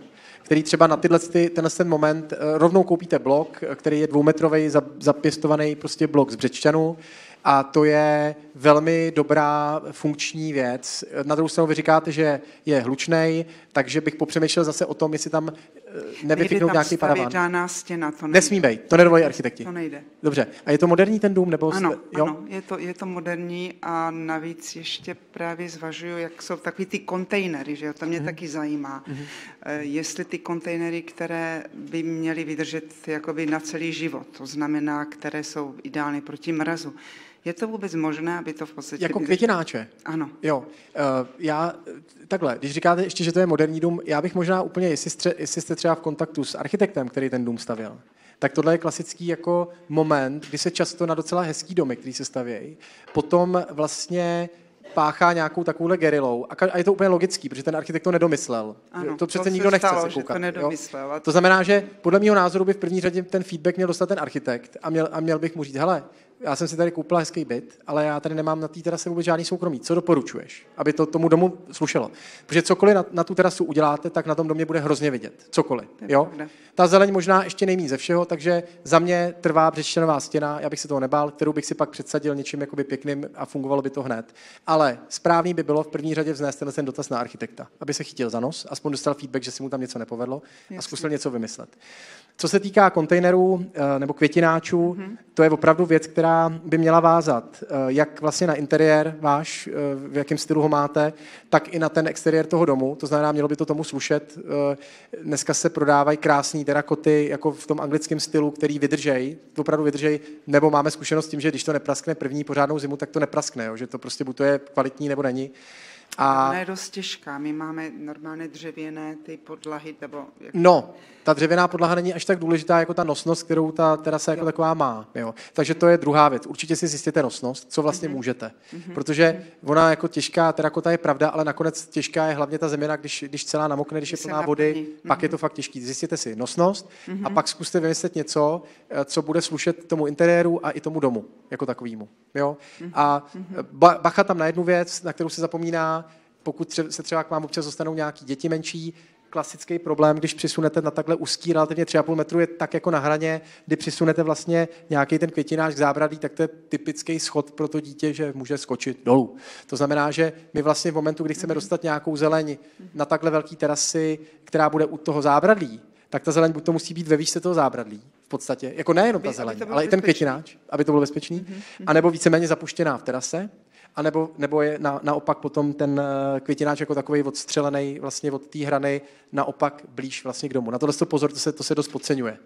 který třeba na tyhle, tenhle ten moment eh, rovnou koupíte blok, eh, který je dvoumetrový, zapěstovaný prostě blok z břečťanů a to je velmi dobrá funkční věc. Na druhou stranu vy říkáte, že je hlučnej, takže bych popřemýšlel zase o tom, jestli tam Eh, nevyfiknout nějaký paravan. žádná stěna, to nejde. Nesmí být, to nedovolí architekti. To nejde. Dobře, a je to moderní ten dům? Nebo ano, jste, jo? ano je, to, je to moderní a navíc ještě právě zvažuju, jak jsou takový ty kontejnery, že jo, to mě hmm. taky zajímá. Hmm. Jestli ty kontejnery, které by měly vydržet jakoby na celý život, to znamená, které jsou ideálně proti mrazu, je to vůbec možné, aby to v podstatě... Jako květináče. Ano. Jo. Uh, já, takhle, když říkáte ještě, že to je moderní dům, já bych možná úplně, jestli, stře, jestli jste třeba v kontaktu s architektem, který ten dům stavěl, tak tohle je klasický jako moment, kdy se často na docela hezký domy, který se stavějí, potom vlastně páchá nějakou takovouhle gerilou. A je to úplně logický, protože ten architekt to nedomyslel. Ano, to přece to nikdo nechce stalo, se koukat. To, to znamená, že podle mého názoru by v první řadě ten feedback měl dostat ten architekt a měl, a měl bych mu říct, hele, já jsem si tady koupila hezký byt, ale já tady nemám na té terase vůbec žádný soukromí. Co doporučuješ, aby to tomu domu slušelo? Protože cokoliv na, na tu terasu uděláte, tak na tom domě bude hrozně vidět. Cokoliv. Jo? Ta zeleň možná ještě nejmí ze všeho, takže za mě trvá břečtěnová stěna, já bych se toho nebál, kterou bych si pak předsadil něčím jakoby pěkným a fungovalo by to hned. Ale správný by bylo v první řadě vznést ten dotaz na architekta, aby se chytil za nos, aspoň dostal feedback, že si mu tam něco nepovedlo a zkusil něco vymyslet. Co se týká kontejnerů eh, nebo květináčů, mhm. to je opravdu věc, která by měla vázat eh, jak vlastně na interiér váš, eh, v jakém stylu ho máte, tak i na ten exteriér toho domu. To znamená, mělo by to tomu slušet. Dneska se prodávají krásné terakoty jako v tom anglickém stylu, který vydržej, opravdu vydržej, nebo máme zkušenost s tím, že když to nepraskne první pořádnou zimu, tak to nepraskne, jo? že to prostě buď to je kvalitní nebo není. A... Ona je dost těžká. My máme normálně dřevěné ty podlahy. Nebo jak... No, ta dřevěná podlaha není až tak důležitá jako ta nosnost, kterou ta terasa jako jo. taková má. Jo. Takže to je druhá věc. Určitě si zjistěte nosnost, co vlastně mm-hmm. můžete. Mm-hmm. Protože ona jako těžká terakota je pravda, ale nakonec těžká je hlavně ta zeměna, když, když celá namokne, když, když je plná vody, mm-hmm. pak je to mhm. fakt těžký. Zjistěte si nosnost mm-hmm. a mhm. pak zkuste vymyslet něco, eh, co bude slušet tomu interiéru a i tomu domu jako takovýmu. Jo? Mm-hmm. A mhm. Eh, bacha tam na jednu věc, na kterou se zapomíná, pokud se třeba k vám občas dostanou nějaký děti menší, klasický problém, když přisunete na takhle úzký, relativně 3,5 metru, je tak jako na hraně, kdy přisunete vlastně nějaký ten květináč k zábradlí, tak to je typický schod pro to dítě, že může skočit dolů. To znamená, že my vlastně v momentu, kdy chceme mhm. dostat nějakou zeleň mhm. na takhle velký terasy, která bude u toho zábradlí, tak ta zeleň buď to musí být ve výšce toho zábradlí, v podstatě, jako nejenom ta zeleň, ale bezpečný. i ten květináč, aby to bylo bezpečný, mm-hmm. anebo víceméně zapuštěná v terase. A nebo nebo je na, naopak potom ten eh, květináč jako takový odstřelený vlastně od té hrany naopak blíž vlastně k domu. Na tohle to pozor, to se, to se dost podceňuje.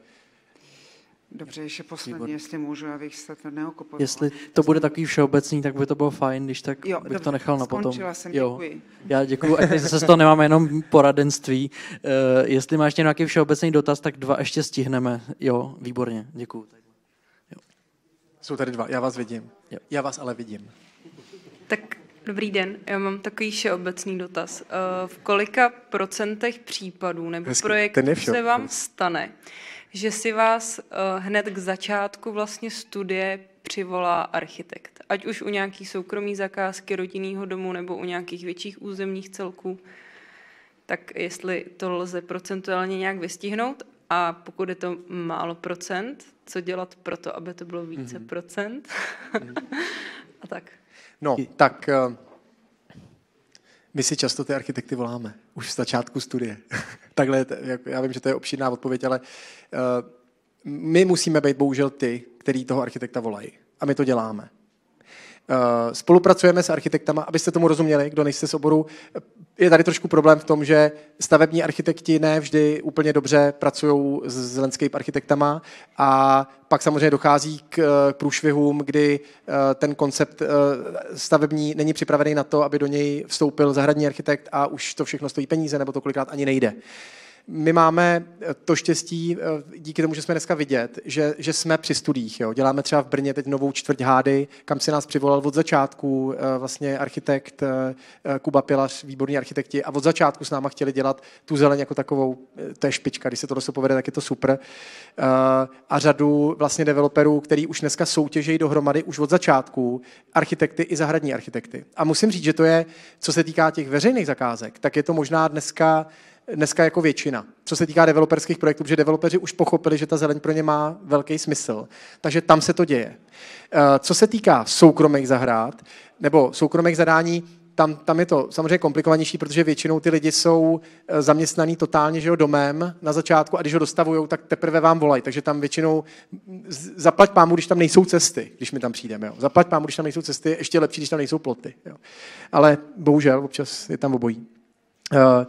Dobře, ještě poslední, Výborný. jestli můžu, abych se to neokupovala. Jestli to bude takový všeobecný, tak by to bylo fajn, když tak jo, bych dobře, to nechal na potom. Jsem, jo. děkuji. Já děkuji, a zase z toho nemáme jenom poradenství. Uh, jestli máš nějaký všeobecný dotaz, tak dva ještě stihneme. Jo, výborně, děkuji. Jo. Jsou tady dva, já vás vidím. Jo. Já vás ale vidím. Tak Dobrý den, já mám takový všeobecný dotaz. Eh, v kolika procentech případů nebo Hezky, projektů se vám stane, že si vás eh, hned k začátku vlastně studie přivolá architekt? Ať už u nějaký soukromý zakázky rodinného domu nebo u nějakých větších územních celků, tak jestli to lze procentuálně nějak vystihnout a pokud je to málo procent, co dělat pro to, aby to bylo více mm-hmm. procent? Mhm. [laughs] a tak. No, tak eh, my si často ty architekty voláme, už z začátku studie. [laughs] Takhle, já vím, že to je obšírná odpověď, ale eh, my musíme být bohužel ty, který toho architekta volají. A my to děláme. Eh, spolupracujeme s architektama, abyste tomu rozuměli, kdo nejste z oboru, je tady trošku problém v tom, že stavební architekti ne vždy úplně dobře pracují s landscape architektama a pak samozřejmě dochází k, průšvihům, kdy eh, ten koncept eh, stavební není připravený na to, aby do něj vstoupil zahradní architekt a už to všechno stojí peníze, nebo to kolikrát ani nejde my máme eh, to štěstí, eh, díky tomu, že jsme dneska vidět, že, že jsme při studiích. Jo. Děláme třeba v Brně teď novou čtvrť hády, kam si nás přivolal od začátku eh, vlastně architekt Kuba Pilař, výborní architekti, a od začátku s náma chtěli dělat tu zeleň jako takovou, to je špička, když se to dosto povede, tak je to super. A řadu vlastně developerů, který už dneska soutěžejí dohromady už od začátku, architekty i zahradní architekty. A musím říct, že to je, co se týká těch veřejných zakázek, tak je to možná dneska dneska jako většina, co se týká developerských projektů, protože developeři už pochopili, že ta zeleň pro ně má velký smysl. Takže tam se to děje. Eh, co se týká soukromých zahrád nebo soukromých zadání, tam, tam je to samozřejmě komplikovanější, protože většinou ty lidi jsou eh, zaměstnaní totálně že jo, domem na začátku a když ho dostavují, tak teprve vám volají. Takže tam většinou zaplať pámu, když tam nejsou cesty, když mi tam přijdeme. Jo. Zaplať pámu, když tam nejsou cesty, ještě lepší, když tam nejsou ploty. Jo. Ale bohužel občas je tam obojí. Uh,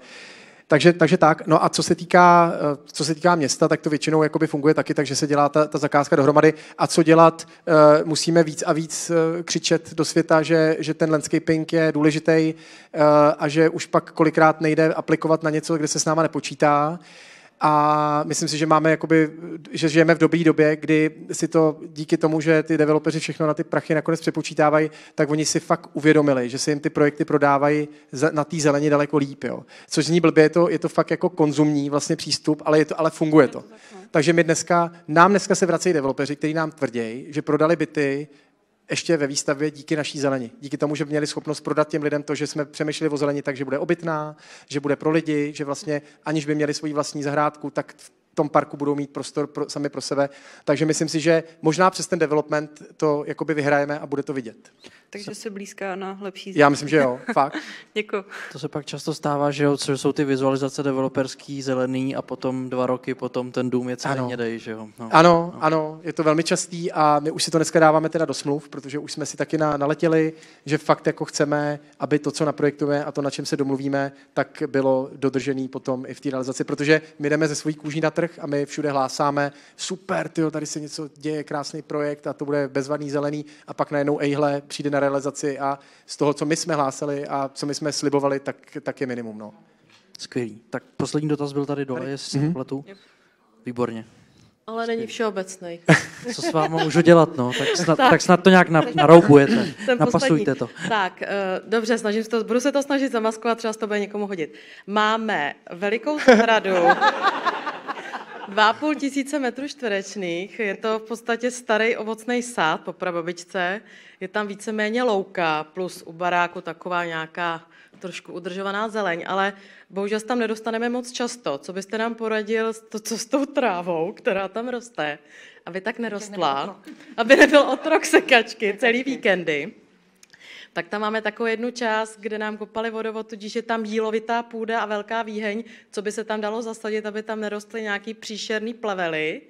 takže, takže tak. No a co se týká, eh, co se týká města, tak to většinou jakoby funguje taky, takže se dělá ta, ta zakázka dohromady. A co dělat? Eh, musíme víc a víc eh, křičet do světa, že, že ten landscaping je důležitý a že už pak kolikrát nejde aplikovat na něco, kde se s náma nepočítá. A myslím si, že máme jakoby, že žijeme v dobré době, kdy si to díky tomu, že ty developeři všechno na ty prachy nakonec přepočítávají, tak oni si fakt uvědomili, že se jim ty projekty prodávají na té zeleně daleko líp. Jo. Což zní blbě, je to, je to fakt jako konzumní vlastně přístup, ale, je to, ale funguje to. Takže my dneska, nám dneska se vracejí developeři, kteří nám tvrdí, že prodali byty ještě ve výstavě díky naší zeleni. Díky tomu, že měli schopnost prodat těm lidem to, že jsme přemýšleli o zeleni tak, že bude obytná, že bude pro lidi, že vlastně aniž by měli svoji vlastní zahrádku, tak tom parku budou mít prostor pro, sami pro sebe. Takže myslím si, že možná přes ten development to jakoby vyhrajeme a bude to vidět. Takže se blízká na lepší země. Já myslím, že jo, [laughs] fakt. Děkuji. To se pak často stává, že jo, co jsou ty vizualizace developerský zelený a potom dva roky potom ten dům je celý ano. že jo. No. Ano, no. ano, je to velmi častý a my už si to dneska dáváme teda do smluv, protože už jsme si taky na, naletěli, že fakt jako chceme, aby to, co naprojektujeme a to, na čem se domluvíme, tak bylo dodržený potom i v té realizaci, protože my jdeme ze svojí kůží na trh trh a my všude hlásáme, super, tyjo, tady se něco děje, krásný projekt a to bude bezvadný zelený a pak najednou ejhle přijde na realizaci a z toho, co my jsme hlásili a co my jsme slibovali, tak, tak je minimum. No. Skvělý. Tak poslední dotaz byl tady dole, jestli mm-hmm. pletu. Výborně. Ale není všeobecný. [laughs] Co s vámi můžu dělat, no? Tak snad, tak. Tak snad to nějak na, naroubujete, Jsem napasujte poslední. to. Tak, uh, dobře, snažím se to, budu se to snažit zamaskovat, třeba to bude někomu hodit. Máme velikou zhradu. 2,5 tisíce metrů čtverečných, je to v podstatě starý ovocný sád po prababičce, je tam víceméně louka plus u baráku taková nějaká trošku udržovaná zeleň, ale bohužel tam nedostaneme moc často. Co byste nám poradil, to, co s tou trávou, která tam roste, aby tak nerostla, aby nebyl otrok sekačky celý víkendy tak tam máme takovou jednu část, kde nám kopali vodovod, tudíž je tam jílovitá půda a velká výheň, co by se tam dalo zasadit, aby tam nerostly nějaký příšerný plevely.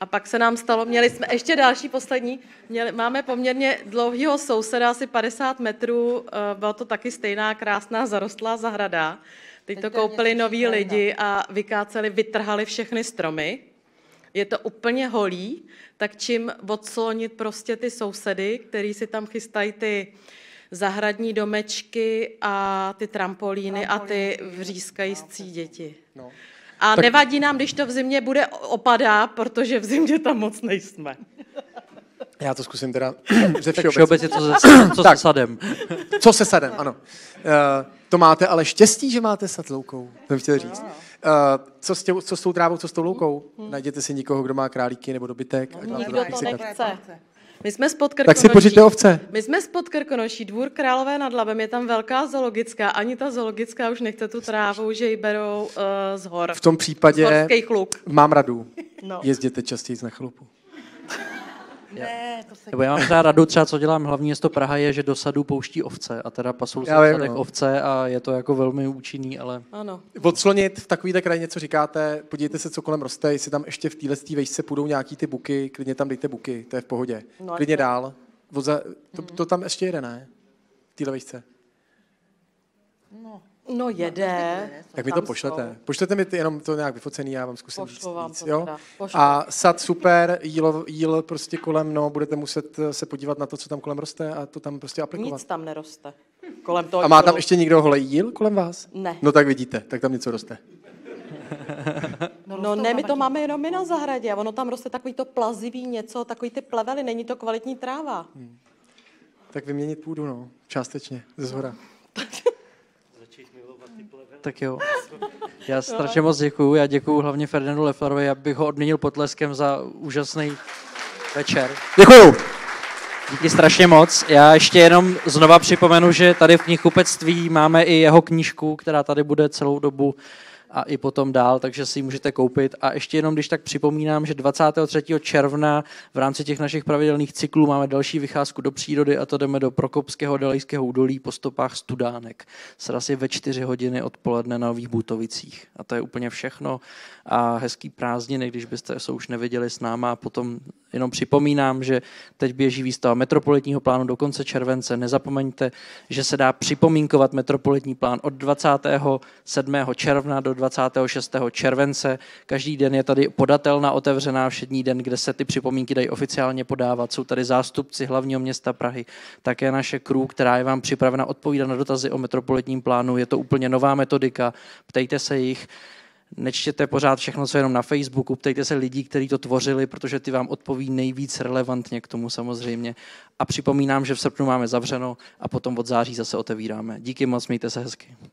A pak se nám stalo, měli jsme ještě další poslední, měli, máme poměrně dlouhýho souseda, asi 50 metrů, eh, byla to taky stejná krásná zarostlá zahrada. Teď, to koupili noví lidi a vykáceli, vytrhali všechny stromy. Je to úplně holý, tak čím odslonit prostě ty sousedy, který si tam chystají ty uh, zahradní domečky a ty trampolíny, trampolíny a ty vřískají no, děti. No. A tak... nevadí nám, když to v zimě bude opadá, protože v zimě tam moc nejsme. Já to zkusím teda ze všeobecně. Všeobecně co se sadem. Co se sadem, ano. Uh, to máte ale štěstí, že máte sad loukou, jsem chtěl říct. Uh, co, s tě, co s tou trávou, co s tou loukou? Hmm. Najděte si nikoho, kdo má králíky nebo dobytek. No, no nikdo to, to nechce. My jsme spod Krkonoší, tak si pořiďte ovce. My jsme spod Krkonoší, dvůr Králové nad Labem, je tam velká zoologická, ani ta zoologická už nechce tu trávu, že ji berou uh, z hor. V tom případě mám radu. No. Jezděte častěji na chlupu. Ne, to se... Nebo já mám třeba radu, třeba co dělám hlavní město Praha, je, že do sadu pouští ovce a teda pasou se v no. ovce a je to jako velmi účinný, ale... Ano. Odslonit v takovýhle krajině, co říkáte, podívejte se, co kolem roste, jestli tam ještě v téhle vejšce půjdou nějaký ty buky, klidně tam dejte buky, to je v pohodě. No klidně to... dál. Voza... To, mhm. to, tam ještě jede, ne? V téhle vejšce. No. No, no jede. Tak mi to pošlete. Jsou. Pošlete mi ty jenom to nějak vyfocený, já vám zkusím Pošlu vám víc, to jo? A sad super, jíl, jíl prostě kolem, no, budete muset eh, se podívat na to, co tam kolem roste a to tam prostě aplikovat. Nic tam neroste. Kolem toho a má tam ještě někdo holej jíl kolem vás? Ne. No tak vidíte, tak tam něco roste. No, no ne, my to máme jenom my na zahradě a ono tam roste takový to plazivý něco, takový ty plevely, není to kvalitní tráva. Hmm. Tak vyměnit půdu, no, částečně, ze zhora. No. [laughs] tak jo. Já strašně moc děkuju. Já děkuju hlavně Ferdinandu Leflarovi. Já bych ho odměnil potleskem za úžasný večer. Děkuju. Díky strašně moc. Já ještě jenom znova připomenu, že tady v knihkupectví máme i jeho knížku, která tady bude celou dobu a i potom dál, takže si ji můžete koupit. A ještě jenom, když tak připomínám, že 23. června v rámci těch našich pravidelných cyklů máme další vycházku do přírody a to jdeme do Prokopského Dalejského údolí po stopách Studánek. Sraz je ve 4 hodiny odpoledne na Nových Butovicích. A to je úplně všechno. A hezký prázdniny, když byste se už neviděli s náma a potom Jenom připomínám, že teď běží výstava metropolitního plánu do konce července. Nezapomeňte, že se dá připomínkovat metropolitní plán od 27. června do 26. července. Každý den je tady podatelna otevřená všední den, kde se ty připomínky dají oficiálně podávat. Jsou tady zástupci hlavního města Prahy, také naše krů, která je vám připravena odpovídat na dotazy o metropolitním plánu. Je to úplně nová metodika, ptejte se jich nečtěte pořád všechno, co je jenom na Facebooku, ptejte se lidí, kteří to tvořili, protože ty vám odpoví nejvíc relevantně k tomu samozřejmě. A připomínám, že v srpnu máme zavřeno a potom od září zase otevíráme. Díky moc, mějte se hezky.